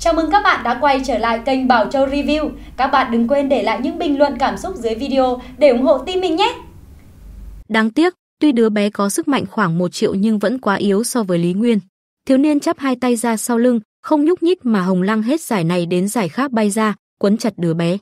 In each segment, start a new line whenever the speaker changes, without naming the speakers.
Chào mừng các bạn đã quay trở lại kênh Bảo Châu Review. Các bạn đừng quên để lại những bình luận cảm xúc dưới video để ủng hộ team mình nhé! Đáng tiếc, tuy đứa bé có sức mạnh khoảng 1 triệu nhưng vẫn quá yếu so với Lý Nguyên. Thiếu niên chắp hai tay ra sau lưng, không nhúc nhích mà Hồng Lăng hết giải này đến giải khác bay ra, quấn chặt đứa bé.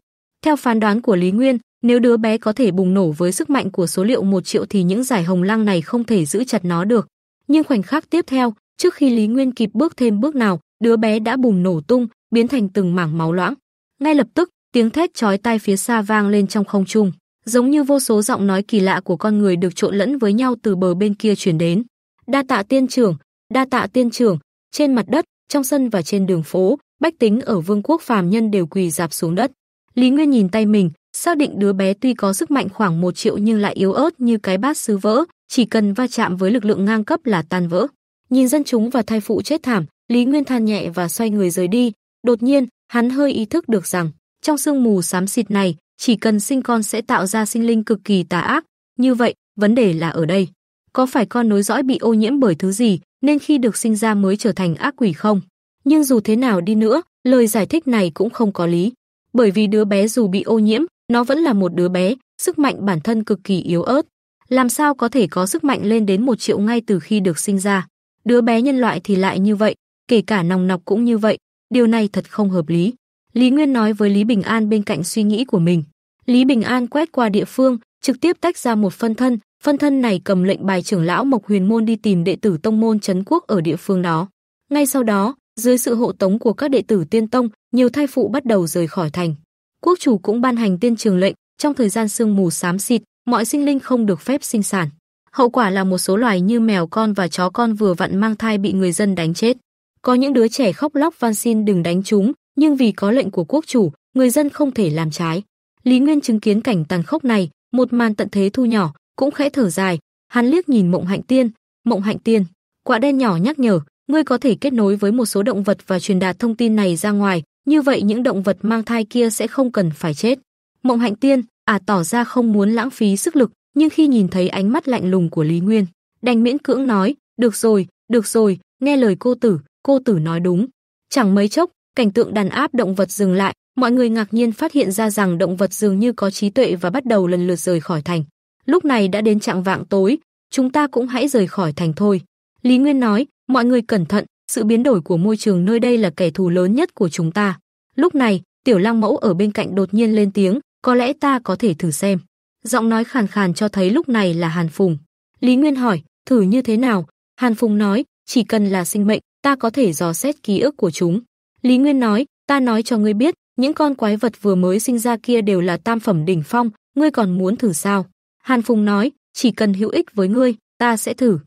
Theo phán đoán của Lý Nguyên, nếu đứa bé có thể bùng nổ với sức mạnh của số liệu 1 triệu thì những giải Hồng Lăng này không thể giữ chặt nó được. Nhưng khoảnh khắc tiếp theo, trước khi Lý Nguyên kịp bước thêm bước nào, đứa bé đã bùng nổ tung, biến thành từng mảng máu loãng. Ngay lập tức, tiếng thét chói tai phía xa vang lên trong không trung, giống như vô số giọng nói kỳ lạ của con người được trộn lẫn với nhau từ bờ bên kia truyền đến. Đa tạ tiên trưởng, đa tạ tiên trưởng, trên mặt đất, trong sân và trên đường phố, bách tính ở vương quốc phàm nhân đều quỳ dạp xuống đất. Lý Nguyên nhìn tay mình, xác định đứa bé tuy có sức mạnh khoảng một triệu nhưng lại yếu ớt như cái bát sứ vỡ, chỉ cần va chạm với lực lượng ngang cấp là tan vỡ. Nhìn dân chúng và thai phụ chết thảm, Lý Nguyên than nhẹ và xoay người rời đi, đột nhiên, hắn hơi ý thức được rằng, trong sương mù xám xịt này, chỉ cần sinh con sẽ tạo ra sinh linh cực kỳ tà ác, như vậy, vấn đề là ở đây, có phải con nối dõi bị ô nhiễm bởi thứ gì, nên khi được sinh ra mới trở thành ác quỷ không? Nhưng dù thế nào đi nữa, lời giải thích này cũng không có lý, bởi vì đứa bé dù bị ô nhiễm, nó vẫn là một đứa bé, sức mạnh bản thân cực kỳ yếu ớt, làm sao có thể có sức mạnh lên đến một triệu ngay từ khi được sinh ra. Đứa bé nhân loại thì lại như vậy, kể cả nòng nọc cũng như vậy, điều này thật không hợp lý. Lý Nguyên nói với Lý Bình An bên cạnh suy nghĩ của mình. Lý Bình An quét qua địa phương, trực tiếp tách ra một phân thân, phân thân này cầm lệnh bài trưởng lão Mộc Huyền môn đi tìm đệ tử tông môn trấn quốc ở địa phương đó. Ngay sau đó, dưới sự hộ tống của các đệ tử tiên tông, nhiều thai phụ bắt đầu rời khỏi thành. Quốc chủ cũng ban hành tiên trường lệnh, trong thời gian sương mù xám xịt, mọi sinh linh không được phép sinh sản. Hậu quả là một số loài như mèo con và chó con vừa vặn mang thai bị người dân đánh chết. Có những đứa trẻ khóc lóc van xin đừng đánh chúng, nhưng vì có lệnh của quốc chủ, người dân không thể làm trái. Lý Nguyên chứng kiến cảnh tàn khốc này, một màn tận thế thu nhỏ, cũng khẽ thở dài, hắn liếc nhìn Mộng Hạnh Tiên, "Mộng Hạnh Tiên, quả đen nhỏ nhắc nhở, ngươi có thể kết nối với một số động vật và truyền đạt thông tin này ra ngoài, như vậy những động vật mang thai kia sẽ không cần phải chết." Mộng Hạnh Tiên à tỏ ra không muốn lãng phí sức lực, nhưng khi nhìn thấy ánh mắt lạnh lùng của Lý Nguyên, đành miễn cưỡng nói, "Được rồi, được rồi, nghe lời cô tử, cô tử nói đúng. Chẳng mấy chốc, cảnh tượng đàn áp động vật dừng lại, mọi người ngạc nhiên phát hiện ra rằng động vật dường như có trí tuệ và bắt đầu lần lượt rời khỏi thành. Lúc này đã đến trạng vạng tối, chúng ta cũng hãy rời khỏi thành thôi. Lý Nguyên nói, mọi người cẩn thận, sự biến đổi của môi trường nơi đây là kẻ thù lớn nhất của chúng ta. Lúc này, tiểu lang mẫu ở bên cạnh đột nhiên lên tiếng, có lẽ ta có thể thử xem. Giọng nói khàn khàn cho thấy lúc này là Hàn Phùng. Lý Nguyên hỏi, thử như thế nào? Hàn Phùng nói, chỉ cần là sinh mệnh, ta có thể dò xét ký ức của chúng. Lý Nguyên nói, ta nói cho ngươi biết, những con quái vật vừa mới sinh ra kia đều là tam phẩm đỉnh phong, ngươi còn muốn thử sao? Hàn Phùng nói, chỉ cần hữu ích với ngươi, ta sẽ thử.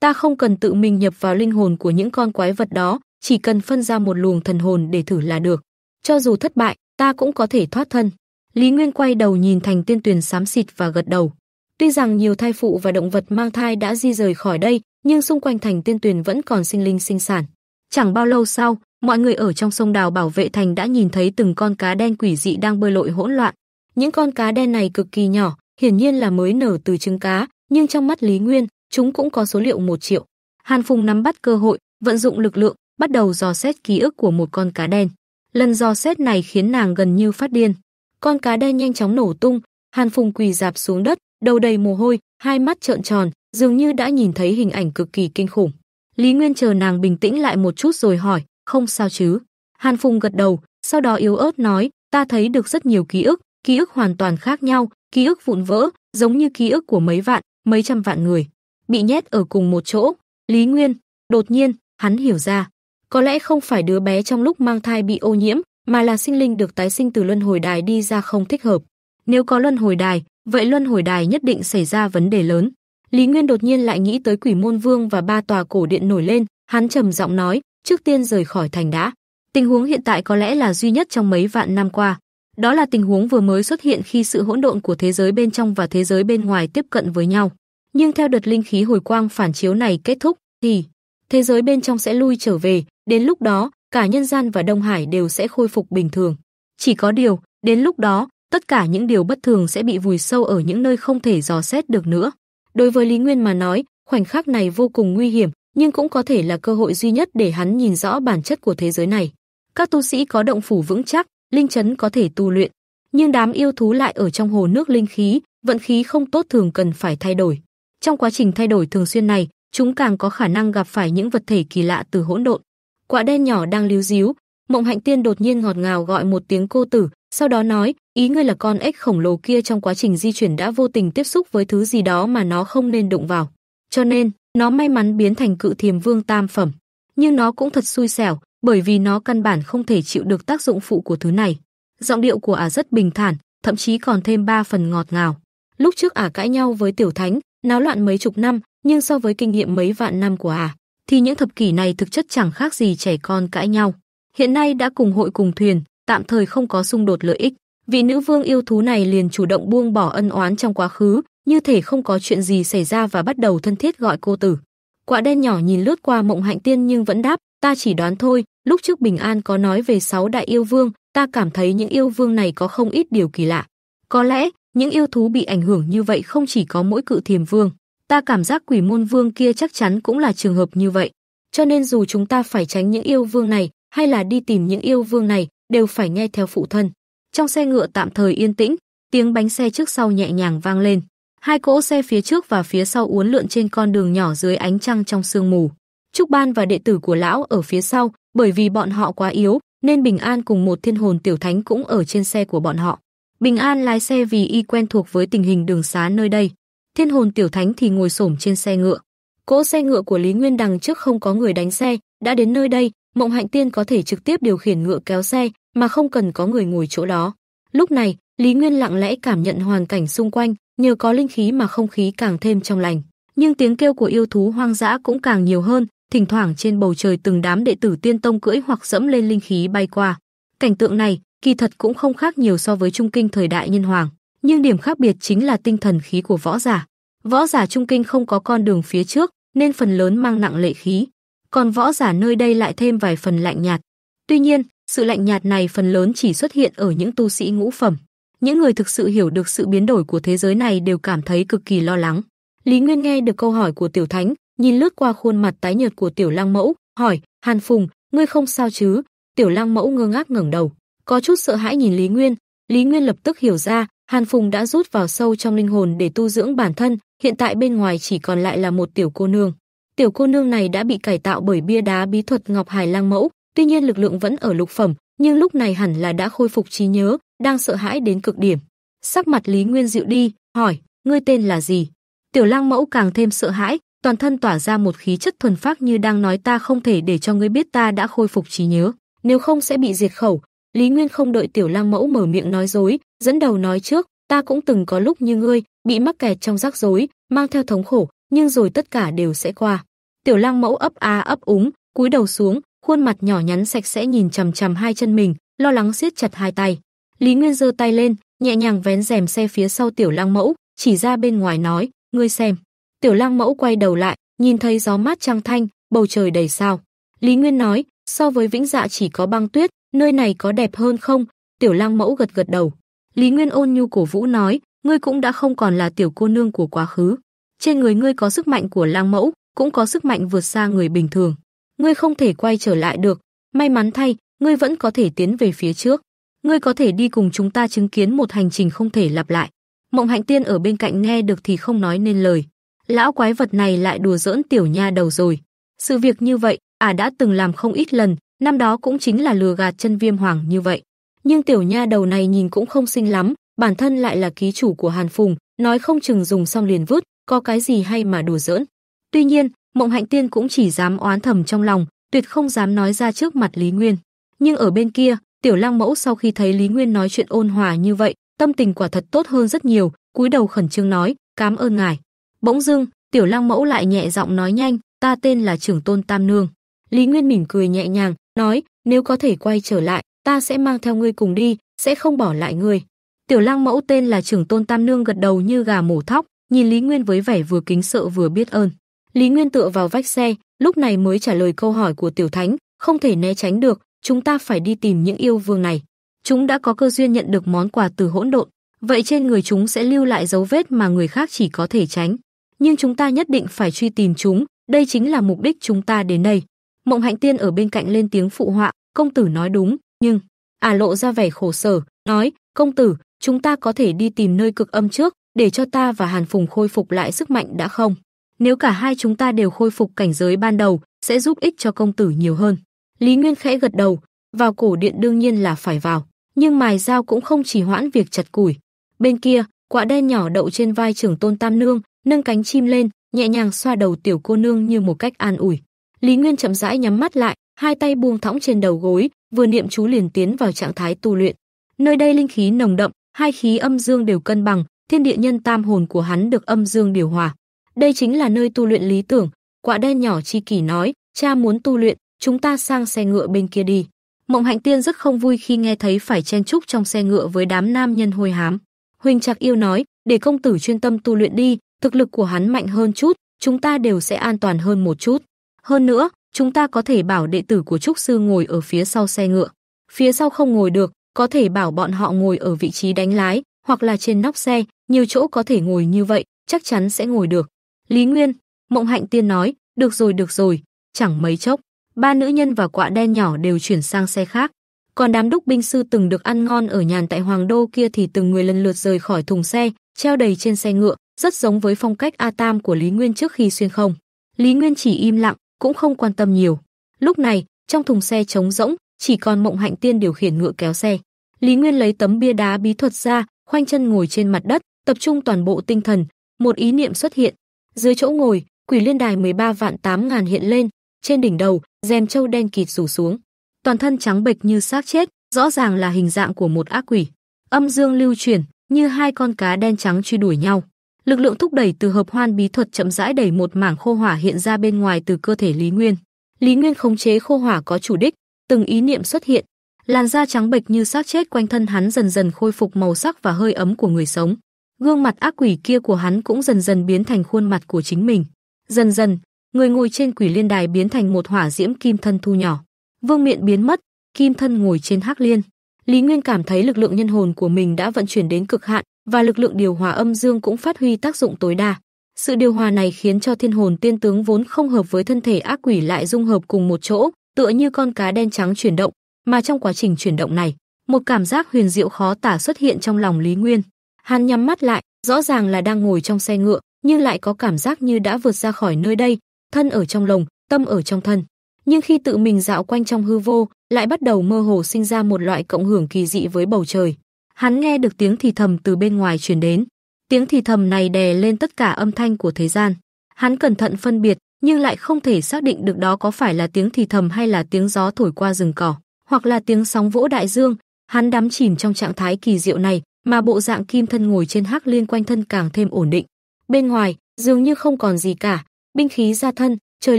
Ta không cần tự mình nhập vào linh hồn của những con quái vật đó, chỉ cần phân ra một luồng thần hồn để thử là được. Cho dù thất bại, ta cũng có thể thoát thân. Lý Nguyên quay đầu nhìn thành tiên tuyển xám xịt và gật đầu. Tuy rằng nhiều thai phụ và động vật mang thai đã di rời khỏi đây, nhưng xung quanh thành Tiên Tuyền vẫn còn sinh linh sinh sản. Chẳng bao lâu sau, mọi người ở trong sông đào bảo vệ thành đã nhìn thấy từng con cá đen quỷ dị đang bơi lội hỗn loạn. Những con cá đen này cực kỳ nhỏ, hiển nhiên là mới nở từ trứng cá, nhưng trong mắt Lý Nguyên, chúng cũng có số liệu một triệu. Hàn Phùng nắm bắt cơ hội, vận dụng lực lượng, bắt đầu dò xét ký ức của một con cá đen. Lần dò xét này khiến nàng gần như phát điên. Con cá đen nhanh chóng nổ tung, Hàn Phùng quỳ dạp xuống đất, đầu đầy mồ hôi, hai mắt trợn tròn, dường như đã nhìn thấy hình ảnh cực kỳ kinh khủng. Lý Nguyên chờ nàng bình tĩnh lại một chút rồi hỏi, không sao chứ? Hàn Phùng gật đầu, sau đó yếu ớt nói, ta thấy được rất nhiều ký ức, ký ức hoàn toàn khác nhau, ký ức vụn vỡ, giống như ký ức của mấy vạn, mấy trăm vạn người, bị nhét ở cùng một chỗ. Lý Nguyên, đột nhiên, hắn hiểu ra, có lẽ không phải đứa bé trong lúc mang thai bị ô nhiễm, mà là sinh linh được tái sinh từ luân hồi đài đi ra không thích hợp. Nếu có luân hồi đài, vậy luân hồi đài nhất định xảy ra vấn đề lớn. Lý Nguyên đột nhiên lại nghĩ tới Quỷ Môn Vương và ba tòa cổ điện nổi lên, hắn trầm giọng nói, trước tiên rời khỏi thành đã. Tình huống hiện tại có lẽ là duy nhất trong mấy vạn năm qua. Đó là tình huống vừa mới xuất hiện khi sự hỗn độn của thế giới bên trong và thế giới bên ngoài tiếp cận với nhau. Nhưng theo đợt linh khí hồi quang phản chiếu này kết thúc thì thế giới bên trong sẽ lui trở về, đến lúc đó, cả nhân gian và Đông Hải đều sẽ khôi phục bình thường. Chỉ có điều, đến lúc đó, tất cả những điều bất thường sẽ bị vùi sâu ở những nơi không thể dò xét được nữa. Đối với Lý Nguyên mà nói, khoảnh khắc này vô cùng nguy hiểm, nhưng cũng có thể là cơ hội duy nhất để hắn nhìn rõ bản chất của thế giới này. Các tu sĩ có động phủ vững chắc, linh chấn có thể tu luyện, nhưng đám yêu thú lại ở trong hồ nước linh khí, vận khí không tốt thường cần phải thay đổi. Trong quá trình thay đổi thường xuyên này, chúng càng có khả năng gặp phải những vật thể kỳ lạ từ hỗn độn. Quả đen nhỏ đang líu díu, Mộng Hạnh Tiên đột nhiên ngọt ngào gọi một tiếng cô tử, sau đó nói, Ý ngươi là con ếch khổng lồ kia trong quá trình di chuyển đã vô tình tiếp xúc với thứ gì đó mà nó không nên đụng vào. Cho nên, nó may mắn biến thành cự thiềm vương tam phẩm. Nhưng nó cũng thật xui xẻo, bởi vì nó căn bản không thể chịu được tác dụng phụ của thứ này. Giọng điệu của ả rất bình thản, thậm chí còn thêm ba phần ngọt ngào. Lúc trước ả cãi nhau với tiểu thánh, náo loạn mấy chục năm, nhưng so với kinh nghiệm mấy vạn năm của ả, thì những thập kỷ này thực chất chẳng khác gì trẻ con cãi nhau. Hiện nay đã cùng hội cùng thuyền, tạm thời không có xung đột lợi ích vị nữ vương yêu thú này liền chủ động buông bỏ ân oán trong quá khứ, như thể không có chuyện gì xảy ra và bắt đầu thân thiết gọi cô tử. Quả đen nhỏ nhìn lướt qua mộng hạnh tiên nhưng vẫn đáp, ta chỉ đoán thôi, lúc trước Bình An có nói về sáu đại yêu vương, ta cảm thấy những yêu vương này có không ít điều kỳ lạ. Có lẽ, những yêu thú bị ảnh hưởng như vậy không chỉ có mỗi cự thiềm vương, ta cảm giác quỷ môn vương kia chắc chắn cũng là trường hợp như vậy. Cho nên dù chúng ta phải tránh những yêu vương này hay là đi tìm những yêu vương này, đều phải nghe theo phụ thân. Trong xe ngựa tạm thời yên tĩnh, tiếng bánh xe trước sau nhẹ nhàng vang lên. Hai cỗ xe phía trước và phía sau uốn lượn trên con đường nhỏ dưới ánh trăng trong sương mù. Trúc Ban và đệ tử của lão ở phía sau, bởi vì bọn họ quá yếu, nên Bình An cùng một thiên hồn tiểu thánh cũng ở trên xe của bọn họ. Bình An lái xe vì y quen thuộc với tình hình đường xá nơi đây. Thiên hồn tiểu thánh thì ngồi xổm trên xe ngựa. Cỗ xe ngựa của Lý Nguyên đằng trước không có người đánh xe, đã đến nơi đây, Mộng Hạnh Tiên có thể trực tiếp điều khiển ngựa kéo xe, mà không cần có người ngồi chỗ đó. Lúc này, Lý Nguyên lặng lẽ cảm nhận hoàn cảnh xung quanh, nhờ có linh khí mà không khí càng thêm trong lành, nhưng tiếng kêu của yêu thú hoang dã cũng càng nhiều hơn, thỉnh thoảng trên bầu trời từng đám đệ tử tiên tông cưỡi hoặc dẫm lên linh khí bay qua. Cảnh tượng này, kỳ thật cũng không khác nhiều so với trung kinh thời đại nhân hoàng, nhưng điểm khác biệt chính là tinh thần khí của võ giả. Võ giả trung kinh không có con đường phía trước, nên phần lớn mang nặng lệ khí, còn võ giả nơi đây lại thêm vài phần lạnh nhạt. Tuy nhiên, sự lạnh nhạt này phần lớn chỉ xuất hiện ở những tu sĩ ngũ phẩm. Những người thực sự hiểu được sự biến đổi của thế giới này đều cảm thấy cực kỳ lo lắng. Lý Nguyên nghe được câu hỏi của Tiểu Thánh, nhìn lướt qua khuôn mặt tái nhợt của Tiểu lang Mẫu, hỏi: "Hàn Phùng, ngươi không sao chứ?" Tiểu lang Mẫu ngơ ngác ngẩng đầu, có chút sợ hãi nhìn Lý Nguyên. Lý Nguyên lập tức hiểu ra, Hàn Phùng đã rút vào sâu trong linh hồn để tu dưỡng bản thân, hiện tại bên ngoài chỉ còn lại là một tiểu cô nương. Tiểu cô nương này đã bị cải tạo bởi bia đá bí thuật Ngọc Hải Lang Mẫu, Tuy nhiên lực lượng vẫn ở lục phẩm, nhưng lúc này hẳn là đã khôi phục trí nhớ, đang sợ hãi đến cực điểm. Sắc mặt Lý Nguyên dịu đi, hỏi: "Ngươi tên là gì?" Tiểu Lang Mẫu càng thêm sợ hãi, toàn thân tỏa ra một khí chất thuần phác như đang nói ta không thể để cho ngươi biết ta đã khôi phục trí nhớ, nếu không sẽ bị diệt khẩu. Lý Nguyên không đợi Tiểu Lang Mẫu mở miệng nói dối, dẫn đầu nói trước, ta cũng từng có lúc như ngươi, bị mắc kẹt trong rắc rối, mang theo thống khổ, nhưng rồi tất cả đều sẽ qua. Tiểu Lang Mẫu ấp a ấp úng, cúi đầu xuống, khuôn mặt nhỏ nhắn sạch sẽ nhìn chằm chằm hai chân mình, lo lắng siết chặt hai tay. Lý Nguyên giơ tay lên, nhẹ nhàng vén rèm xe phía sau Tiểu Lang Mẫu, chỉ ra bên ngoài nói, "Ngươi xem." Tiểu Lang Mẫu quay đầu lại, nhìn thấy gió mát trăng thanh, bầu trời đầy sao. Lý Nguyên nói, "So với Vĩnh Dạ chỉ có băng tuyết, nơi này có đẹp hơn không?" Tiểu Lang Mẫu gật gật đầu. Lý Nguyên ôn nhu cổ vũ nói, "Ngươi cũng đã không còn là tiểu cô nương của quá khứ, trên người ngươi có sức mạnh của Lang Mẫu, cũng có sức mạnh vượt xa người bình thường." ngươi không thể quay trở lại được, may mắn thay, ngươi vẫn có thể tiến về phía trước. Ngươi có thể đi cùng chúng ta chứng kiến một hành trình không thể lặp lại. Mộng hạnh tiên ở bên cạnh nghe được thì không nói nên lời. Lão quái vật này lại đùa giỡn tiểu nha đầu rồi. Sự việc như vậy, à đã từng làm không ít lần, năm đó cũng chính là lừa gạt chân viêm hoàng như vậy. Nhưng tiểu nha đầu này nhìn cũng không xinh lắm, bản thân lại là ký chủ của Hàn Phùng, nói không chừng dùng xong liền vứt, có cái gì hay mà đùa giỡn. Tuy nhiên, Mộng Hạnh Tiên cũng chỉ dám oán thầm trong lòng, tuyệt không dám nói ra trước mặt Lý Nguyên. Nhưng ở bên kia, Tiểu Lăng Mẫu sau khi thấy Lý Nguyên nói chuyện ôn hòa như vậy, tâm tình quả thật tốt hơn rất nhiều, cúi đầu khẩn trương nói, "Cảm ơn ngài." Bỗng dưng, Tiểu Lăng Mẫu lại nhẹ giọng nói nhanh, "Ta tên là Trưởng Tôn Tam Nương." Lý Nguyên mỉm cười nhẹ nhàng, nói, "Nếu có thể quay trở lại, ta sẽ mang theo ngươi cùng đi, sẽ không bỏ lại ngươi." Tiểu Lăng Mẫu tên là Trưởng Tôn Tam Nương gật đầu như gà mổ thóc, nhìn Lý Nguyên với vẻ vừa kính sợ vừa biết ơn. Lý Nguyên tựa vào vách xe, lúc này mới trả lời câu hỏi của Tiểu Thánh, không thể né tránh được, chúng ta phải đi tìm những yêu vương này. Chúng đã có cơ duyên nhận được món quà từ hỗn độn, vậy trên người chúng sẽ lưu lại dấu vết mà người khác chỉ có thể tránh. Nhưng chúng ta nhất định phải truy tìm chúng, đây chính là mục đích chúng ta đến đây. Mộng Hạnh Tiên ở bên cạnh lên tiếng phụ họa, công tử nói đúng, nhưng... À lộ ra vẻ khổ sở, nói, công tử, chúng ta có thể đi tìm nơi cực âm trước, để cho ta và Hàn Phùng khôi phục lại sức mạnh đã không? Nếu cả hai chúng ta đều khôi phục cảnh giới ban đầu, sẽ giúp ích cho công tử nhiều hơn. Lý Nguyên khẽ gật đầu, vào cổ điện đương nhiên là phải vào, nhưng mài dao cũng không chỉ hoãn việc chặt củi. Bên kia, quả đen nhỏ đậu trên vai trưởng tôn tam nương, nâng cánh chim lên, nhẹ nhàng xoa đầu tiểu cô nương như một cách an ủi. Lý Nguyên chậm rãi nhắm mắt lại, hai tay buông thõng trên đầu gối, vừa niệm chú liền tiến vào trạng thái tu luyện. Nơi đây linh khí nồng đậm, hai khí âm dương đều cân bằng, thiên địa nhân tam hồn của hắn được âm dương điều hòa. Đây chính là nơi tu luyện lý tưởng. Quả đen nhỏ chi kỷ nói, cha muốn tu luyện, chúng ta sang xe ngựa bên kia đi. Mộng hạnh tiên rất không vui khi nghe thấy phải chen chúc trong xe ngựa với đám nam nhân hôi hám. Huỳnh Trạc Yêu nói, để công tử chuyên tâm tu luyện đi, thực lực của hắn mạnh hơn chút, chúng ta đều sẽ an toàn hơn một chút. Hơn nữa, chúng ta có thể bảo đệ tử của Trúc Sư ngồi ở phía sau xe ngựa. Phía sau không ngồi được, có thể bảo bọn họ ngồi ở vị trí đánh lái, hoặc là trên nóc xe, nhiều chỗ có thể ngồi như vậy, chắc chắn sẽ ngồi được. Lý Nguyên, Mộng Hạnh Tiên nói, được rồi được rồi, chẳng mấy chốc, ba nữ nhân và quạ đen nhỏ đều chuyển sang xe khác. Còn đám đúc binh sư từng được ăn ngon ở nhàn tại Hoàng Đô kia thì từng người lần lượt rời khỏi thùng xe, treo đầy trên xe ngựa, rất giống với phong cách A Tam của Lý Nguyên trước khi xuyên không. Lý Nguyên chỉ im lặng, cũng không quan tâm nhiều. Lúc này, trong thùng xe trống rỗng, chỉ còn Mộng Hạnh Tiên điều khiển ngựa kéo xe. Lý Nguyên lấy tấm bia đá bí thuật ra, khoanh chân ngồi trên mặt đất, tập trung toàn bộ tinh thần, một ý niệm xuất hiện, dưới chỗ ngồi, quỷ liên đài 13 vạn 8 ngàn hiện lên, trên đỉnh đầu, rèm trâu đen kịt rủ xuống. Toàn thân trắng bệch như xác chết, rõ ràng là hình dạng của một ác quỷ. Âm dương lưu chuyển, như hai con cá đen trắng truy đuổi nhau. Lực lượng thúc đẩy từ hợp hoan bí thuật chậm rãi đẩy một mảng khô hỏa hiện ra bên ngoài từ cơ thể Lý Nguyên. Lý Nguyên khống chế khô hỏa có chủ đích, từng ý niệm xuất hiện, làn da trắng bệch như xác chết quanh thân hắn dần dần khôi phục màu sắc và hơi ấm của người sống. Gương mặt ác quỷ kia của hắn cũng dần dần biến thành khuôn mặt của chính mình. Dần dần, người ngồi trên quỷ liên đài biến thành một hỏa diễm kim thân thu nhỏ. Vương miện biến mất, kim thân ngồi trên hắc liên. Lý Nguyên cảm thấy lực lượng nhân hồn của mình đã vận chuyển đến cực hạn và lực lượng điều hòa âm dương cũng phát huy tác dụng tối đa. Sự điều hòa này khiến cho thiên hồn tiên tướng vốn không hợp với thân thể ác quỷ lại dung hợp cùng một chỗ, tựa như con cá đen trắng chuyển động, mà trong quá trình chuyển động này, một cảm giác huyền diệu khó tả xuất hiện trong lòng Lý Nguyên. Hắn nhắm mắt lại, rõ ràng là đang ngồi trong xe ngựa, nhưng lại có cảm giác như đã vượt ra khỏi nơi đây, thân ở trong lồng, tâm ở trong thân. Nhưng khi tự mình dạo quanh trong hư vô, lại bắt đầu mơ hồ sinh ra một loại cộng hưởng kỳ dị với bầu trời. Hắn nghe được tiếng thì thầm từ bên ngoài truyền đến. Tiếng thì thầm này đè lên tất cả âm thanh của thế gian. Hắn cẩn thận phân biệt, nhưng lại không thể xác định được đó có phải là tiếng thì thầm hay là tiếng gió thổi qua rừng cỏ, hoặc là tiếng sóng vỗ đại dương. Hắn đắm chìm trong trạng thái kỳ diệu này, mà bộ dạng kim thân ngồi trên hắc liên quanh thân càng thêm ổn định. Bên ngoài, dường như không còn gì cả, binh khí ra thân, trời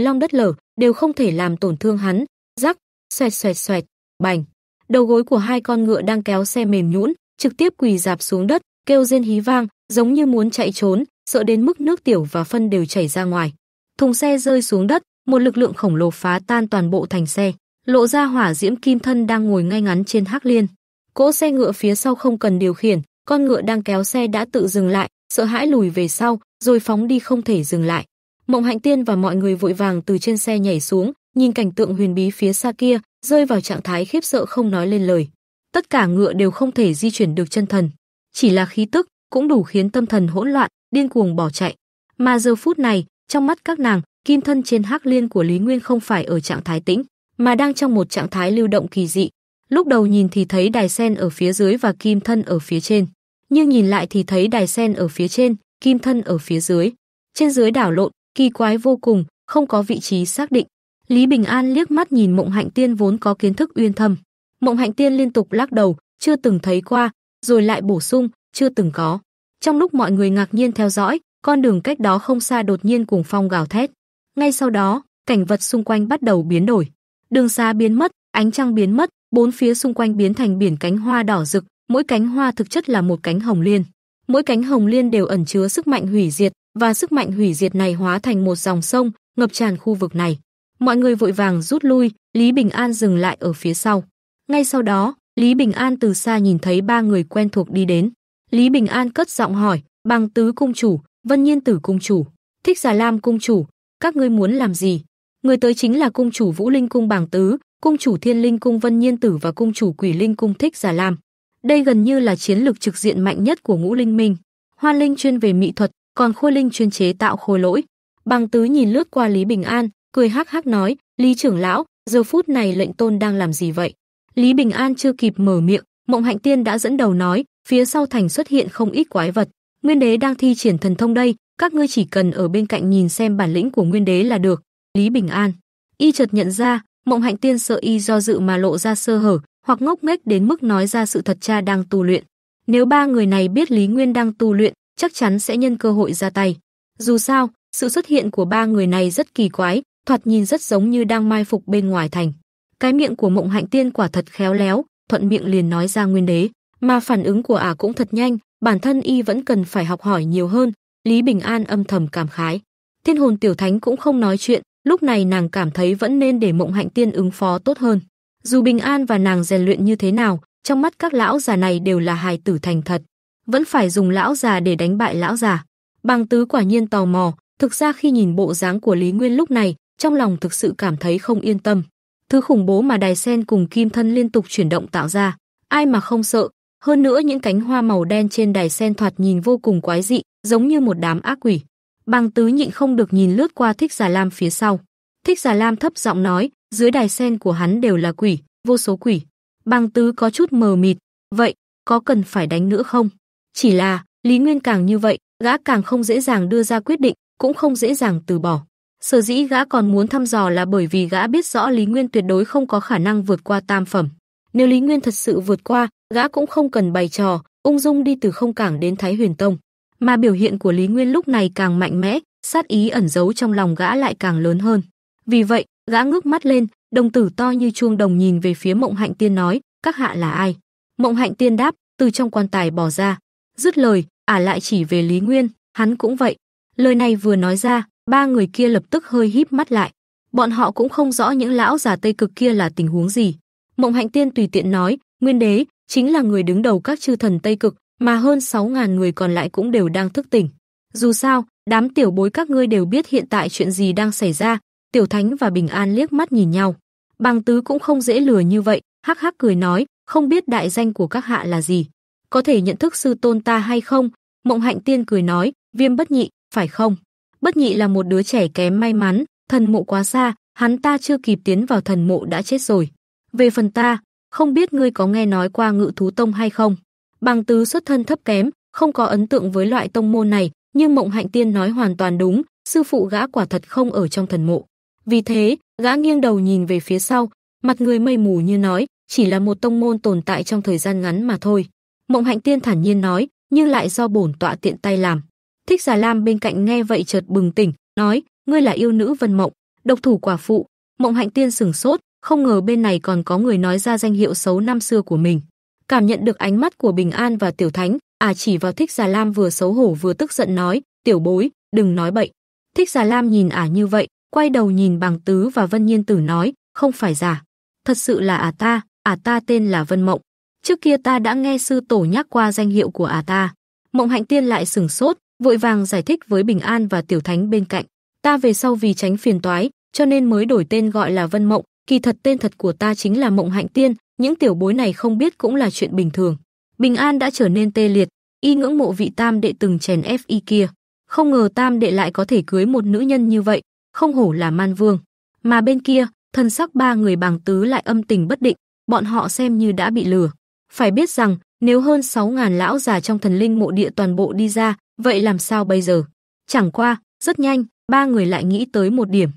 long đất lở, đều không thể làm tổn thương hắn. Rắc, xoẹt xoẹt xoẹt, bành. Đầu gối của hai con ngựa đang kéo xe mềm nhũn, trực tiếp quỳ dạp xuống đất, kêu rên hí vang, giống như muốn chạy trốn, sợ đến mức nước tiểu và phân đều chảy ra ngoài. Thùng xe rơi xuống đất, một lực lượng khổng lồ phá tan toàn bộ thành xe, lộ ra hỏa diễm kim thân đang ngồi ngay ngắn trên hắc liên. Cỗ xe ngựa phía sau không cần điều khiển, con ngựa đang kéo xe đã tự dừng lại, sợ hãi lùi về sau, rồi phóng đi không thể dừng lại. Mộng Hạnh Tiên và mọi người vội vàng từ trên xe nhảy xuống, nhìn cảnh tượng huyền bí phía xa kia, rơi vào trạng thái khiếp sợ không nói lên lời. Tất cả ngựa đều không thể di chuyển được chân thần, chỉ là khí tức cũng đủ khiến tâm thần hỗn loạn, điên cuồng bỏ chạy. Mà giờ phút này, trong mắt các nàng, kim thân trên hắc liên của Lý Nguyên không phải ở trạng thái tĩnh, mà đang trong một trạng thái lưu động kỳ dị, Lúc đầu nhìn thì thấy đài sen ở phía dưới và kim thân ở phía trên, nhưng nhìn lại thì thấy đài sen ở phía trên, kim thân ở phía dưới. Trên dưới đảo lộn, kỳ quái vô cùng, không có vị trí xác định. Lý Bình An liếc mắt nhìn Mộng Hạnh Tiên vốn có kiến thức uyên thâm. Mộng Hạnh Tiên liên tục lắc đầu, chưa từng thấy qua, rồi lại bổ sung, chưa từng có. Trong lúc mọi người ngạc nhiên theo dõi, con đường cách đó không xa đột nhiên cùng phong gào thét. Ngay sau đó, cảnh vật xung quanh bắt đầu biến đổi. Đường xa biến mất, ánh trăng biến mất, bốn phía xung quanh biến thành biển cánh hoa đỏ rực, mỗi cánh hoa thực chất là một cánh hồng liên. Mỗi cánh hồng liên đều ẩn chứa sức mạnh hủy diệt, và sức mạnh hủy diệt này hóa thành một dòng sông, ngập tràn khu vực này. Mọi người vội vàng rút lui, Lý Bình An dừng lại ở phía sau. Ngay sau đó, Lý Bình An từ xa nhìn thấy ba người quen thuộc đi đến. Lý Bình An cất giọng hỏi, bằng tứ cung chủ, vân nhiên tử cung chủ, thích giả lam cung chủ, các ngươi muốn làm gì? Người tới chính là cung chủ Vũ Linh cung Bàng Tứ, cung chủ Thiên Linh cung Vân Nhiên Tử và cung chủ Quỷ Linh cung Thích Già Lam. Đây gần như là chiến lược trực diện mạnh nhất của Ngũ Linh Minh. Hoan Linh chuyên về mỹ thuật, còn Khôi Linh chuyên chế tạo khôi lỗi. Bàng Tứ nhìn lướt qua Lý Bình An, cười hắc hắc nói, "Lý trưởng lão, giờ phút này lệnh tôn đang làm gì vậy?" Lý Bình An chưa kịp mở miệng, Mộng Hạnh Tiên đã dẫn đầu nói, phía sau thành xuất hiện không ít quái vật. Nguyên đế đang thi triển thần thông đây, các ngươi chỉ cần ở bên cạnh nhìn xem bản lĩnh của Nguyên đế là được, Lý Bình An. Y chợt nhận ra, Mộng Hạnh Tiên sợ y do dự mà lộ ra sơ hở, hoặc ngốc nghếch đến mức nói ra sự thật cha đang tu luyện. Nếu ba người này biết Lý Nguyên đang tu luyện, chắc chắn sẽ nhân cơ hội ra tay. Dù sao, sự xuất hiện của ba người này rất kỳ quái, thoạt nhìn rất giống như đang mai phục bên ngoài thành. Cái miệng của Mộng Hạnh Tiên quả thật khéo léo, thuận miệng liền nói ra nguyên đế, mà phản ứng của ả cũng thật nhanh, bản thân y vẫn cần phải học hỏi nhiều hơn. Lý Bình An âm thầm cảm khái. Thiên hồn tiểu thánh cũng không nói chuyện, Lúc này nàng cảm thấy vẫn nên để Mộng Hạnh Tiên ứng phó tốt hơn. Dù Bình An và nàng rèn luyện như thế nào, trong mắt các lão già này đều là hài tử thành thật, vẫn phải dùng lão già để đánh bại lão già. Bàng Tứ quả nhiên tò mò, thực ra khi nhìn bộ dáng của Lý Nguyên lúc này, trong lòng thực sự cảm thấy không yên tâm. Thứ khủng bố mà đài sen cùng kim thân liên tục chuyển động tạo ra, ai mà không sợ, hơn nữa những cánh hoa màu đen trên đài sen thoạt nhìn vô cùng quái dị, giống như một đám ác quỷ. Bàng Tứ nhịn không được nhìn lướt qua Thích Giả Lam phía sau. Thích Giả Lam thấp giọng nói, dưới đài sen của hắn đều là quỷ, vô số quỷ. Bàng Tứ có chút mờ mịt, vậy có cần phải đánh nữa không? Chỉ là, Lý Nguyên càng như vậy, gã càng không dễ dàng đưa ra quyết định, cũng không dễ dàng từ bỏ. Sở dĩ gã còn muốn thăm dò là bởi vì gã biết rõ Lý Nguyên tuyệt đối không có khả năng vượt qua tam phẩm. Nếu Lý Nguyên thật sự vượt qua, gã cũng không cần bày trò, ung dung đi từ không cảng đến Thái Huyền Tông mà biểu hiện của Lý Nguyên lúc này càng mạnh mẽ, sát ý ẩn giấu trong lòng gã lại càng lớn hơn. Vì vậy, gã ngước mắt lên, đồng tử to như chuông đồng nhìn về phía Mộng Hạnh Tiên nói, các hạ là ai? Mộng Hạnh Tiên đáp, từ trong quan tài bỏ ra. Dứt lời, ả lại chỉ về Lý Nguyên, hắn cũng vậy. Lời này vừa nói ra, ba người kia lập tức hơi híp mắt lại. Bọn họ cũng không rõ những lão già Tây cực kia là tình huống gì. Mộng Hạnh Tiên tùy tiện nói, Nguyên Đế chính là người đứng đầu các chư thần Tây cực, mà hơn 6.000 người còn lại cũng đều đang thức tỉnh. Dù sao, đám tiểu bối các ngươi đều biết hiện tại chuyện gì đang xảy ra, Tiểu Thánh và Bình An liếc mắt nhìn nhau. Bằng tứ cũng không dễ lừa như vậy, hắc hắc cười nói, không biết đại danh của các hạ là gì, có thể nhận thức sư tôn ta hay không? Mộng Hạnh Tiên cười nói, viêm bất nhị, phải không? Bất nhị là một đứa trẻ kém may mắn, thần mộ quá xa, hắn ta chưa kịp tiến vào thần mộ đã chết rồi. Về phần ta, không biết ngươi có nghe nói qua ngự thú tông hay không? Bàng tứ xuất thân thấp kém, không có ấn tượng với loại tông môn này, nhưng Mộng Hạnh Tiên nói hoàn toàn đúng, sư phụ gã quả thật không ở trong thần mộ. Vì thế, gã nghiêng đầu nhìn về phía sau, mặt người mây mù như nói, chỉ là một tông môn tồn tại trong thời gian ngắn mà thôi. Mộng Hạnh Tiên thản nhiên nói, nhưng lại do bổn tọa tiện tay làm. Thích Già Lam bên cạnh nghe vậy chợt bừng tỉnh, nói, ngươi là yêu nữ Vân Mộng, độc thủ quả phụ. Mộng Hạnh Tiên sửng sốt, không ngờ bên này còn có người nói ra danh hiệu xấu năm xưa của mình cảm nhận được ánh mắt của Bình An và Tiểu Thánh, à chỉ vào Thích Già Lam vừa xấu hổ vừa tức giận nói, "Tiểu bối, đừng nói bậy." Thích Già Lam nhìn à như vậy, quay đầu nhìn Bàng Tứ và Vân Nhiên Tử nói, "Không phải giả, thật sự là à ta, à ta tên là Vân Mộng. Trước kia ta đã nghe sư tổ nhắc qua danh hiệu của À ta." Mộng Hạnh Tiên lại sừng sốt, vội vàng giải thích với Bình An và Tiểu Thánh bên cạnh, "Ta về sau vì tránh phiền toái, cho nên mới đổi tên gọi là Vân Mộng, kỳ thật tên thật của ta chính là Mộng Hạnh Tiên, những tiểu bối này không biết cũng là chuyện bình thường. Bình An đã trở nên tê liệt, y ngưỡng mộ vị tam đệ từng chèn ép y kia, không ngờ tam đệ lại có thể cưới một nữ nhân như vậy, không hổ là man vương. Mà bên kia, thân sắc ba người bàng tứ lại âm tình bất định, bọn họ xem như đã bị lừa. Phải biết rằng, nếu hơn 6.000 lão già trong thần linh mộ địa toàn bộ đi ra, vậy làm sao bây giờ? Chẳng qua, rất nhanh, ba người lại nghĩ tới một điểm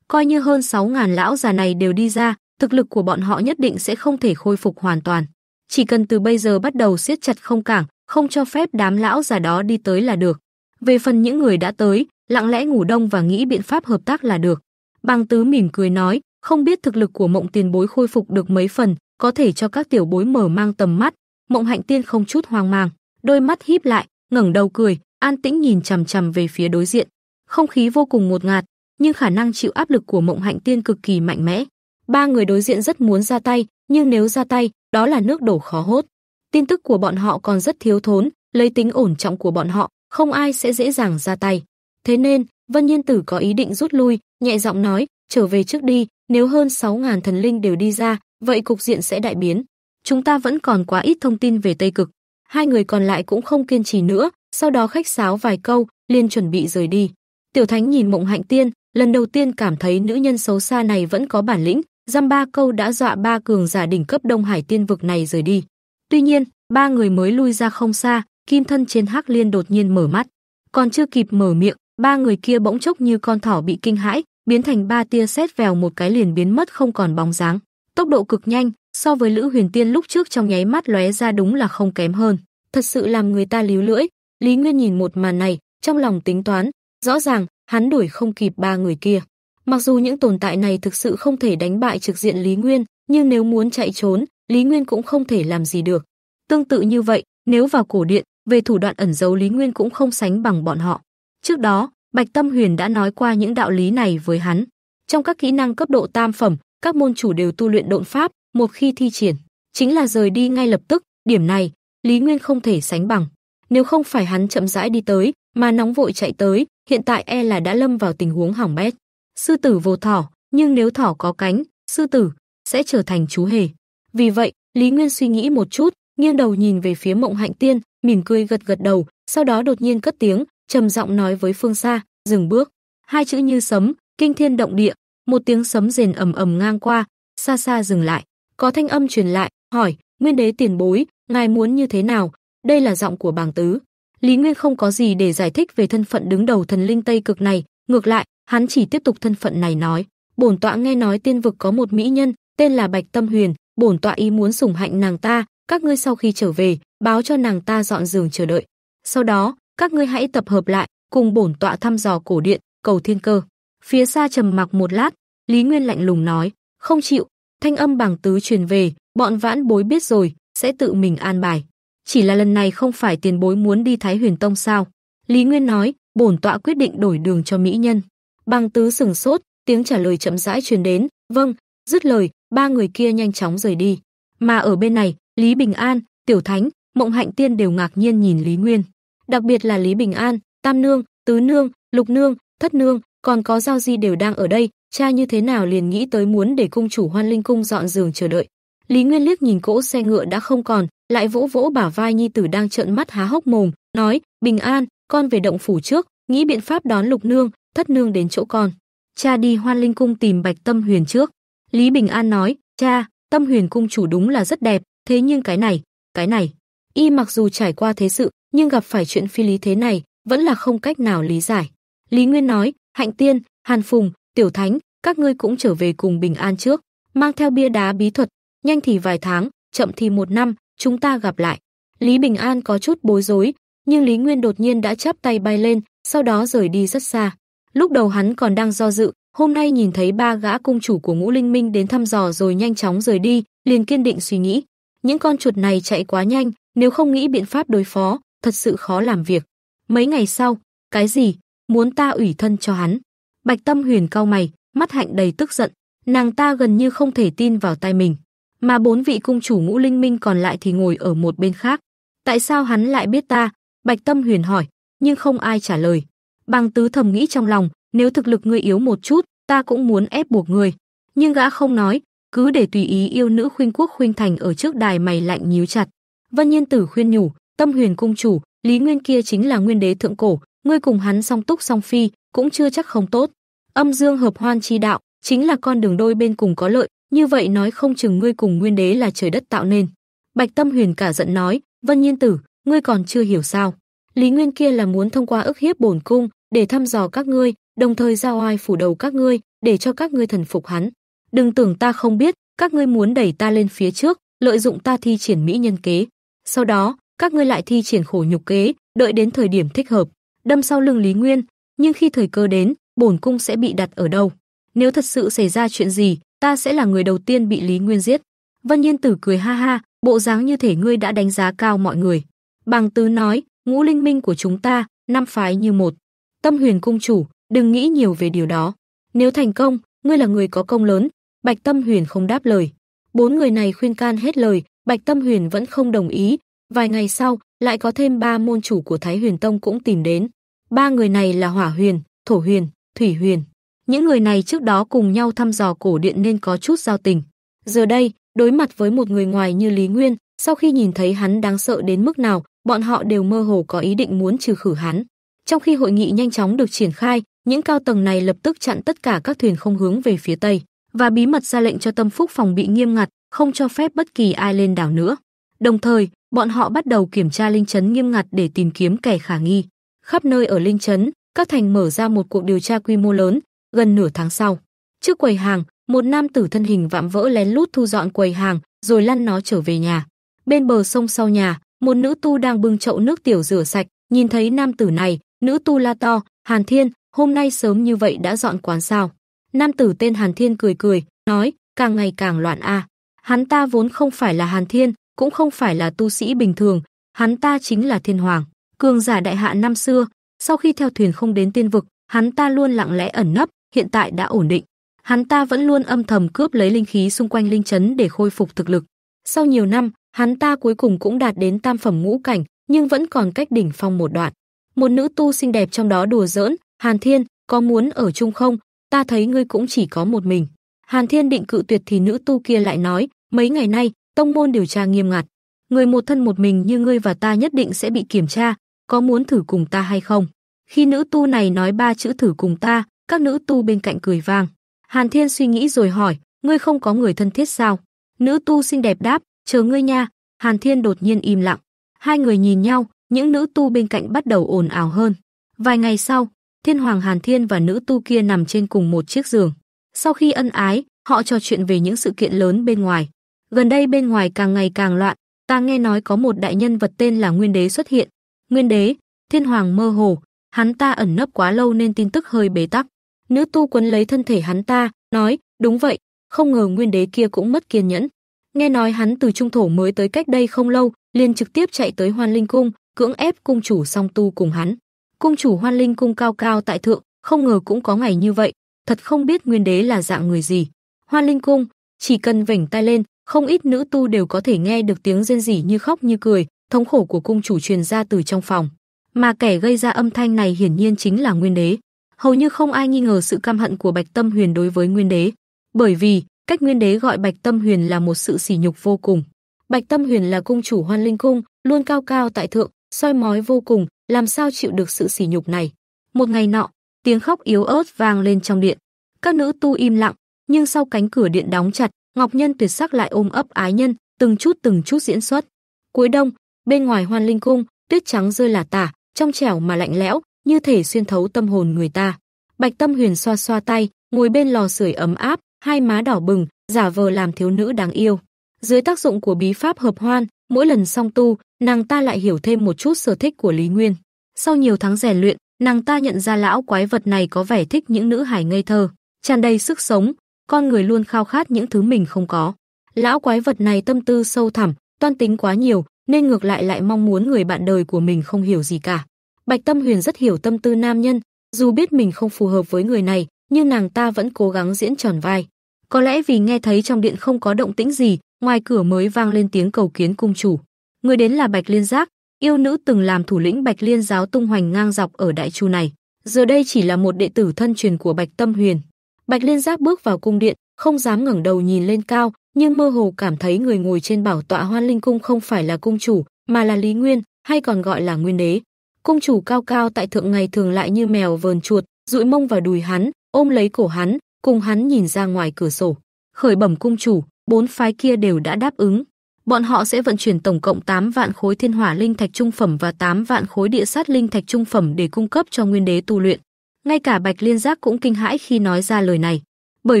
coi như hơn 6000 lão già này đều đi ra, thực lực của bọn họ nhất định sẽ không thể khôi phục hoàn toàn. Chỉ cần từ bây giờ bắt đầu siết chặt không cảng, không cho phép đám lão già đó đi tới là được. Về phần những người đã tới, lặng lẽ ngủ đông và nghĩ biện pháp hợp tác là được. Bang Tứ mỉm cười nói, không biết thực lực của Mộng Tiền Bối khôi phục được mấy phần, có thể cho các tiểu bối mở mang tầm mắt. Mộng Hạnh Tiên không chút hoang mang, đôi mắt híp lại, ngẩng đầu cười, an tĩnh nhìn chằm chằm về phía đối diện. Không khí vô cùng ngột ngạt, nhưng khả năng chịu áp lực của Mộng Hạnh Tiên cực kỳ mạnh mẽ. Ba người đối diện rất muốn ra tay, nhưng nếu ra tay, đó là nước đổ khó hốt. Tin tức của bọn họ còn rất thiếu thốn, lấy tính ổn trọng của bọn họ, không ai sẽ dễ dàng ra tay. Thế nên, Vân Nhiên Tử có ý định rút lui, nhẹ giọng nói, trở về trước đi, nếu hơn 6.000 thần linh đều đi ra, vậy cục diện sẽ đại biến. Chúng ta vẫn còn quá ít thông tin về Tây Cực. Hai người còn lại cũng không kiên trì nữa, sau đó khách sáo vài câu, liền chuẩn bị rời đi. Tiểu Thánh nhìn Mộng Hạnh Tiên, lần đầu tiên cảm thấy nữ nhân xấu xa này vẫn có bản lĩnh, dăm ba câu đã dọa ba cường giả đỉnh cấp Đông Hải tiên vực này rời đi. Tuy nhiên, ba người mới lui ra không xa, kim thân trên hắc liên đột nhiên mở mắt. Còn chưa kịp mở miệng, ba người kia bỗng chốc như con thỏ bị kinh hãi, biến thành ba tia sét vèo một cái liền biến mất không còn bóng dáng. Tốc độ cực nhanh, so với Lữ Huyền Tiên lúc trước trong nháy mắt lóe ra đúng là không kém hơn, thật sự làm người ta líu lưỡi. Lý Nguyên nhìn một màn này, trong lòng tính toán, rõ ràng hắn đuổi không kịp ba người kia. Mặc dù những tồn tại này thực sự không thể đánh bại trực diện Lý Nguyên, nhưng nếu muốn chạy trốn, Lý Nguyên cũng không thể làm gì được. Tương tự như vậy, nếu vào cổ điện, về thủ đoạn ẩn giấu Lý Nguyên cũng không sánh bằng bọn họ. Trước đó, Bạch Tâm Huyền đã nói qua những đạo lý này với hắn. Trong các kỹ năng cấp độ tam phẩm, các môn chủ đều tu luyện độn pháp, một khi thi triển, chính là rời đi ngay lập tức, điểm này, Lý Nguyên không thể sánh bằng. Nếu không phải hắn chậm rãi đi tới, mà nóng vội chạy tới, hiện tại e là đã lâm vào tình huống hỏng bét. Sư tử vô thỏ, nhưng nếu thỏ có cánh, sư tử sẽ trở thành chú hề. Vì vậy, Lý Nguyên suy nghĩ một chút, nghiêng đầu nhìn về phía Mộng Hạnh Tiên, mỉm cười gật gật đầu, sau đó đột nhiên cất tiếng, trầm giọng nói với phương xa, dừng bước. Hai chữ như sấm, kinh thiên động địa, một tiếng sấm rền ầm ầm ngang qua, xa xa dừng lại. Có thanh âm truyền lại, hỏi, "Nguyên đế tiền bối, ngài muốn như thế nào?" Đây là giọng của Bàng Tứ. Lý Nguyên không có gì để giải thích về thân phận đứng đầu thần linh Tây Cực này, ngược lại, hắn chỉ tiếp tục thân phận này nói, bổn tọa nghe nói tiên vực có một mỹ nhân, tên là Bạch Tâm Huyền, bổn tọa ý muốn sủng hạnh nàng ta, các ngươi sau khi trở về, báo cho nàng ta dọn giường chờ đợi. Sau đó, các ngươi hãy tập hợp lại, cùng bổn tọa thăm dò cổ điện, cầu thiên cơ. Phía xa trầm mặc một lát, Lý Nguyên lạnh lùng nói, không chịu, thanh âm bằng tứ truyền về, bọn vãn bối biết rồi, sẽ tự mình an bài chỉ là lần này không phải tiền bối muốn đi Thái Huyền Tông sao? Lý Nguyên nói, bổn tọa quyết định đổi đường cho mỹ nhân. Băng tứ sừng sốt, tiếng trả lời chậm rãi truyền đến, vâng, dứt lời, ba người kia nhanh chóng rời đi. Mà ở bên này, Lý Bình An, Tiểu Thánh, Mộng Hạnh Tiên đều ngạc nhiên nhìn Lý Nguyên. Đặc biệt là Lý Bình An, Tam Nương, Tứ Nương, Lục Nương, Thất Nương, còn có Giao Di đều đang ở đây, cha như thế nào liền nghĩ tới muốn để cung chủ Hoan Linh Cung dọn giường chờ đợi. Lý Nguyên liếc nhìn cỗ xe ngựa đã không còn, lại vỗ vỗ bả vai nhi tử đang trợn mắt há hốc mồm, nói: "Bình An, con về động phủ trước, nghĩ biện pháp đón Lục nương, thất nương đến chỗ con. Cha đi Hoan Linh cung tìm Bạch Tâm Huyền trước." Lý Bình An nói: "Cha, Tâm Huyền cung chủ đúng là rất đẹp, thế nhưng cái này, cái này." Y mặc dù trải qua thế sự, nhưng gặp phải chuyện phi lý thế này, vẫn là không cách nào lý giải. Lý Nguyên nói: "Hạnh Tiên, Hàn Phùng, Tiểu Thánh, các ngươi cũng trở về cùng Bình An trước, mang theo bia đá bí thuật, nhanh thì vài tháng, chậm thì một năm, chúng ta gặp lại. Lý Bình An có chút bối rối, nhưng Lý Nguyên đột nhiên đã chắp tay bay lên, sau đó rời đi rất xa. Lúc đầu hắn còn đang do dự, hôm nay nhìn thấy ba gã cung chủ của Ngũ Linh Minh đến thăm dò rồi nhanh chóng rời đi, liền kiên định suy nghĩ. Những con chuột này chạy quá nhanh, nếu không nghĩ biện pháp đối phó, thật sự khó làm việc. Mấy ngày sau, cái gì? Muốn ta ủy thân cho hắn. Bạch Tâm Huyền cau mày, mắt hạnh đầy tức giận, nàng ta gần như không thể tin vào tai mình mà bốn vị cung chủ ngũ linh minh còn lại thì ngồi ở một bên khác. Tại sao hắn lại biết ta? Bạch Tâm Huyền hỏi, nhưng không ai trả lời. Bằng tứ thầm nghĩ trong lòng, nếu thực lực ngươi yếu một chút, ta cũng muốn ép buộc ngươi. Nhưng gã không nói, cứ để tùy ý yêu nữ khuyên quốc khuyên thành ở trước đài mày lạnh nhíu chặt. Vân Nhiên Tử khuyên nhủ, Tâm Huyền cung chủ, Lý Nguyên kia chính là nguyên đế thượng cổ, ngươi cùng hắn song túc song phi, cũng chưa chắc không tốt. Âm dương hợp hoan chi đạo, chính là con đường đôi bên cùng có lợi, như vậy nói không chừng ngươi cùng nguyên đế là trời đất tạo nên. Bạch Tâm Huyền cả giận nói, Vân Nhiên Tử, ngươi còn chưa hiểu sao. Lý Nguyên kia là muốn thông qua ức hiếp bổn cung để thăm dò các ngươi, đồng thời giao oai phủ đầu các ngươi, để cho các ngươi thần phục hắn. Đừng tưởng ta không biết, các ngươi muốn đẩy ta lên phía trước, lợi dụng ta thi triển mỹ nhân kế. Sau đó, các ngươi lại thi triển khổ nhục kế, đợi đến thời điểm thích hợp, đâm sau lưng Lý Nguyên, nhưng khi thời cơ đến, bổn cung sẽ bị đặt ở đâu? Nếu thật sự xảy ra chuyện gì, ta sẽ là người đầu tiên bị Lý Nguyên giết. Vân nhiên Tử cười ha ha, bộ dáng như thể ngươi đã đánh giá cao mọi người. Bằng tứ nói, ngũ linh minh của chúng ta, năm phái như một. Tâm huyền cung chủ, đừng nghĩ nhiều về điều đó. Nếu thành công, ngươi là người có công lớn. Bạch Tâm Huyền không đáp lời. Bốn người này khuyên can hết lời, Bạch Tâm Huyền vẫn không đồng ý. Vài ngày sau, lại có thêm ba môn chủ của Thái Huyền Tông cũng tìm đến. Ba người này là Hỏa Huyền, Thổ Huyền, Thủy Huyền, những người này trước đó cùng nhau thăm dò cổ điện nên có chút giao tình. Giờ đây, đối mặt với một người ngoài như Lý Nguyên, sau khi nhìn thấy hắn đáng sợ đến mức nào, bọn họ đều mơ hồ có ý định muốn trừ khử hắn. Trong khi hội nghị nhanh chóng được triển khai, những cao tầng này lập tức chặn tất cả các thuyền không hướng về phía tây và bí mật ra lệnh cho Tâm Phúc phòng bị nghiêm ngặt, không cho phép bất kỳ ai lên đảo nữa. Đồng thời, bọn họ bắt đầu kiểm tra linh chấn nghiêm ngặt để tìm kiếm kẻ khả nghi. Khắp nơi ở linh chấn, các thành mở ra một cuộc điều tra quy mô lớn, gần nửa tháng sau. Trước quầy hàng, một nam tử thân hình vạm vỡ lén lút thu dọn quầy hàng, rồi lăn nó trở về nhà. Bên bờ sông sau nhà, một nữ tu đang bưng chậu nước tiểu rửa sạch, nhìn thấy nam tử này, nữ tu la to, Hàn Thiên, hôm nay sớm như vậy đã dọn quán sao. Nam tử tên Hàn Thiên cười cười, nói, càng ngày càng loạn a. Hắn ta vốn không phải là Hàn Thiên, cũng không phải là tu sĩ bình thường, hắn ta chính là Thiên Hoàng, cường giả đại hạ năm xưa, sau khi theo thuyền không đến tiên vực, hắn ta luôn lặng lẽ ẩn nấp, hiện tại đã ổn định. Hắn ta vẫn luôn âm thầm cướp lấy linh khí xung quanh linh chấn để khôi phục thực lực. Sau nhiều năm, hắn ta cuối cùng cũng đạt đến tam phẩm ngũ cảnh, nhưng vẫn còn cách đỉnh phong một đoạn. Một nữ tu xinh đẹp trong đó đùa giỡn, "Hàn Thiên, có muốn ở chung không? Ta thấy ngươi cũng chỉ có một mình." Hàn Thiên định cự tuyệt thì nữ tu kia lại nói, "Mấy ngày nay, tông môn điều tra nghiêm ngặt, người một thân một mình như ngươi và ta nhất định sẽ bị kiểm tra, có muốn thử cùng ta hay không?" Khi nữ tu này nói ba chữ thử cùng ta, các nữ tu bên cạnh cười vang. Hàn Thiên suy nghĩ rồi hỏi, ngươi không có người thân thiết sao? Nữ tu xinh đẹp đáp, chờ ngươi nha. Hàn Thiên đột nhiên im lặng. Hai người nhìn nhau, những nữ tu bên cạnh bắt đầu ồn ào hơn. Vài ngày sau, Thiên Hoàng Hàn Thiên và nữ tu kia nằm trên cùng một chiếc giường. Sau khi ân ái, họ trò chuyện về những sự kiện lớn bên ngoài. Gần đây bên ngoài càng ngày càng loạn, ta nghe nói có một đại nhân vật tên là Nguyên Đế xuất hiện. Nguyên Đế, Thiên Hoàng mơ hồ, hắn ta ẩn nấp quá lâu nên tin tức hơi bế tắc. Nữ tu quấn lấy thân thể hắn ta, nói, đúng vậy, không ngờ nguyên đế kia cũng mất kiên nhẫn. Nghe nói hắn từ trung thổ mới tới cách đây không lâu, liền trực tiếp chạy tới Hoan Linh cung, cưỡng ép cung chủ song tu cùng hắn. Cung chủ Hoan Linh cung cao cao tại thượng, không ngờ cũng có ngày như vậy, thật không biết nguyên đế là dạng người gì. Hoan Linh cung, chỉ cần vểnh tai lên, không ít nữ tu đều có thể nghe được tiếng rên rỉ như khóc như cười, thống khổ của cung chủ truyền ra từ trong phòng. Mà kẻ gây ra âm thanh này hiển nhiên chính là nguyên đế hầu như không ai nghi ngờ sự căm hận của Bạch Tâm Huyền đối với Nguyên Đế, bởi vì cách Nguyên Đế gọi Bạch Tâm Huyền là một sự sỉ nhục vô cùng. Bạch Tâm Huyền là cung chủ Hoan Linh cung, luôn cao cao tại thượng, soi mói vô cùng, làm sao chịu được sự sỉ nhục này. Một ngày nọ, tiếng khóc yếu ớt vang lên trong điện. Các nữ tu im lặng, nhưng sau cánh cửa điện đóng chặt, Ngọc Nhân tuyệt sắc lại ôm ấp ái nhân, từng chút từng chút diễn xuất. Cuối đông, bên ngoài Hoan Linh cung, tuyết trắng rơi là tả, trong trẻo mà lạnh lẽo, như thể xuyên thấu tâm hồn người ta. Bạch Tâm Huyền xoa xoa tay, ngồi bên lò sưởi ấm áp, hai má đỏ bừng, giả vờ làm thiếu nữ đáng yêu. Dưới tác dụng của bí pháp hợp hoan, mỗi lần song tu, nàng ta lại hiểu thêm một chút sở thích của Lý Nguyên. Sau nhiều tháng rèn luyện, nàng ta nhận ra lão quái vật này có vẻ thích những nữ hài ngây thơ, tràn đầy sức sống, con người luôn khao khát những thứ mình không có. Lão quái vật này tâm tư sâu thẳm, toan tính quá nhiều, nên ngược lại lại mong muốn người bạn đời của mình không hiểu gì cả. Bạch Tâm Huyền rất hiểu tâm tư nam nhân, dù biết mình không phù hợp với người này, nhưng nàng ta vẫn cố gắng diễn tròn vai. Có lẽ vì nghe thấy trong điện không có động tĩnh gì, ngoài cửa mới vang lên tiếng cầu kiến cung chủ. Người đến là Bạch Liên Giác, yêu nữ từng làm thủ lĩnh Bạch Liên giáo tung hoành ngang dọc ở đại chu này, giờ đây chỉ là một đệ tử thân truyền của Bạch Tâm Huyền. Bạch Liên Giác bước vào cung điện, không dám ngẩng đầu nhìn lên cao, nhưng mơ hồ cảm thấy người ngồi trên bảo tọa Hoan Linh cung không phải là cung chủ, mà là Lý Nguyên, hay còn gọi là Nguyên đế cung chủ cao cao tại thượng ngày thường lại như mèo vờn chuột, dụi mông vào đùi hắn, ôm lấy cổ hắn, cùng hắn nhìn ra ngoài cửa sổ. Khởi bẩm cung chủ, bốn phái kia đều đã đáp ứng. Bọn họ sẽ vận chuyển tổng cộng 8 vạn khối thiên hỏa linh thạch trung phẩm và 8 vạn khối địa sát linh thạch trung phẩm để cung cấp cho nguyên đế tu luyện. Ngay cả Bạch Liên Giác cũng kinh hãi khi nói ra lời này, bởi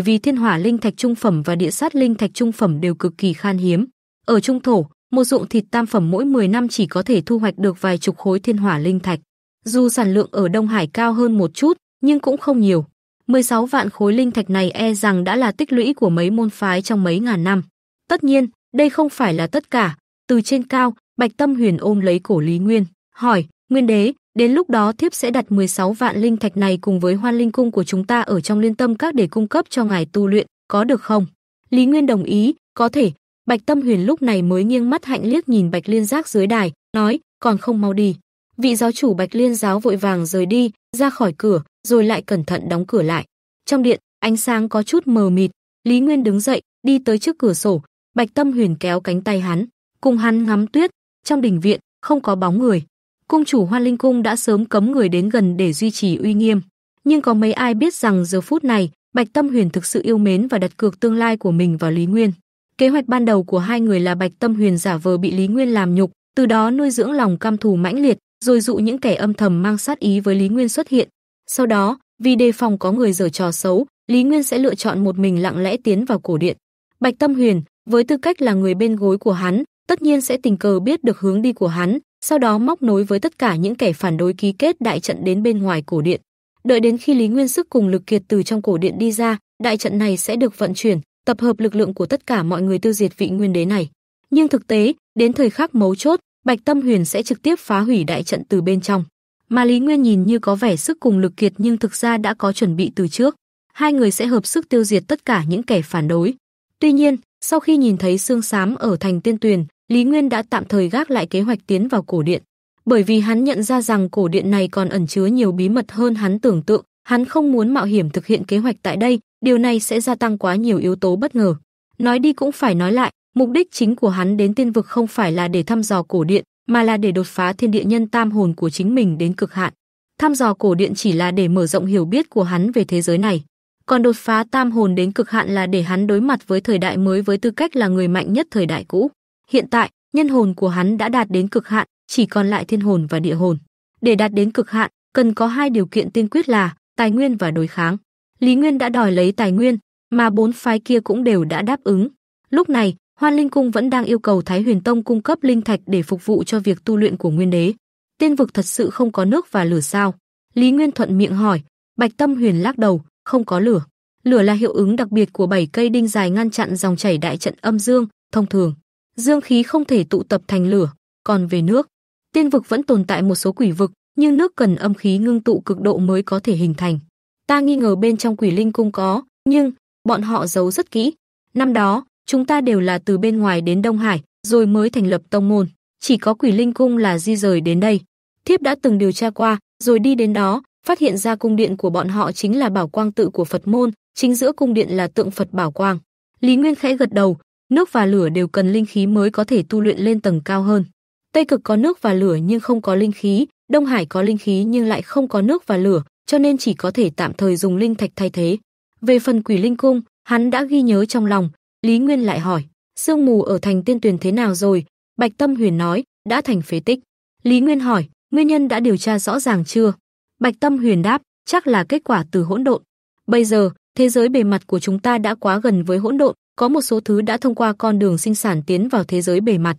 vì thiên hỏa linh thạch trung phẩm và địa sát linh thạch trung phẩm đều cực kỳ khan hiếm. Ở trung thổ, một ruộng thịt tam phẩm mỗi 10 năm chỉ có thể thu hoạch được vài chục khối thiên hỏa linh thạch. Dù sản lượng ở Đông Hải cao hơn một chút, nhưng cũng không nhiều. 16 vạn khối linh thạch này e rằng đã là tích lũy của mấy môn phái trong mấy ngàn năm. Tất nhiên, đây không phải là tất cả. Từ trên cao, Bạch Tâm Huyền ôm lấy cổ Lý Nguyên, hỏi, Nguyên Đế, đến lúc đó thiếp sẽ đặt 16 vạn linh thạch này cùng với hoan linh cung của chúng ta ở trong liên tâm các để cung cấp cho ngài tu luyện, có được không? Lý Nguyên đồng ý, có thể, Bạch Tâm Huyền lúc này mới nghiêng mắt hạnh liếc nhìn Bạch Liên Giác dưới đài, nói, còn không mau đi. Vị giáo chủ Bạch Liên giáo vội vàng rời đi, ra khỏi cửa, rồi lại cẩn thận đóng cửa lại. Trong điện, ánh sáng có chút mờ mịt, Lý Nguyên đứng dậy, đi tới trước cửa sổ, Bạch Tâm Huyền kéo cánh tay hắn, cùng hắn ngắm tuyết, trong đình viện không có bóng người. Cung chủ Hoa Linh cung đã sớm cấm người đến gần để duy trì uy nghiêm, nhưng có mấy ai biết rằng giờ phút này, Bạch Tâm Huyền thực sự yêu mến và đặt cược tương lai của mình vào Lý Nguyên. Kế hoạch ban đầu của hai người là Bạch Tâm Huyền giả vờ bị Lý Nguyên làm nhục, từ đó nuôi dưỡng lòng cam thù mãnh liệt, rồi dụ những kẻ âm thầm mang sát ý với Lý Nguyên xuất hiện. Sau đó, vì đề phòng có người giở trò xấu, Lý Nguyên sẽ lựa chọn một mình lặng lẽ tiến vào cổ điện. Bạch Tâm Huyền, với tư cách là người bên gối của hắn, tất nhiên sẽ tình cờ biết được hướng đi của hắn, sau đó móc nối với tất cả những kẻ phản đối ký kết đại trận đến bên ngoài cổ điện. Đợi đến khi Lý Nguyên sức cùng lực kiệt từ trong cổ điện đi ra, đại trận này sẽ được vận chuyển, tập hợp lực lượng của tất cả mọi người tiêu diệt vị nguyên đế này. Nhưng thực tế, đến thời khắc mấu chốt, Bạch Tâm Huyền sẽ trực tiếp phá hủy đại trận từ bên trong. Mà Lý Nguyên nhìn như có vẻ sức cùng lực kiệt nhưng thực ra đã có chuẩn bị từ trước. Hai người sẽ hợp sức tiêu diệt tất cả những kẻ phản đối. Tuy nhiên, sau khi nhìn thấy xương xám ở thành Tiên Tuyền, Lý Nguyên đã tạm thời gác lại kế hoạch tiến vào cổ điện, bởi vì hắn nhận ra rằng cổ điện này còn ẩn chứa nhiều bí mật hơn hắn tưởng tượng, Hắn không muốn mạo hiểm thực hiện kế hoạch tại đây, điều này sẽ gia tăng quá nhiều yếu tố bất ngờ. Nói đi cũng phải nói lại, mục đích chính của hắn đến tiên vực không phải là để thăm dò cổ điện, mà là để đột phá thiên địa nhân tam hồn của chính mình đến cực hạn. Thăm dò cổ điện chỉ là để mở rộng hiểu biết của hắn về thế giới này, còn đột phá tam hồn đến cực hạn là để hắn đối mặt với thời đại mới với tư cách là người mạnh nhất thời đại cũ. Hiện tại, nhân hồn của hắn đã đạt đến cực hạn, chỉ còn lại thiên hồn và địa hồn. Để đạt đến cực hạn, cần có hai điều kiện tiên quyết là tài nguyên và đối kháng. Lý Nguyên đã đòi lấy tài nguyên, mà bốn phái kia cũng đều đã đáp ứng. Lúc này, Hoan Linh Cung vẫn đang yêu cầu Thái Huyền Tông cung cấp linh thạch để phục vụ cho việc tu luyện của Nguyên Đế. Tiên vực thật sự không có nước và lửa sao? Lý Nguyên thuận miệng hỏi, Bạch Tâm Huyền lắc đầu, không có lửa. Lửa là hiệu ứng đặc biệt của bảy cây đinh dài ngăn chặn dòng chảy đại trận âm dương, thông thường, dương khí không thể tụ tập thành lửa, còn về nước, tiên vực vẫn tồn tại một số quỷ vực, nhưng nước cần âm khí ngưng tụ cực độ mới có thể hình thành. Ta nghi ngờ bên trong Quỷ Linh cung có, nhưng bọn họ giấu rất kỹ. Năm đó, chúng ta đều là từ bên ngoài đến Đông Hải, rồi mới thành lập tông môn, chỉ có Quỷ Linh cung là di rời đến đây. Thiếp đã từng điều tra qua, rồi đi đến đó, phát hiện ra cung điện của bọn họ chính là bảo quang tự của Phật môn, chính giữa cung điện là tượng Phật bảo quang. Lý Nguyên khẽ gật đầu, nước và lửa đều cần linh khí mới có thể tu luyện lên tầng cao hơn. Tây cực có nước và lửa nhưng không có linh khí, Đông Hải có linh khí nhưng lại không có nước và lửa, cho nên chỉ có thể tạm thời dùng linh thạch thay thế. Về phần Quỷ Linh cung, hắn đã ghi nhớ trong lòng, Lý Nguyên lại hỏi: "Sương mù ở thành Tiên Tuyền thế nào rồi?" Bạch Tâm Huyền nói: "Đã thành phế tích." Lý Nguyên hỏi: "Nguyên nhân đã điều tra rõ ràng chưa?" Bạch Tâm Huyền đáp: "Chắc là kết quả từ hỗn độn. Bây giờ, thế giới bề mặt của chúng ta đã quá gần với hỗn độn, có một số thứ đã thông qua con đường sinh sản tiến vào thế giới bề mặt.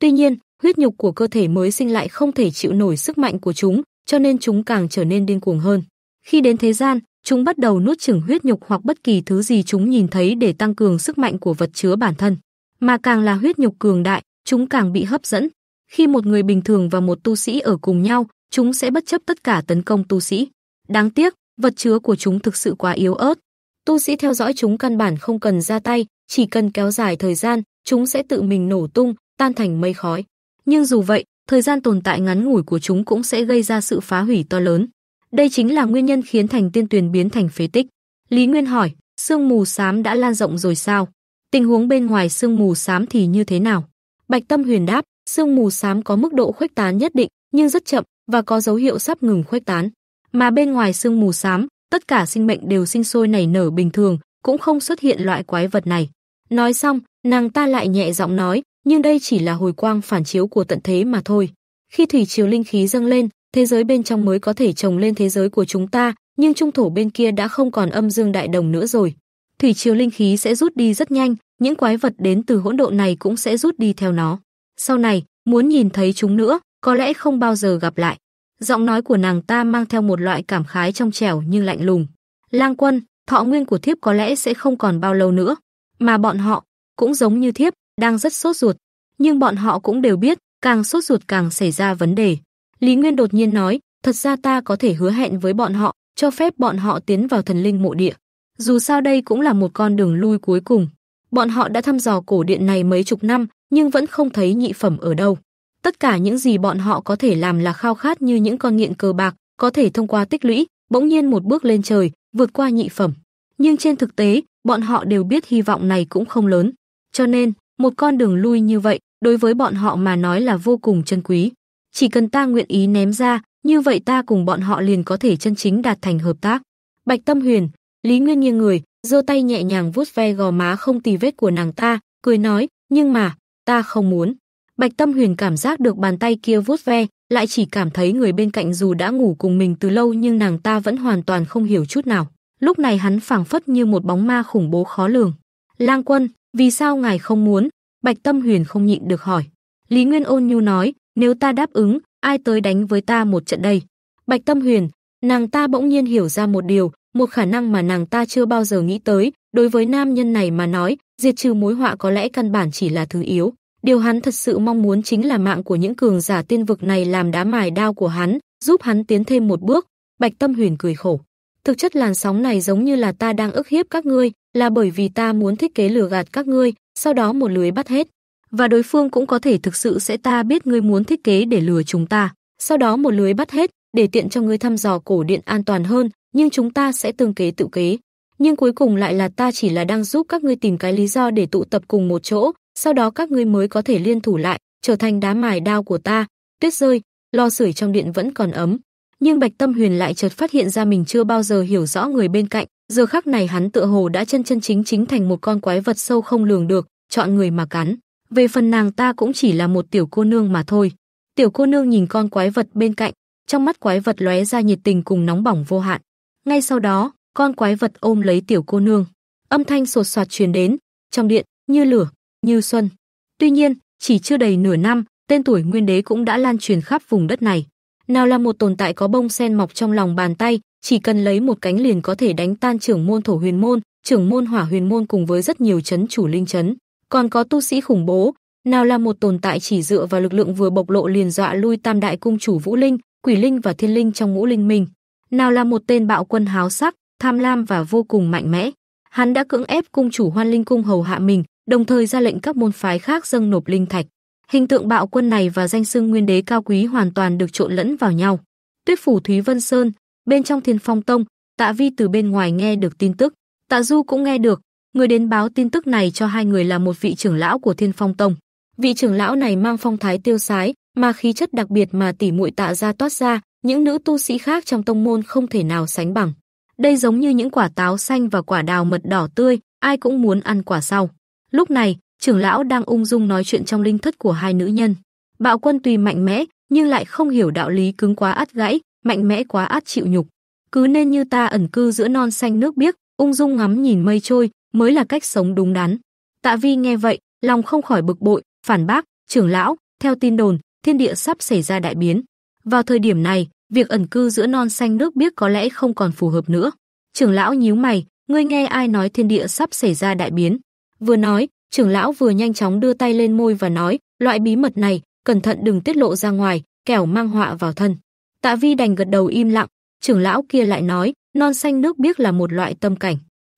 Tuy nhiên, huyết nhục của cơ thể mới sinh lại không thể chịu nổi sức mạnh của chúng, cho nên chúng càng trở nên điên cuồng hơn. Khi đến thế gian, chúng bắt đầu nuốt chửng huyết nhục hoặc bất kỳ thứ gì chúng nhìn thấy để tăng cường sức mạnh của vật chứa bản thân. Mà càng là huyết nhục cường đại, chúng càng bị hấp dẫn. Khi một người bình thường và một tu sĩ ở cùng nhau, chúng sẽ bất chấp tất cả tấn công tu sĩ. Đáng tiếc, vật chứa của chúng thực sự quá yếu ớt. Tu sĩ theo dõi chúng căn bản không cần ra tay, chỉ cần kéo dài thời gian, chúng sẽ tự mình nổ tung, tan thành mây khói. Nhưng dù vậy, thời gian tồn tại ngắn ngủi của chúng cũng sẽ gây ra sự phá hủy to lớn. Đây chính là nguyên nhân khiến thành tiên tuyền biến thành phế tích. Lý Nguyên hỏi, sương mù xám đã lan rộng rồi sao? Tình huống bên ngoài sương mù xám thì như thế nào? Bạch Tâm Huyền đáp, sương mù xám có mức độ khuếch tán nhất định, nhưng rất chậm và có dấu hiệu sắp ngừng khuếch tán. Mà bên ngoài sương mù xám, tất cả sinh mệnh đều sinh sôi nảy nở bình thường, cũng không xuất hiện loại quái vật này. Nói xong, nàng ta lại nhẹ giọng nói, nhưng đây chỉ là hồi quang phản chiếu của tận thế mà thôi. Khi thủy chiều linh khí dâng lên, thế giới bên trong mới có thể trồng lên thế giới của chúng ta, nhưng trung thổ bên kia đã không còn âm dương đại đồng nữa rồi. Thủy chiều linh khí sẽ rút đi rất nhanh, những quái vật đến từ hỗn độn này cũng sẽ rút đi theo nó. Sau này, muốn nhìn thấy chúng nữa, có lẽ không bao giờ gặp lại. Giọng nói của nàng ta mang theo một loại cảm khái trong trẻo nhưng lạnh lùng. Lang quân, thọ nguyên của thiếp có lẽ sẽ không còn bao lâu nữa, mà bọn họ cũng giống như thiếp, đang rất sốt ruột, nhưng bọn họ cũng đều biết, càng sốt ruột càng xảy ra vấn đề. Lý Nguyên đột nhiên nói, thật ra ta có thể hứa hẹn với bọn họ, cho phép bọn họ tiến vào thần linh mộ địa. Dù sao đây cũng là một con đường lui cuối cùng. Bọn họ đã thăm dò cổ điện này mấy chục năm, nhưng vẫn không thấy nhị phẩm ở đâu. Tất cả những gì bọn họ có thể làm là khao khát như những con nghiện cờ bạc, có thể thông qua tích lũy, bỗng nhiên một bước lên trời, vượt qua nhị phẩm. Nhưng trên thực tế, bọn họ đều biết hy vọng này cũng không lớn. Cho nên, một con đường lui như vậy, đối với bọn họ mà nói là vô cùng chân quý. Chỉ cần ta nguyện ý ném ra, như vậy ta cùng bọn họ liền có thể chân chính đạt thành hợp tác. Bạch Tâm Huyền, Lý Nguyên nghiêng người, giơ tay nhẹ nhàng vuốt ve gò má không tì vết của nàng ta, cười nói, nhưng mà, ta không muốn. Bạch Tâm Huyền cảm giác được bàn tay kia vuốt ve, lại chỉ cảm thấy người bên cạnh dù đã ngủ cùng mình từ lâu nhưng nàng ta vẫn hoàn toàn không hiểu chút nào. Lúc này hắn phảng phất như một bóng ma khủng bố khó lường. Lang Quân, vì sao ngài không muốn? Bạch Tâm Huyền không nhịn được hỏi. Lý Nguyên ôn nhu nói, nếu ta đáp ứng, ai tới đánh với ta một trận đây? Bạch Tâm Huyền, nàng ta bỗng nhiên hiểu ra một điều, một khả năng mà nàng ta chưa bao giờ nghĩ tới, đối với nam nhân này mà nói, diệt trừ mối họa có lẽ căn bản chỉ là thứ yếu. Điều hắn thật sự mong muốn chính là mạng của những cường giả tiên vực này làm đá mài đao của hắn, giúp hắn tiến thêm một bước. Bạch Tâm Huyền cười khổ. Thực chất làn sóng này giống như là ta đang ức hiếp các ngươi, là bởi vì ta muốn thiết kế lừa gạt các ngươi, sau đó một lưới bắt hết. Và đối phương cũng có thể thực sự sẽ ta biết ngươi muốn thiết kế để lừa chúng ta, sau đó một lưới bắt hết, để tiện cho ngươi thăm dò cổ điện an toàn hơn, nhưng chúng ta sẽ tương kế tự kế. Nhưng cuối cùng lại là ta chỉ là đang giúp các ngươi tìm cái lý do để tụ tập cùng một chỗ, sau đó các ngươi mới có thể liên thủ lại, trở thành đá mài đao của ta. Tuyết rơi, lò sưởi trong điện vẫn còn ấm, nhưng Bạch Tâm Huyền lại chợt phát hiện ra mình chưa bao giờ hiểu rõ người bên cạnh, giờ khắc này hắn tựa hồ đã chân chân chính chính thành một con quái vật sâu không lường được, chọn người mà cắn. Về phần nàng ta cũng chỉ là một tiểu cô nương mà thôi. Tiểu cô nương nhìn con quái vật bên cạnh, trong mắt quái vật lóe ra nhiệt tình cùng nóng bỏng vô hạn. Ngay sau đó, con quái vật ôm lấy tiểu cô nương. Âm thanh sột soạt truyền đến, trong điện, như lửa, như xuân. Tuy nhiên, chỉ chưa đầy nửa năm, tên tuổi Nguyên Đế cũng đã lan truyền khắp vùng đất này nào là một tồn tại có bông sen mọc trong lòng bàn tay, chỉ cần lấy một cánh liền có thể đánh tan trưởng môn thổ huyền môn, trưởng môn hỏa huyền môn cùng với rất nhiều chấn chủ linh chấn. Còn có tu sĩ khủng bố, nào là một tồn tại chỉ dựa vào lực lượng vừa bộc lộ liền dọa lui tam đại cung chủ vũ linh, quỷ linh và thiên linh trong ngũ linh mình. Nào là một tên bạo quân háo sắc, tham lam và vô cùng mạnh mẽ. Hắn đã cưỡng ép cung chủ hoan linh cung hầu hạ mình, đồng thời ra lệnh các môn phái khác dâng nộp linh thạch. Hình tượng bạo quân này và danh xưng nguyên đế cao quý hoàn toàn được trộn lẫn vào nhau. Tuyết phủ Thúy Vân Sơn, bên trong Thiên Phong Tông, Tạ Vi từ bên ngoài nghe được tin tức, Tạ Du cũng nghe được, người đến báo tin tức này cho hai người là một vị trưởng lão của Thiên Phong Tông. Vị trưởng lão này mang phong thái tiêu sái, mà khí chất đặc biệt mà tỷ muội Tạ gia toát ra, những nữ tu sĩ khác trong tông môn không thể nào sánh bằng. Đây giống như những quả táo xanh và quả đào mật đỏ tươi, ai cũng muốn ăn quả sau. Lúc này, trưởng lão đang ung dung nói chuyện trong linh thất của hai nữ nhân. Bạo quân tuy mạnh mẽ, nhưng lại không hiểu đạo lý cứng quá át gãy, mạnh mẽ quá át chịu nhục. Cứ nên như ta ẩn cư giữa non xanh nước biếc, ung dung ngắm nhìn mây trôi, mới là cách sống đúng đắn. Tạ Vi nghe vậy, lòng không khỏi bực bội, phản bác, trưởng lão, theo tin đồn, thiên địa sắp xảy ra đại biến. Vào thời điểm này, việc ẩn cư giữa non xanh nước biếc có lẽ không còn phù hợp nữa. Trưởng lão nhíu mày, ngươi nghe ai nói thiên địa sắp xảy ra đại biến? Vừa nói, trưởng lão vừa nhanh chóng đưa tay lên môi và nói, loại bí mật này, cẩn thận đừng tiết lộ ra ngoài, kẻo mang họa vào thân. Tạ Vi đành gật đầu im lặng, trưởng lão kia lại nói, non xanh nước biếc là một loại tâm cảnh.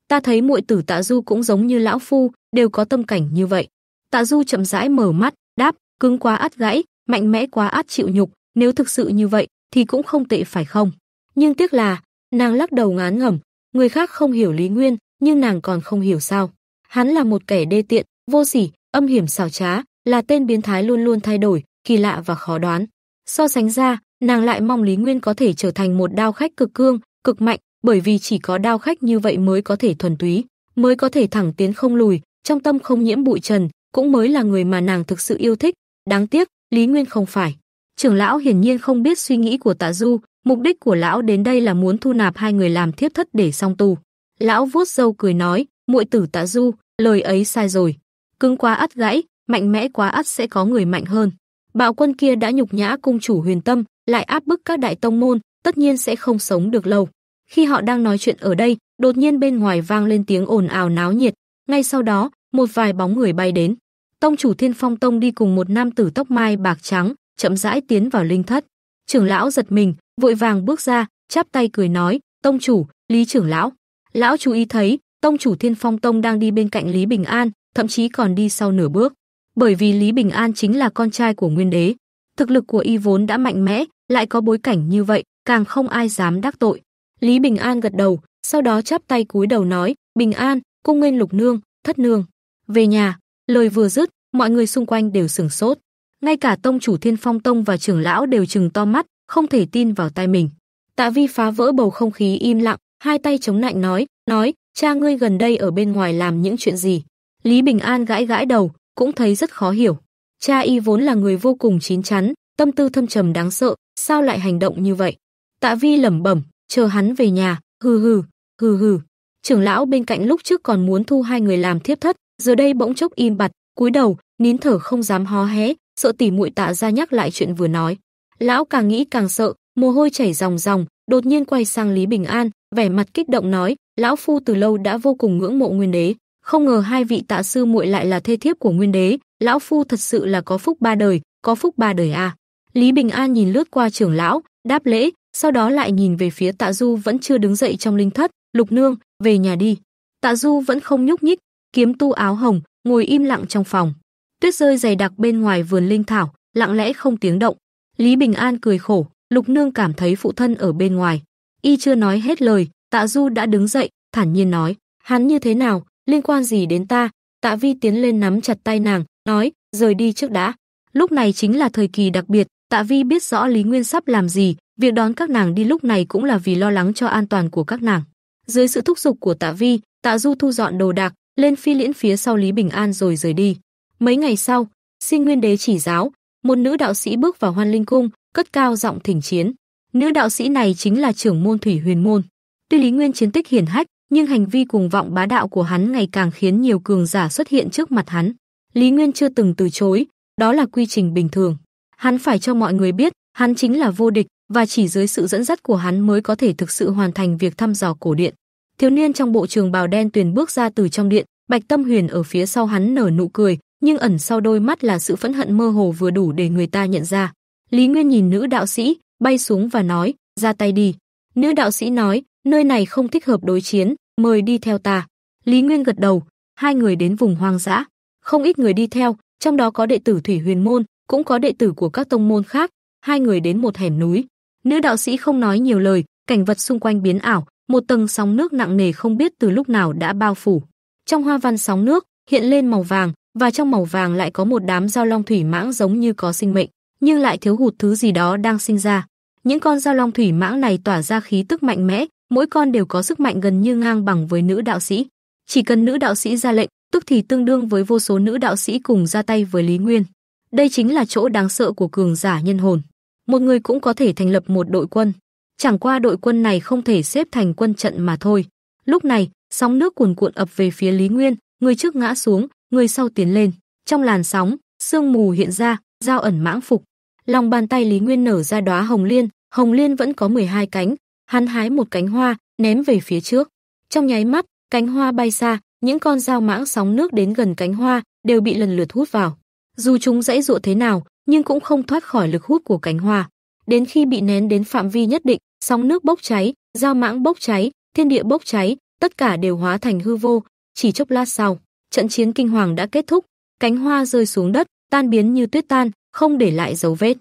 Ta thấy muội tử Tạ Du cũng giống như lão phu, đều có tâm cảnh như vậy. Tạ Du chậm rãi mở mắt, đáp, cứng quá át gãy, mạnh mẽ quá át chịu nhục, nếu thực sự như vậy thì cũng không tệ phải không? Nhưng tiếc là, nàng lắc đầu ngán ngẩm, người khác không hiểu Lý Nguyên, nhưng nàng còn không hiểu sao? Hắn là một kẻ đê tiện, vô sỉ, âm hiểm xảo trá, là tên biến thái luôn luôn thay đổi, kỳ lạ và khó đoán. So sánh ra, nàng lại mong Lý Nguyên có thể trở thành một đao khách cực cương, cực mạnh, bởi vì chỉ có đao khách như vậy mới có thể thuần túy, mới có thể thẳng tiến không lùi, trong tâm không nhiễm bụi trần, cũng mới là người mà nàng thực sự yêu thích. Đáng tiếc, Lý Nguyên không phải. Trưởng lão hiển nhiên không biết suy nghĩ của Tạ Du, mục đích của lão đến đây là muốn thu nạp hai người làm thiếp thất để song tu. Lão vuốt râu cười nói, muội tử Tạ Du, Lời ấy sai rồi. Cứng quá ắt gãy, mạnh mẽ quá ắt sẽ có người mạnh hơn. Bạo quân kia đã nhục nhã cung chủ huyền tâm, lại áp bức các đại tông môn, tất nhiên sẽ không sống được lâu. Khi họ đang nói chuyện ở đây, đột nhiên bên ngoài vang lên tiếng ồn ào náo nhiệt. Ngay sau đó, một vài bóng người bay đến. Tông chủ Thiên Phong Tông đi cùng một nam tử tóc mai bạc trắng, chậm rãi tiến vào linh thất. Trưởng lão giật mình, vội vàng bước ra, chắp tay cười nói, "Tông chủ, Lý trưởng lão." Lão chú ý thấy, tông chủ Thiên Phong Tông đang đi bên cạnh Lý Bình An, thậm chí còn đi sau nửa bước, bởi vì Lý Bình An chính là con trai của Nguyên Đế, thực lực của y vốn đã mạnh mẽ, lại có bối cảnh như vậy, càng không ai dám đắc tội. Lý Bình An gật đầu, sau đó chắp tay cúi đầu nói, "Bình An, cung nguyên Lục nương, thất nương." Về nhà, lời vừa dứt, mọi người xung quanh đều sửng sốt, ngay cả tông chủ Thiên Phong Tông và trưởng lão đều trừng to mắt, không thể tin vào tai mình. Tạ Vi phá vỡ bầu không khí im lặng, hai tay chống nạnh nói, "Nói, cha ngươi gần đây ở bên ngoài làm những chuyện gì? Lý Bình An gãi gãi đầu, cũng thấy rất khó hiểu. Cha y vốn là người vô cùng chín chắn, tâm tư thâm trầm đáng sợ, sao lại hành động như vậy? Tạ Vi lẩm bẩm, chờ hắn về nhà, hừ hừ, hừ hừ. Trưởng lão bên cạnh lúc trước còn muốn thu hai người làm thiếp thất, giờ đây bỗng chốc im bặt, cúi đầu, nín thở không dám hó hé, sợ tỉ muội Tạ ra nhắc lại chuyện vừa nói. Lão càng nghĩ càng sợ, mồ hôi chảy ròng ròng, đột nhiên quay sang Lý Bình An, vẻ mặt kích động nói, lão phu từ lâu đã vô cùng ngưỡng mộ nguyên đế, không ngờ hai vị tạ sư muội lại là thê thiếp của nguyên đế, lão phu thật sự là có phúc ba đời, có phúc ba đời a à? Lý Bình An nhìn lướt qua trưởng lão, đáp lễ, sau đó lại nhìn về phía tạ du vẫn chưa đứng dậy trong linh thất, lục nương, về nhà đi. Tạ du vẫn không nhúc nhích, kiếm tu áo hồng, ngồi im lặng trong phòng. Tuyết rơi dày đặc bên ngoài vườn linh thảo, lặng lẽ không tiếng động. Lý Bình An cười khổ, Lục Nương cảm thấy phụ thân ở bên ngoài. Y chưa nói hết lời, Tạ Du đã đứng dậy, thản nhiên nói, hắn như thế nào, liên quan gì đến ta? Tạ Vi tiến lên nắm chặt tay nàng, nói, rời đi trước đã. Lúc này chính là thời kỳ đặc biệt, Tạ Vi biết rõ Lý Nguyên sắp làm gì, việc đón các nàng đi lúc này cũng là vì lo lắng cho an toàn của các nàng. Dưới sự thúc giục của Tạ Vi, Tạ Du thu dọn đồ đạc, lên phi liễn phía sau Lý Bình An rồi rời đi. Mấy ngày sau, xin Nguyên Đế chỉ giáo, một nữ đạo sĩ bước vào Hoan Linh Cung, cất cao giọng thỉnh chiến. Nữ đạo sĩ này chính là trưởng môn Thủy Huyền môn. Tuy Lý Nguyên chiến tích hiển hách, nhưng hành vi cuồng vọng bá đạo của hắn ngày càng khiến nhiều cường giả xuất hiện trước mặt hắn. Lý Nguyên chưa từng từ chối, đó là quy trình bình thường. Hắn phải cho mọi người biết, hắn chính là vô địch và chỉ dưới sự dẫn dắt của hắn mới có thể thực sự hoàn thành việc thăm dò cổ điện. Thiếu niên trong bộ trường bào đen tuyền bước ra từ trong điện, Bạch Tâm Huyền ở phía sau hắn nở nụ cười, nhưng ẩn sau đôi mắt là sự phẫn hận mơ hồ vừa đủ để người ta nhận ra. Lý Nguyên nhìn nữ đạo sĩ, bay xuống và nói, ra tay đi. Nữ đạo sĩ nói, nơi này không thích hợp đối chiến, mời đi theo ta. Lý Nguyên gật đầu, hai người đến vùng hoang dã. Không ít người đi theo, trong đó có đệ tử Thủy Huyền Môn, cũng có đệ tử của các tông môn khác. Hai người đến một hẻm núi. Nữ đạo sĩ không nói nhiều lời, cảnh vật xung quanh biến ảo, một tầng sóng nước nặng nề không biết từ lúc nào đã bao phủ. Trong hoa văn sóng nước hiện lên màu vàng, và trong màu vàng lại có một đám giao long thủy mãng giống như có sinh mệnh nhưng lại thiếu hụt thứ gì đó đang sinh ra. Những con dao long thủy mãng này tỏa ra khí tức mạnh mẽ, mỗi con đều có sức mạnh gần như ngang bằng với nữ đạo sĩ. Chỉ cần nữ đạo sĩ ra lệnh, tức thì tương đương với vô số nữ đạo sĩ cùng ra tay với Lý Nguyên. Đây chính là chỗ đáng sợ của cường giả nhân hồn. Một người cũng có thể thành lập một đội quân, chẳng qua đội quân này không thể xếp thành quân trận mà thôi. Lúc này, sóng nước cuồn cuộn ập về phía Lý Nguyên, người trước ngã xuống, người sau tiến lên. Trong làn sóng, sương mù hiện ra, giao ẩn mãng phục. Lòng bàn tay Lý Nguyên nở ra đóa hồng liên, hồng liên vẫn có 12 cánh, hắn hái một cánh hoa, ném về phía trước. Trong nháy mắt, cánh hoa bay xa, những con giao mãng sóng nước đến gần cánh hoa đều bị lần lượt hút vào. Dù chúng dãy dụa thế nào, nhưng cũng không thoát khỏi lực hút của cánh hoa. Đến khi bị nén đến phạm vi nhất định, sóng nước bốc cháy, giao mãng bốc cháy, thiên địa bốc cháy, tất cả đều hóa thành hư vô, chỉ chốc lát sau, trận chiến kinh hoàng đã kết thúc, cánh hoa rơi xuống đất, tan biến như tuyết tan, không để lại dấu vết.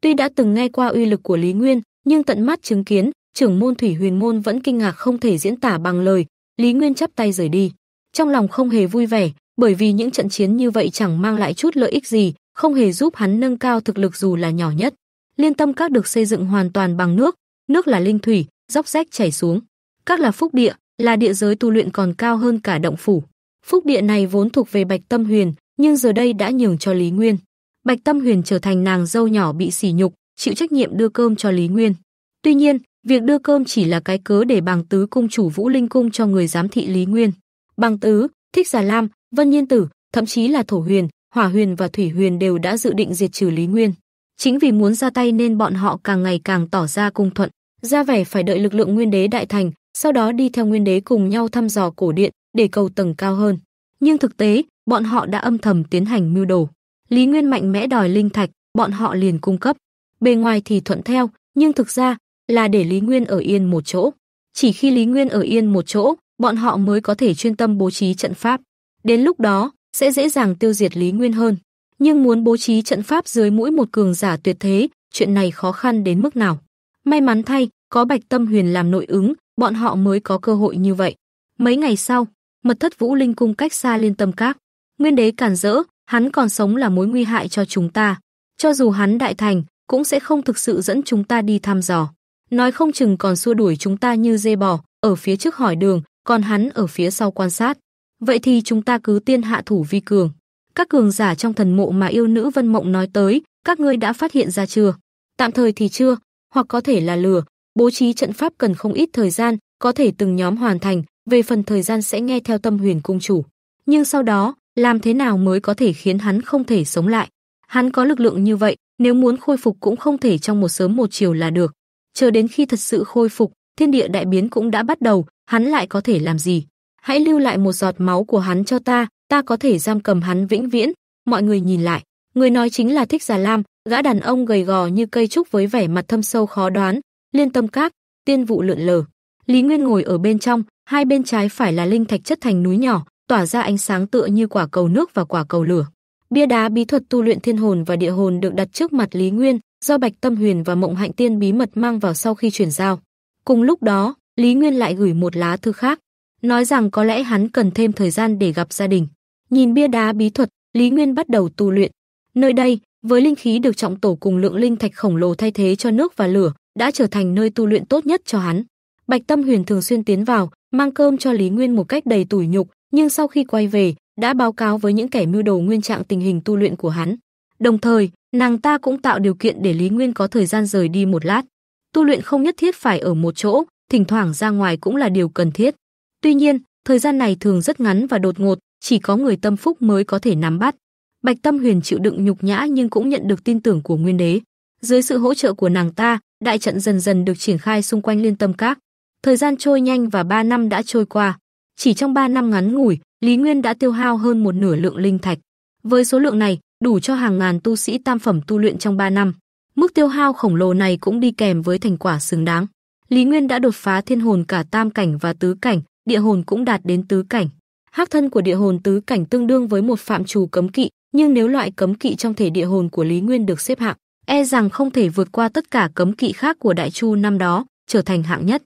Tuy đã từng nghe qua uy lực của Lý Nguyên, nhưng tận mắt chứng kiến, trưởng môn Thủy Huyền môn vẫn kinh ngạc không thể diễn tả bằng lời. Lý Nguyên chắp tay rời đi, trong lòng không hề vui vẻ, bởi vì những trận chiến như vậy chẳng mang lại chút lợi ích gì, không hề giúp hắn nâng cao thực lực dù là nhỏ nhất. Liên tâm các được xây dựng hoàn toàn bằng nước, nước là linh thủy, dốc rách chảy xuống. Các là phúc địa, là địa giới tu luyện còn cao hơn cả động phủ. Phúc địa này vốn thuộc về Bạch Tâm Huyền, nhưng giờ đây đã nhường cho Lý Nguyên. Bạch Tâm Huyền trở thành nàng dâu nhỏ bị sỉ nhục, chịu trách nhiệm đưa cơm cho Lý Nguyên. Tuy nhiên, việc đưa cơm chỉ là cái cớ để Bàng Tứ cung chủ Vũ Linh cung cho người giám thị Lý Nguyên. Bàng Tứ, Thích Giả Lam, Vân Nhiên Tử, thậm chí là Thổ Huyền, Hỏa Huyền và Thủy Huyền đều đã dự định diệt trừ Lý Nguyên. Chính vì muốn ra tay nên bọn họ càng ngày càng tỏ ra cung thuận, ra vẻ phải đợi lực lượng Nguyên Đế đại thành, sau đó đi theo Nguyên Đế cùng nhau thăm dò cổ điện để cầu tầng cao hơn. Nhưng thực tế, bọn họ đã âm thầm tiến hành mưu đồ. Lý Nguyên mạnh mẽ đòi linh thạch, bọn họ liền cung cấp. Bề ngoài thì thuận theo, nhưng thực ra là để Lý Nguyên ở yên một chỗ. Chỉ khi Lý Nguyên ở yên một chỗ, bọn họ mới có thể chuyên tâm bố trí trận pháp. Đến lúc đó, sẽ dễ dàng tiêu diệt Lý Nguyên hơn. Nhưng muốn bố trí trận pháp dưới mũi một cường giả tuyệt thế, chuyện này khó khăn đến mức nào. May mắn thay, có Bạch Tâm Huyền làm nội ứng, bọn họ mới có cơ hội như vậy. Mấy ngày sau, mật thất Vũ Linh cung cách xa liên tâm các. Nguyên đế cản rỡ, hắn còn sống là mối nguy hại cho chúng ta. Cho dù hắn đại thành, cũng sẽ không thực sự dẫn chúng ta đi thăm dò. Nói không chừng còn xua đuổi chúng ta như dê bò, ở phía trước hỏi đường, còn hắn ở phía sau quan sát. Vậy thì chúng ta cứ tiên hạ thủ vi cường. Các cường giả trong thần mộ mà yêu nữ Vân Mộng nói tới, các ngươi đã phát hiện ra chưa? Tạm thời thì chưa, hoặc có thể là lừa, bố trí trận pháp cần không ít thời gian, có thể từng nhóm hoàn thành, về phần thời gian sẽ nghe theo tâm huyền cung chủ. Nhưng sau đó, làm thế nào mới có thể khiến hắn không thể sống lại? Hắn có lực lượng như vậy, nếu muốn khôi phục cũng không thể trong một sớm một chiều là được. Chờ đến khi thật sự khôi phục, thiên địa đại biến cũng đã bắt đầu, hắn lại có thể làm gì? Hãy lưu lại một giọt máu của hắn cho ta, ta có thể giam cầm hắn vĩnh viễn. Mọi người nhìn lại, người nói chính là Thích Già Lam, gã đàn ông gầy gò như cây trúc với vẻ mặt thâm sâu khó đoán, liên tâm các, tiên vụ lượn lờ. Lý Nguyên ngồi ở bên trong, hai bên trái phải là linh thạch chất thành núi nhỏ, tỏa ra ánh sáng tựa như quả cầu nước và quả cầu lửa. Bia đá bí thuật tu luyện thiên hồn và địa hồn được đặt trước mặt Lý Nguyên, do Bạch Tâm Huyền và Mộng Hạnh Tiên bí mật mang vào sau khi chuyển giao. Cùng lúc đó, Lý Nguyên lại gửi một lá thư khác, nói rằng có lẽ hắn cần thêm thời gian để gặp gia đình. Nhìn bia đá bí thuật, Lý Nguyên bắt đầu tu luyện. Nơi đây, với linh khí được trọng tổ cùng lượng linh thạch khổng lồ thay thế cho nước và lửa, đã trở thành nơi tu luyện tốt nhất cho hắn. Bạch Tâm Huyền thường xuyên tiến vào, mang cơm cho Lý Nguyên một cách đầy tủi nhục, nhưng sau khi quay về, đã báo cáo với những kẻ mưu đồ nguyên trạng tình hình tu luyện của hắn. Đồng thời, nàng ta cũng tạo điều kiện để Lý Nguyên có thời gian rời đi một lát. Tu luyện không nhất thiết phải ở một chỗ, thỉnh thoảng ra ngoài cũng là điều cần thiết. Tuy nhiên, thời gian này thường rất ngắn và đột ngột, chỉ có người tâm phúc mới có thể nắm bắt. Bạch Tâm Huyền chịu đựng nhục nhã nhưng cũng nhận được tin tưởng của Nguyên Đế. Dưới sự hỗ trợ của nàng ta, đại trận dần dần được triển khai xung quanh Liên Tâm Các. Thời gian trôi nhanh và ba năm đã trôi qua. Chỉ trong 3 năm ngắn ngủi, Lý Nguyên đã tiêu hao hơn một nửa lượng linh thạch. Với số lượng này, đủ cho hàng ngàn tu sĩ tam phẩm tu luyện trong 3 năm. Mức tiêu hao khổng lồ này cũng đi kèm với thành quả xứng đáng. Lý Nguyên đã đột phá thiên hồn cả tam cảnh và tứ cảnh, địa hồn cũng đạt đến tứ cảnh. Hắc thân của địa hồn tứ cảnh tương đương với một phạm trù cấm kỵ, nhưng nếu loại cấm kỵ trong thể địa hồn của Lý Nguyên được xếp hạng, e rằng không thể vượt qua tất cả cấm kỵ khác của Đại Chu năm đó, trở thành hạng nhất.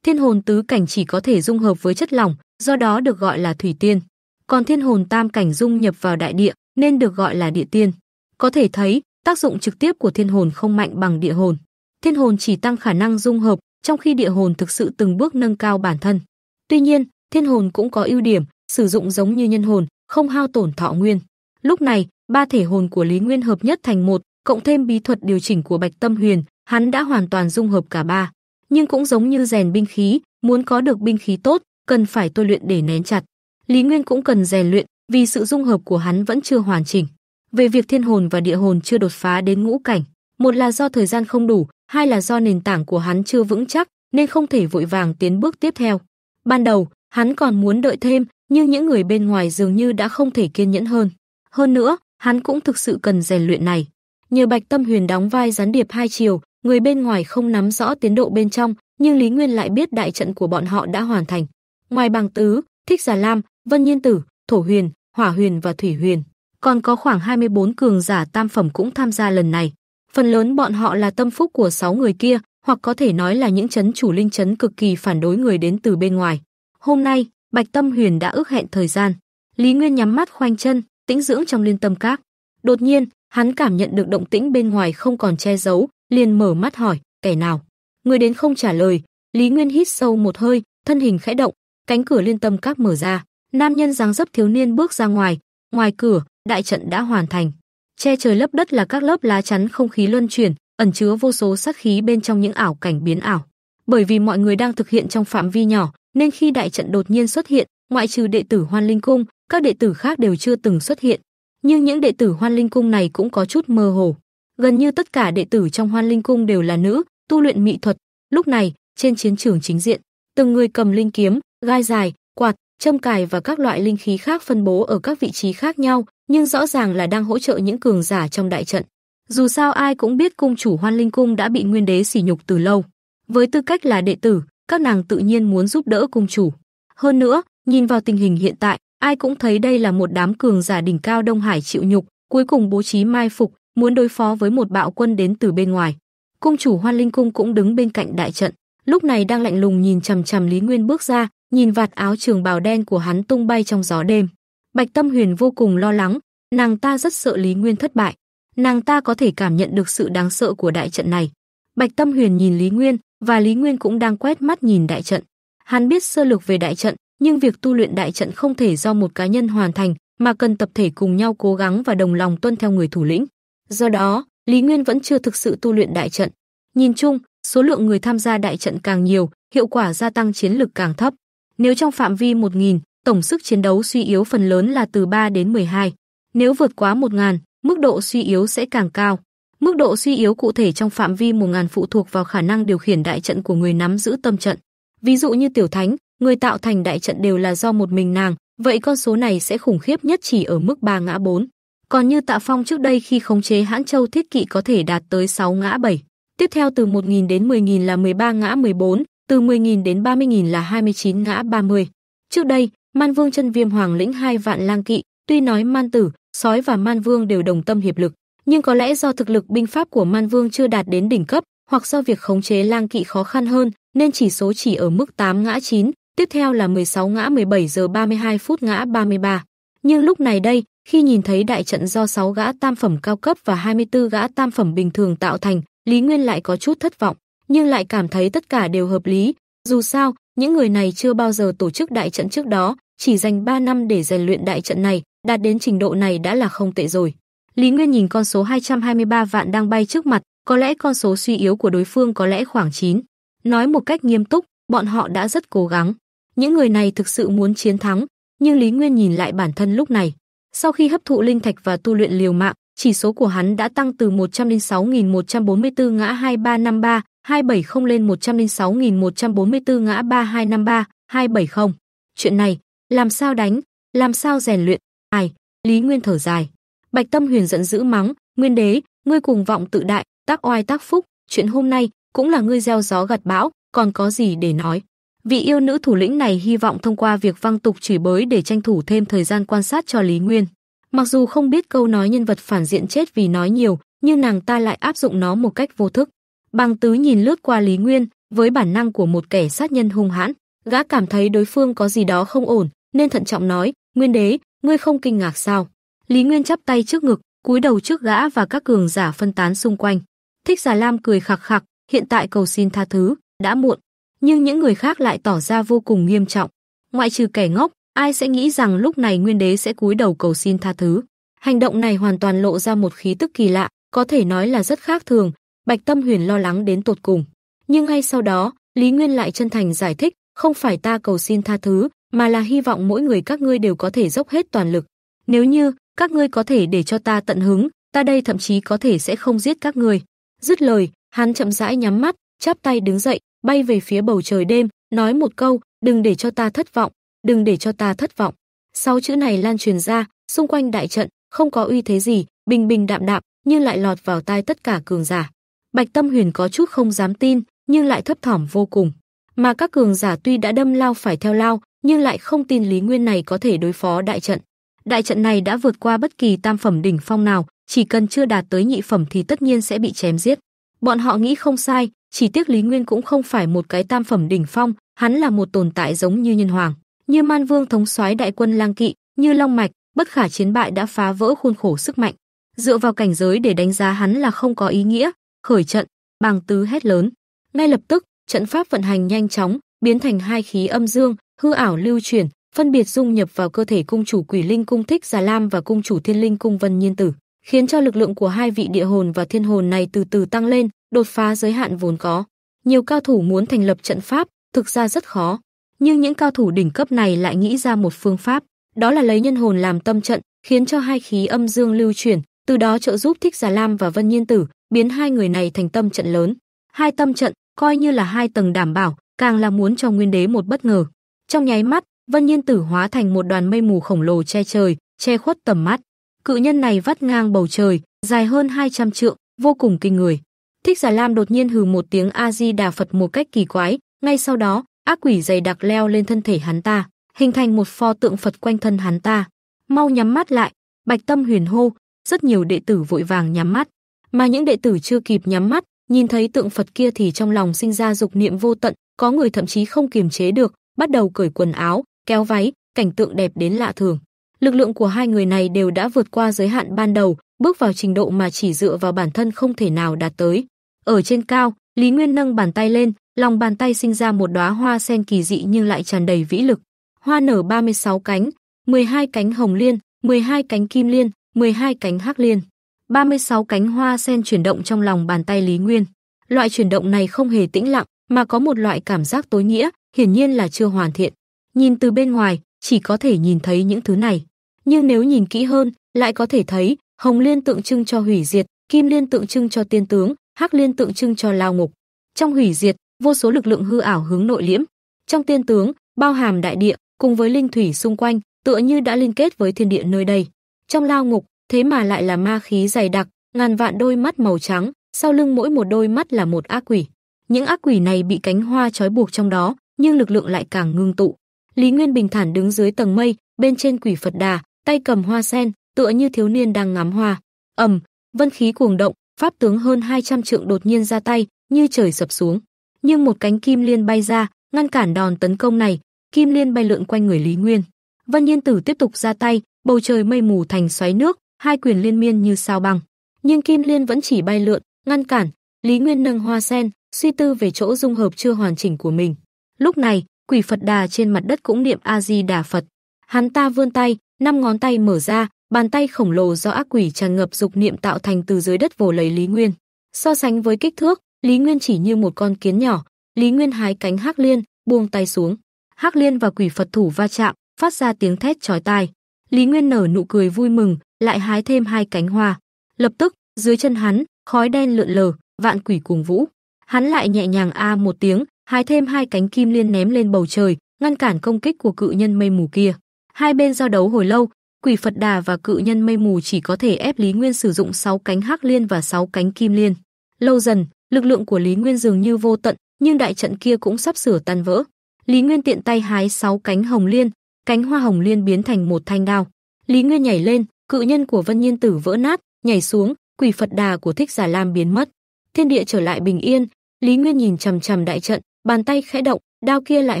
Thiên hồn tứ cảnh chỉ có thể dung hợp với chất lỏng, do đó được gọi là thủy tiên. Còn thiên hồn tam cảnh dung nhập vào đại địa nên được gọi là địa tiên. Có thể thấy, tác dụng trực tiếp của thiên hồn không mạnh bằng địa hồn. Thiên hồn chỉ tăng khả năng dung hợp, trong khi địa hồn thực sự từng bước nâng cao bản thân. Tuy nhiên, thiên hồn cũng có ưu điểm, sử dụng giống như nhân hồn, không hao tổn thọ nguyên. Lúc này, ba thể hồn của Lý Nguyên hợp nhất thành một, cộng thêm bí thuật điều chỉnh của Bạch Tâm Huyền, hắn đã hoàn toàn dung hợp cả ba nhưng cũng giống như rèn binh khí, muốn có được binh khí tốt, cần phải tôi luyện để nén chặt. Lý Nguyên cũng cần rèn luyện, vì sự dung hợp của hắn vẫn chưa hoàn chỉnh. Về việc thiên hồn và địa hồn chưa đột phá đến ngũ cảnh, một là do thời gian không đủ, hai là do nền tảng của hắn chưa vững chắc, nên không thể vội vàng tiến bước tiếp theo. Ban đầu, hắn còn muốn đợi thêm, nhưng những người bên ngoài dường như đã không thể kiên nhẫn hơn. Hơn nữa, hắn cũng thực sự cần rèn luyện này. Nhờ Bạch Tâm Huyền đóng vai gián điệp hai chiều, Người bên ngoài không nắm rõ tiến độ bên trong, nhưng Lý Nguyên lại biết đại trận của bọn họ đã hoàn thành. Ngoài Bàng Tứ, Thích Giả Lam, Vân Nhiên Tử, Thổ Huyền, Hỏa Huyền và Thủy Huyền, còn có khoảng 24 cường giả tam phẩm cũng tham gia lần này. Phần lớn bọn họ là tâm phúc của 6 người kia, hoặc có thể nói là những chấn chủ linh chấn cực kỳ phản đối người đến từ bên ngoài. Hôm nay, Bạch Tâm Huyền đã ước hẹn thời gian. Lý Nguyên nhắm mắt khoanh chân, tĩnh dưỡng trong liên tâm các. Đột nhiên, hắn cảm nhận được động tĩnh bên ngoài không còn che giấu, liền mở mắt hỏi, kẻ nào? Người đến không trả lời, Lý Nguyên hít sâu một hơi, thân hình khẽ động, cánh cửa liên tâm các mở ra, nam nhân dáng dấp thiếu niên bước ra ngoài, ngoài cửa, đại trận đã hoàn thành. Che trời lấp đất là các lớp lá chắn không khí luân chuyển, ẩn chứa vô số sát khí bên trong những ảo cảnh biến ảo. Bởi vì mọi người đang thực hiện trong phạm vi nhỏ, nên khi đại trận đột nhiên xuất hiện, ngoại trừ đệ tử Hoan Linh cung, các đệ tử khác đều chưa từng xuất hiện. Nhưng những đệ tử Hoan Linh cung này cũng có chút mơ hồ, gần như tất cả đệ tử trong Hoan Linh cung đều là nữ, tu luyện mỹ thuật. Lúc này, trên chiến trường chính diện, từng người cầm linh kiếm, gai dài, quạt, châm cài và các loại linh khí khác phân bố ở các vị trí khác nhau, nhưng rõ ràng là đang hỗ trợ những cường giả trong đại trận. Dù sao ai cũng biết cung chủ Hoan Linh cung đã bị Nguyên đế sỉ nhục từ lâu. Với tư cách là đệ tử, các nàng tự nhiên muốn giúp đỡ cung chủ. Hơn nữa, nhìn vào tình hình hiện tại, ai cũng thấy đây là một đám cường giả đỉnh cao Đông Hải chịu nhục, cuối cùng bố trí mai phục, muốn đối phó với một bạo quân đến từ bên ngoài. Cung chủ Hoan Linh cung cũng đứng bên cạnh đại trận, lúc này đang lạnh lùng nhìn chằm chằm Lý Nguyên bước ra, nhìn vạt áo trường bào đen của hắn tung bay trong gió đêm. Bạch Tâm Huyền vô cùng lo lắng, nàng ta rất sợ Lý Nguyên thất bại. Nàng ta có thể cảm nhận được sự đáng sợ của đại trận này. Bạch Tâm Huyền nhìn Lý Nguyên, và Lý Nguyên cũng đang quét mắt nhìn đại trận. Hắn biết sơ lược về đại trận, nhưng việc tu luyện đại trận không thể do một cá nhân hoàn thành, mà cần tập thể cùng nhau cố gắng và đồng lòng tuân theo người thủ lĩnh. Do đó, Lý Nguyên vẫn chưa thực sự tu luyện đại trận. Nhìn chung, số lượng người tham gia đại trận càng nhiều, hiệu quả gia tăng chiến lực càng thấp. Nếu trong phạm vi 1000, tổng sức chiến đấu suy yếu phần lớn là từ 3 đến 12. Nếu vượt quá 1000, mức độ suy yếu sẽ càng cao. Mức độ suy yếu cụ thể trong phạm vi 1000 phụ thuộc vào khả năng điều khiển đại trận của người nắm giữ tâm trận. Ví dụ như tiểu thánh, người tạo thành đại trận đều là do một mình nàng, vậy con số này sẽ khủng khiếp nhất chỉ ở mức 3 ngã 4. Còn như Tạ Phong trước đây khi khống chế Hãn Châu Thiết Kỵ có thể đạt tới 6 ngã 7. Tiếp theo từ 1.000 đến 10.000 là 13 ngã 14, từ 10.000 đến 30.000 là 29 ngã 30. Trước đây, Man Vương chân viêm hoàng lĩnh hai vạn lang kỵ, tuy nói Man Tử, Sói và Man Vương đều đồng tâm hiệp lực, nhưng có lẽ do thực lực binh pháp của Man Vương chưa đạt đến đỉnh cấp, hoặc do việc khống chế lang kỵ khó khăn hơn, nên chỉ số chỉ ở mức 8 ngã 9, tiếp theo là 16 ngã 17 giờ 32 phút ngã 33. Nhưng lúc này đây, khi nhìn thấy đại trận do 6 gã tam phẩm cao cấp và 24 gã tam phẩm bình thường tạo thành, Lý Nguyên lại có chút thất vọng, nhưng lại cảm thấy tất cả đều hợp lý. Dù sao, những người này chưa bao giờ tổ chức đại trận trước đó, chỉ dành 3 năm để rèn luyện đại trận này, đạt đến trình độ này đã là không tệ rồi. Lý Nguyên nhìn con số 223 vạn đang bay trước mặt, có lẽ con số suy yếu của đối phương có lẽ khoảng 9. Nói một cách nghiêm túc, bọn họ đã rất cố gắng. Những người này thực sự muốn chiến thắng, nhưng Lý Nguyên nhìn lại bản thân lúc này, sau khi hấp thụ linh thạch và tu luyện liều mạng, chỉ số của hắn đã tăng từ 106.144 ngã 2353, 270 lên 106.144 ngã 3253, 270. Chuyện này, làm sao đánh, làm sao rèn luyện, ai, Lý Nguyên thở dài. Bạch Tâm Huyền giận dữ mắng, Nguyên Đế, ngươi cùng vọng tự đại, tác oai tác phúc, chuyện hôm nay cũng là ngươi gieo gió gặt bão, còn có gì để nói. Vị yêu nữ thủ lĩnh này hy vọng thông qua việc văng tục chửi bới để tranh thủ thêm thời gian quan sát cho Lý Nguyên. Mặc dù không biết câu nói nhân vật phản diện chết vì nói nhiều, nhưng nàng ta lại áp dụng nó một cách vô thức. Bang tứ nhìn lướt qua Lý Nguyên, với bản năng của một kẻ sát nhân hung hãn, gã cảm thấy đối phương có gì đó không ổn, nên thận trọng nói, Nguyên đế, ngươi không kinh ngạc sao? Lý Nguyên chắp tay trước ngực, cúi đầu trước gã và các cường giả phân tán xung quanh. Thích giả Lam cười khặc khặc, hiện tại cầu xin tha thứ, đã muộn nhưng những người khác lại tỏ ra vô cùng nghiêm trọng. Ngoại trừ kẻ ngốc, ai sẽ nghĩ rằng lúc này Nguyên Đế sẽ cúi đầu cầu xin tha thứ. Hành động này hoàn toàn lộ ra một khí tức kỳ lạ, có thể nói là rất khác thường, Bạch Tâm Huyền lo lắng đến tột cùng. Nhưng ngay sau đó, Lý Nguyên lại chân thành giải thích, không phải ta cầu xin tha thứ, mà là hy vọng mỗi người các ngươi đều có thể dốc hết toàn lực. Nếu như các ngươi có thể để cho ta tận hứng, ta đây thậm chí có thể sẽ không giết các ngươi. Dứt lời, hắn chậm rãi nhắm mắt, chắp tay đứng dậy, bay về phía bầu trời đêm, nói một câu, đừng để cho ta thất vọng, đừng để cho ta thất vọng. Sáu chữ này lan truyền ra, xung quanh đại trận, không có uy thế gì, bình bình đạm đạm, nhưng lại lọt vào tai tất cả cường giả. Bạch Tâm Huyền có chút không dám tin, nhưng lại thấp thỏm vô cùng. Mà các cường giả tuy đã đâm lao phải theo lao, nhưng lại không tin Lý Nguyên này có thể đối phó đại trận. Đại trận này đã vượt qua bất kỳ tam phẩm đỉnh phong nào, chỉ cần chưa đạt tới nhị phẩm thì tất nhiên sẽ bị chém giết. Bọn họ nghĩ không sai, chỉ tiếc Lý Nguyên cũng không phải một cái tam phẩm đỉnh phong, hắn là một tồn tại giống như nhân hoàng, như Man Vương thống soái đại quân lang kỵ, như long mạch, bất khả chiến bại đã phá vỡ khuôn khổ sức mạnh. Dựa vào cảnh giới để đánh giá hắn là không có ý nghĩa, khởi trận, bàng tứ hét lớn. Ngay lập tức, trận pháp vận hành nhanh chóng, biến thành hai khí âm dương, hư ảo lưu chuyển, phân biệt dung nhập vào cơ thể cung chủ Quỷ Linh cung Thích Già Lam và cung chủ Thiên Linh cung Vân Nhiên Tử, khiến cho lực lượng của hai vị địa hồn và thiên hồn này từ từ tăng lên, đột phá giới hạn vốn có. Nhiều cao thủ muốn thành lập trận pháp, thực ra rất khó, nhưng những cao thủ đỉnh cấp này lại nghĩ ra một phương pháp, đó là lấy nhân hồn làm tâm trận, khiến cho hai khí âm dương lưu chuyển, từ đó trợ giúp Thích Già Lam và Vân Nhiên Tử, biến hai người này thành tâm trận lớn. Hai tâm trận coi như là hai tầng đảm bảo, càng là muốn cho Nguyên Đế một bất ngờ. Trong nháy mắt, Vân Nhiên Tử hóa thành một đoàn mây mù khổng lồ che trời, che khuất tầm mắt. Cự nhân này vắt ngang bầu trời, dài hơn 200 trượng, vô cùng kinh người. Thích Giả Lam đột nhiên hừ một tiếng A Di Đà Phật một cách kỳ quái, ngay sau đó, ác quỷ dày đặc leo lên thân thể hắn ta, hình thành một pho tượng Phật quanh thân hắn ta. Mau nhắm mắt lại, Bạch Tâm huyền hô, rất nhiều đệ tử vội vàng nhắm mắt, mà những đệ tử chưa kịp nhắm mắt, nhìn thấy tượng Phật kia thì trong lòng sinh ra dục niệm vô tận, có người thậm chí không kiềm chế được, bắt đầu cởi quần áo, kéo váy, cảnh tượng đẹp đến lạ thường. Lực lượng của hai người này đều đã vượt qua giới hạn ban đầu, bước vào trình độ mà chỉ dựa vào bản thân không thể nào đạt tới. Ở trên cao, Lý Nguyên nâng bàn tay lên, lòng bàn tay sinh ra một đóa hoa sen kỳ dị nhưng lại tràn đầy vĩ lực. Hoa nở 36 cánh, 12 cánh hồng liên, 12 cánh kim liên, 12 cánh hắc liên. 36 cánh hoa sen chuyển động trong lòng bàn tay Lý Nguyên. Loại chuyển động này không hề tĩnh lặng, mà có một loại cảm giác tối nghĩa, hiển nhiên là chưa hoàn thiện. Nhìn từ bên ngoài, chỉ có thể nhìn thấy những thứ này. Nhưng nếu nhìn kỹ hơn, lại có thể thấy, hồng liên tượng trưng cho hủy diệt, kim liên tượng trưng cho tiên tướng, Hắc Liên tượng trưng cho lao ngục. Trong hủy diệt, vô số lực lượng hư ảo hướng nội liễm. Trong tiên tướng, bao hàm đại địa, cùng với linh thủy xung quanh, tựa như đã liên kết với thiên địa nơi đây. Trong lao ngục, thế mà lại là ma khí dày đặc, ngàn vạn đôi mắt màu trắng, sau lưng mỗi một đôi mắt là một ác quỷ. Những ác quỷ này bị cánh hoa trói buộc trong đó, nhưng lực lượng lại càng ngưng tụ. Lý Nguyên bình thản đứng dưới tầng mây, bên trên quỷ Phật Đà, tay cầm hoa sen, tựa như thiếu niên đang ngắm hoa. Ầm, vân khí cuồng động, pháp tướng hơn 200 trượng đột nhiên ra tay, như trời sập xuống. Nhưng một cánh kim liên bay ra, ngăn cản đòn tấn công này, kim liên bay lượn quanh người Lý Nguyên. Vân Nhiên Tử tiếp tục ra tay, bầu trời mây mù thành xoáy nước, hai quyền liên miên như sao băng. Nhưng kim liên vẫn chỉ bay lượn, ngăn cản, Lý Nguyên nâng hoa sen, suy tư về chỗ dung hợp chưa hoàn chỉnh của mình. Lúc này, quỷ Phật Đà trên mặt đất cũng niệm A Di Đà Phật. Hắn ta vươn tay, năm ngón tay mở ra, Bàn tay khổng lồ do ác quỷ tràn ngập dục niệm tạo thành từ dưới đất vồ lấy Lý Nguyên. So sánh với kích thước, Lý Nguyên chỉ như một con kiến nhỏ. Lý Nguyên hái cánh Hắc Liên, buông tay xuống. Hắc Liên và quỷ Phật thủ va chạm, phát ra tiếng thét chói tai. Lý Nguyên nở nụ cười vui mừng, lại hái thêm hai cánh hoa. Lập tức, dưới chân hắn, khói đen lượn lờ, vạn quỷ cuồng vũ. Hắn lại nhẹ nhàng a một tiếng, hái thêm hai cánh kim liên ném lên bầu trời, ngăn cản công kích của cự nhân mây mù kia. Hai bên giao đấu hồi lâu, Quỷ Phật Đà và cự nhân mây mù chỉ có thể ép Lý Nguyên sử dụng 6 cánh hắc liên và 6 cánh kim liên. Lâu dần, lực lượng của Lý Nguyên dường như vô tận, nhưng đại trận kia cũng sắp sửa tan vỡ. Lý Nguyên tiện tay hái 6 cánh hồng liên, cánh hoa hồng liên biến thành một thanh đao. Lý Nguyên nhảy lên, cự nhân của Vân Nhiên Tử vỡ nát, nhảy xuống, quỷ Phật Đà của Thích Giả Lam biến mất. Thiên địa trở lại bình yên, Lý Nguyên nhìn chằm chằm đại trận, bàn tay khẽ động, đao kia lại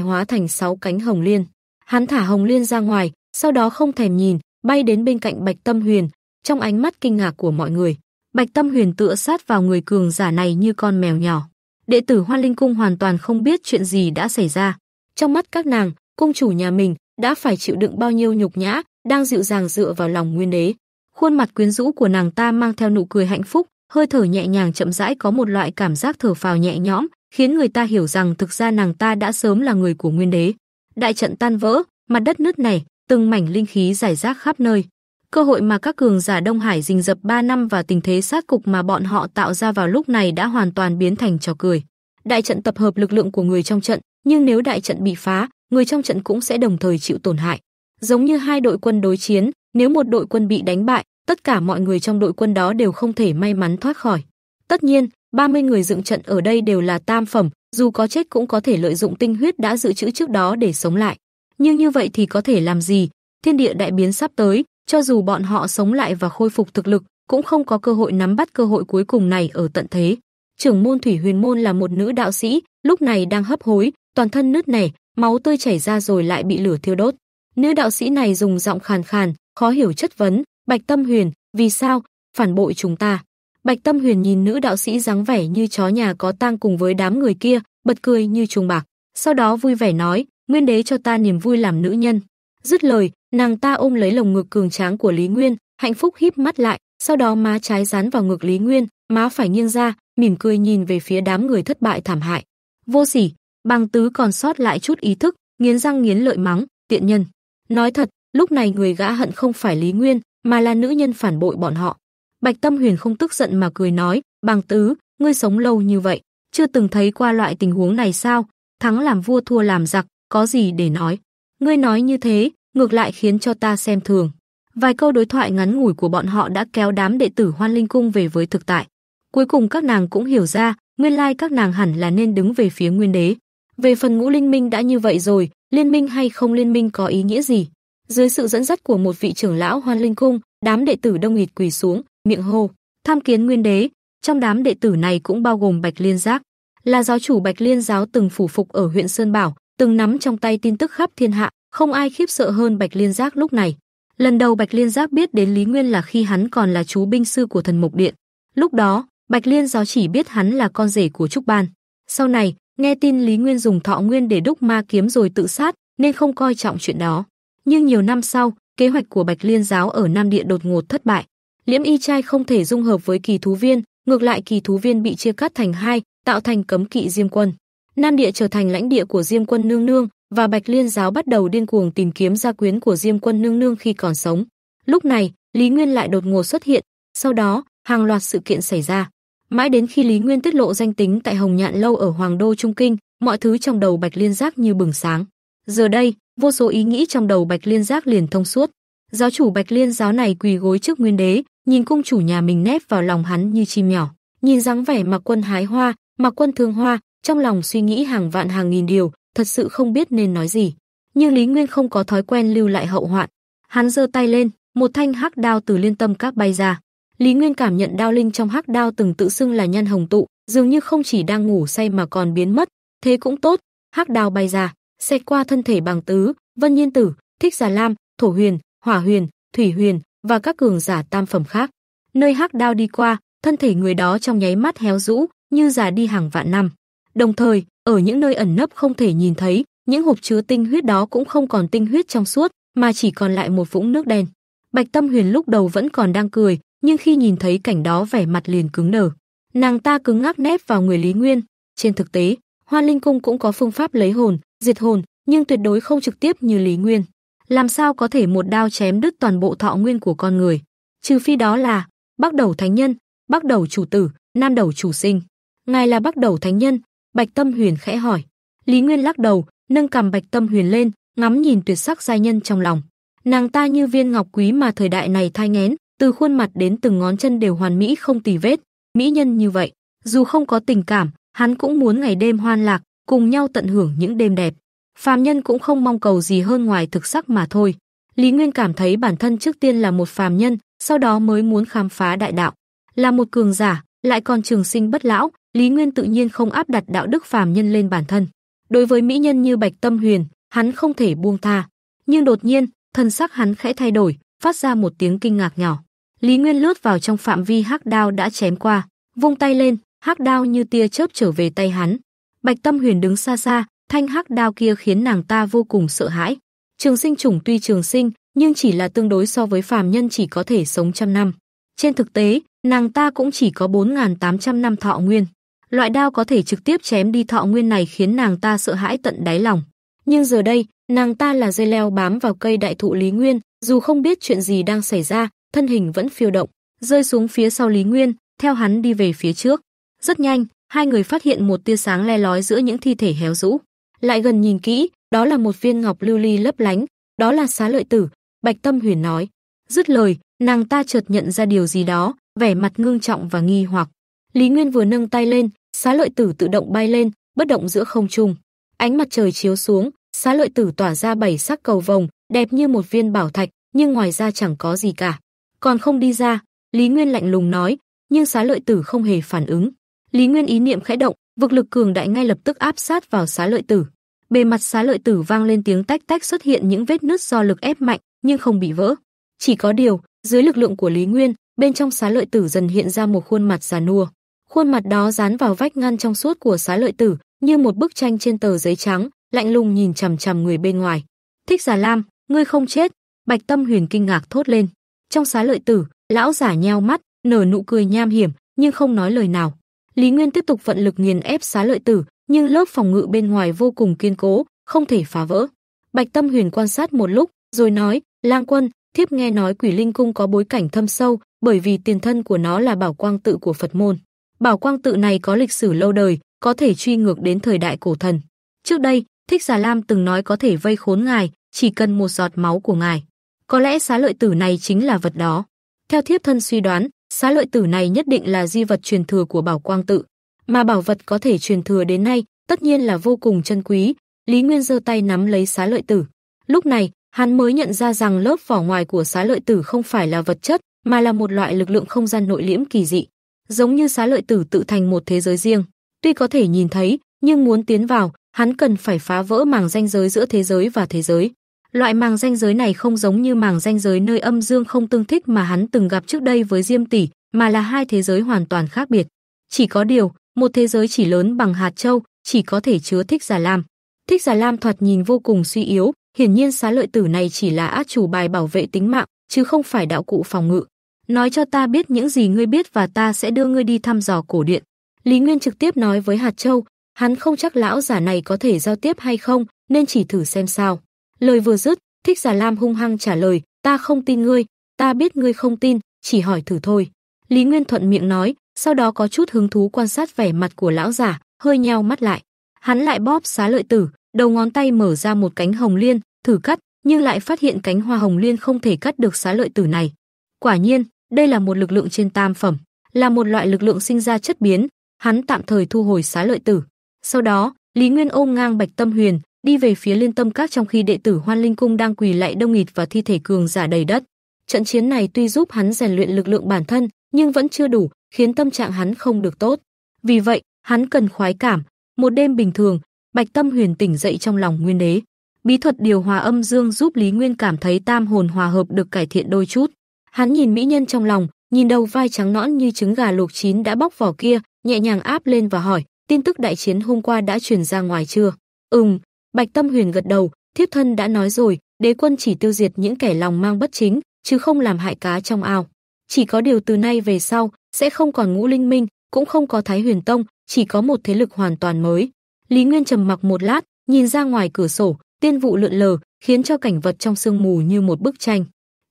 hóa thành 6 cánh hồng liên. Hắn thả hồng liên ra ngoài, sau đó không thèm nhìn, bay đến bên cạnh Bạch Tâm Huyền, trong ánh mắt kinh ngạc của mọi người. Bạch Tâm Huyền tựa sát vào người cường giả này như con mèo nhỏ. Đệ tử Hoa Linh Cung hoàn toàn không biết chuyện gì đã xảy ra. Trong mắt các nàng, cung chủ nhà mình đã phải chịu đựng bao nhiêu nhục nhã, đang dịu dàng dựa vào lòng nguyên đế. Khuôn mặt quyến rũ của nàng ta mang theo nụ cười hạnh phúc, hơi thở nhẹ nhàng chậm rãi có một loại cảm giác thở phào nhẹ nhõm, khiến người ta hiểu rằng thực ra nàng ta đã sớm là người của nguyên đế. Đại trận tan vỡ, mặt đất nứt này, từng mảnh linh khí giải rác khắp nơi. Cơ hội mà các cường giả Đông Hải rình dập 3 năm và tình thế sát cục mà bọn họ tạo ra vào lúc này đã hoàn toàn biến thành trò cười. Đại trận tập hợp lực lượng của người trong trận, nhưng nếu đại trận bị phá, người trong trận cũng sẽ đồng thời chịu tổn hại. Giống như hai đội quân đối chiến, nếu một đội quân bị đánh bại, tất cả mọi người trong đội quân đó đều không thể may mắn thoát khỏi. Tất nhiên, 30 người dựng trận ở đây đều là tam phẩm, dù có chết cũng có thể lợi dụng tinh huyết đã dự trữ trước đó để sống lại nhưng như vậy thì có thể làm gì? Thiên địa đại biến sắp tới, cho dù bọn họ sống lại và khôi phục thực lực, cũng không có cơ hội nắm bắt cơ hội cuối cùng này ở tận thế. Trưởng môn Thủy Huyền môn là một nữ đạo sĩ, lúc này đang hấp hối, toàn thân nứt nẻ, máu tươi chảy ra rồi lại bị lửa thiêu đốt. Nữ đạo sĩ này dùng giọng khàn khàn, khó hiểu chất vấn, "Bạch Tâm Huyền, vì sao phản bội chúng ta?" Bạch Tâm Huyền nhìn nữ đạo sĩ dáng vẻ như chó nhà có tang cùng với đám người kia, bật cười như trùng bạc, sau đó vui vẻ nói, nguyên đế cho ta niềm vui làm nữ nhân. Dứt lời, nàng ta ôm lấy lồng ngực cường tráng của Lý Nguyên, hạnh phúc híp mắt lại, sau đó má trái dán vào ngực Lý Nguyên, má phải nghiêng ra, mỉm cười nhìn về phía đám người thất bại thảm hại. Vô sỉ, Bàng Tứ còn sót lại chút ý thức, nghiến răng nghiến lợi mắng, tiện nhân. Nói thật, lúc này người gã hận không phải Lý Nguyên, mà là nữ nhân phản bội bọn họ. Bạch Tâm Huyền không tức giận mà cười nói, "Bàng Tứ, ngươi sống lâu như vậy, chưa từng thấy qua loại tình huống này sao? Thắng làm vua thua làm giặc, có gì để nói. Ngươi nói như thế, ngược lại khiến cho ta xem thường. Vài câu đối thoại ngắn ngủi của bọn họ đã kéo đám đệ tử Hoan Linh Cung về với thực tại. Cuối cùng các nàng cũng hiểu ra, nguyên lai các nàng hẳn là nên đứng về phía Nguyên Đế. Về phần Ngũ Linh Minh đã như vậy rồi, liên minh hay không liên minh có ý nghĩa gì? Dưới sự dẫn dắt của một vị trưởng lão Hoan Linh Cung, đám đệ tử đông nghịt quỳ xuống, miệng hô, tham kiến Nguyên Đế. Trong đám đệ tử này cũng bao gồm Bạch Liên Giác, là giáo chủ Bạch Liên giáo từng phủ phục ở huyện Sơn Bảo, từng nắm trong tay tin tức khắp thiên hạ, không ai khiếp sợ hơn Bạch Liên Giác lúc này. Lần đầu Bạch Liên Giác biết đến Lý Nguyên là khi hắn còn là chú binh sư của thần Mộc Điện. Lúc đó, Bạch Liên giáo chỉ biết hắn là con rể của Trúc Ban. Sau này, nghe tin Lý Nguyên dùng thọ nguyên để đúc ma kiếm rồi tự sát, nên không coi trọng chuyện đó. Nhưng nhiều năm sau, kế hoạch của Bạch Liên giáo ở Nam Địa đột ngột thất bại. Liễm Y trai không thể dung hợp với kỳ thú viên, ngược lại kỳ thú viên bị chia cắt thành hai, tạo thành cấm kỵ diêm quân. Nam Địa trở thành lãnh địa của Diêm Quân Nương Nương và Bạch Liên giáo bắt đầu điên cuồng tìm kiếm gia quyến của Diêm Quân Nương Nương khi còn sống. Lúc này, Lý Nguyên lại đột ngột xuất hiện, sau đó, hàng loạt sự kiện xảy ra. Mãi đến khi Lý Nguyên tiết lộ danh tính tại Hồng Nhạn lâu ở Hoàng đô Trung Kinh, mọi thứ trong đầu Bạch Liên giác như bừng sáng. Giờ đây, vô số ý nghĩ trong đầu Bạch Liên giác liền thông suốt. Giáo chủ Bạch Liên giáo này quỳ gối trước Nguyên đế, nhìn cung chủ nhà mình nép vào lòng hắn như chim nhỏ, nhìn dáng vẻ Mạc Quân hái hoa, Mạc Quân thương hoa, trong lòng suy nghĩ hàng vạn hàng nghìn điều, thật sự không biết nên nói gì. Nhưng Lý Nguyên không có thói quen lưu lại hậu hoạn. Hắn giơ tay lên, một thanh hắc đao từ liên tâm các bay ra. Lý Nguyên cảm nhận đao linh trong hắc đao từng tự xưng là nhân hồng tụ, dường như không chỉ đang ngủ say mà còn biến mất, thế cũng tốt, hắc đao bay ra, xẹt qua thân thể bằng tứ, Vân Nhiên Tử, Thích Già Lam, Thổ Huyền, Hỏa Huyền, Thủy Huyền và các cường giả tam phẩm khác. Nơi hắc đao đi qua, thân thể người đó trong nháy mắt héo rũ, như già đi hàng vạn năm. Đồng thời, ở những nơi ẩn nấp không thể nhìn thấy, những hộp chứa tinh huyết đó cũng không còn tinh huyết trong suốt, mà chỉ còn lại một vũng nước đen. Bạch Tâm Huyền lúc đầu vẫn còn đang cười, nhưng khi nhìn thấy cảnh đó vẻ mặt liền cứng nở. Nàng ta cứng ngắc nép vào người Lý Nguyên, trên thực tế, Hoa Linh cung cũng có phương pháp lấy hồn, diệt hồn, nhưng tuyệt đối không trực tiếp như Lý Nguyên. Làm sao có thể một đao chém đứt toàn bộ thọ nguyên của con người? Trừ phi đó là bắt Đầu Thánh Nhân, bắt Đầu Chủ Tử, Nam Đầu Chủ Sinh. Ngài là bắt Đầu Thánh Nhân, Bạch Tâm Huyền khẽ hỏi. Lý Nguyên lắc đầu, nâng cầm Bạch Tâm Huyền lên, ngắm nhìn tuyệt sắc giai nhân trong lòng. Nàng ta như viên ngọc quý mà thời đại này thai nghén, từ khuôn mặt đến từng ngón chân đều hoàn mỹ không tì vết, mỹ nhân như vậy, dù không có tình cảm, hắn cũng muốn ngày đêm hoan lạc, cùng nhau tận hưởng những đêm đẹp. Phàm nhân cũng không mong cầu gì hơn ngoài thực sắc mà thôi. Lý Nguyên cảm thấy bản thân trước tiên là một phàm nhân, sau đó mới muốn khám phá đại đạo. Là một cường giả, lại còn trường sinh bất lão, Lý Nguyên tự nhiên không áp đặt đạo đức phàm nhân lên bản thân. Đối với mỹ nhân như Bạch Tâm Huyền, hắn không thể buông tha. Nhưng đột nhiên, thân sắc hắn khẽ thay đổi, phát ra một tiếng kinh ngạc nhỏ. Lý Nguyên lướt vào trong phạm vi hắc đao đã chém qua, vung tay lên, hắc đao như tia chớp trở về tay hắn. Bạch Tâm Huyền đứng xa xa, thanh hắc đao kia khiến nàng ta vô cùng sợ hãi. Trường sinh chủng tuy trường sinh, nhưng chỉ là tương đối so với phàm nhân chỉ có thể sống trăm năm. Trên thực tế, nàng ta cũng chỉ có 4.800 năm thọ nguyên. Loại đao có thể trực tiếp chém đi thọ nguyên này khiến nàng ta sợ hãi tận đáy lòng. Nhưng giờ đây, nàng ta là dây leo bám vào cây đại thụ Lý Nguyên, dù không biết chuyện gì đang xảy ra, thân hình vẫn phiêu động, rơi xuống phía sau Lý Nguyên, theo hắn đi về phía trước. Rất nhanh, hai người phát hiện một tia sáng le lói giữa những thi thể héo rũ. Lại gần nhìn kỹ, đó là một viên ngọc lưu ly lấp lánh, đó là xá lợi tử, Bạch Tâm Huyền nói. Dứt lời, nàng ta chợt nhận ra điều gì đó, vẻ mặt ngưng trọng và nghi hoặc. Lý Nguyên vừa nâng tay lên, xá lợi tử tự động bay lên, bất động giữa không trung. Ánh mặt trời chiếu xuống, xá lợi tử tỏa ra bảy sắc cầu vồng, đẹp như một viên bảo thạch, nhưng ngoài ra chẳng có gì cả. Còn không đi ra, Lý Nguyên lạnh lùng nói, nhưng xá lợi tử không hề phản ứng. Lý Nguyên ý niệm khẽ động, vực lực cường đại ngay lập tức áp sát vào xá lợi tử. Bề mặt xá lợi tử vang lên tiếng tách tách xuất hiện những vết nứt do lực ép mạnh, nhưng không bị vỡ. Chỉ có điều, dưới lực lượng của Lý Nguyên, bên trong xá lợi tử dần hiện ra một khuôn mặt già nua. Khuôn mặt đó dán vào vách ngăn trong suốt của xá lợi tử, như một bức tranh trên tờ giấy trắng, lạnh lùng nhìn chằm chằm người bên ngoài. "Thích Già Lam, ngươi không chết." Bạch Tâm Huyền kinh ngạc thốt lên. Trong xá lợi tử, lão giả nheo mắt, nở nụ cười nham hiểm, nhưng không nói lời nào. Lý Nguyên tiếp tục vận lực nghiền ép xá lợi tử, nhưng lớp phòng ngự bên ngoài vô cùng kiên cố, không thể phá vỡ. Bạch Tâm Huyền quan sát một lúc, rồi nói, "Lang quân, thiếp nghe nói Quỷ Linh cung có bối cảnh thâm sâu, bởi vì tiền thân của nó là bảo quang tự của Phật môn. Bảo Quang tự này có lịch sử lâu đời, có thể truy ngược đến thời đại cổ thần. Trước đây, Thích Già Lam từng nói có thể vây khốn ngài, chỉ cần một giọt máu của ngài. Có lẽ xá lợi tử này chính là vật đó. Theo thiếp thân suy đoán, xá lợi tử này nhất định là di vật truyền thừa của Bảo Quang tự, mà bảo vật có thể truyền thừa đến nay, tất nhiên là vô cùng chân quý. Lý Nguyên giơ tay nắm lấy xá lợi tử. Lúc này, hắn mới nhận ra rằng lớp vỏ ngoài của xá lợi tử không phải là vật chất, mà là một loại lực lượng không gian nội liễm kỳ dị giống như xá lợi tử tự thành một thế giới riêng. Tuy có thể nhìn thấy, nhưng muốn tiến vào, hắn cần phải phá vỡ màng ranh giới giữa thế giới và thế giới. Loại màng ranh giới này không giống như màng ranh giới nơi âm dương không tương thích mà hắn từng gặp trước đây với Diêm tỷ, mà là hai thế giới hoàn toàn khác biệt. Chỉ có điều, một thế giới chỉ lớn bằng hạt châu, chỉ có thể chứa thích giả lam. Thích giả lam thoạt nhìn vô cùng suy yếu, hiển nhiên xá lợi tử này chỉ là át chủ bài bảo vệ tính mạng, chứ không phải đạo cụ phòng ngự nói cho ta biết những gì ngươi biết và ta sẽ đưa ngươi đi thăm dò cổ điện. Lý Nguyên trực tiếp nói với Hạt Châu, hắn không chắc lão giả này có thể giao tiếp hay không, nên chỉ thử xem sao. Lời vừa dứt, Thích Giả Lam hung hăng trả lời, ta không tin ngươi, ta biết ngươi không tin, chỉ hỏi thử thôi. Lý Nguyên thuận miệng nói, sau đó có chút hứng thú quan sát vẻ mặt của lão giả, hơi nheo mắt lại. Hắn lại bóp xá lợi tử, đầu ngón tay mở ra một cánh hồng liên, thử cắt, nhưng lại phát hiện cánh hoa hồng liên không thể cắt được xá lợi tử này. Quả nhiên, đây là một lực lượng trên tam phẩm, là một loại lực lượng sinh ra chất biến, hắn tạm thời thu hồi xá lợi tử. Sau đó, Lý Nguyên ôm ngang Bạch Tâm Huyền, đi về phía Liên Tâm Các trong khi đệ tử Hoan Linh Cung đang quỳ lại đông nghịt và thi thể cường giả đầy đất. Trận chiến này tuy giúp hắn rèn luyện lực lượng bản thân, nhưng vẫn chưa đủ, khiến tâm trạng hắn không được tốt. Vì vậy, hắn cần khoái cảm, một đêm bình thường, Bạch Tâm Huyền tỉnh dậy trong lòng Nguyên Đế. Bí thuật điều hòa âm dương giúp Lý Nguyên cảm thấy tam hồn hòa hợp được cải thiện đôi chút. Hắn nhìn mỹ nhân trong lòng, nhìn đầu vai trắng nõn như trứng gà luộc chín đã bóc vỏ kia, nhẹ nhàng áp lên và hỏi, tin tức đại chiến hôm qua đã truyền ra ngoài chưa? Ừm, Bạch Tâm Huyền gật đầu, thiếp thân đã nói rồi, đế quân chỉ tiêu diệt những kẻ lòng mang bất chính, chứ không làm hại cá trong ao. Chỉ có điều từ nay về sau, sẽ không còn ngũ linh minh, cũng không có Thái Huyền Tông, chỉ có một thế lực hoàn toàn mới. Lý Nguyên trầm mặc một lát, nhìn ra ngoài cửa sổ, tiên vụ lượn lờ, khiến cho cảnh vật trong sương mù như một bức tranh.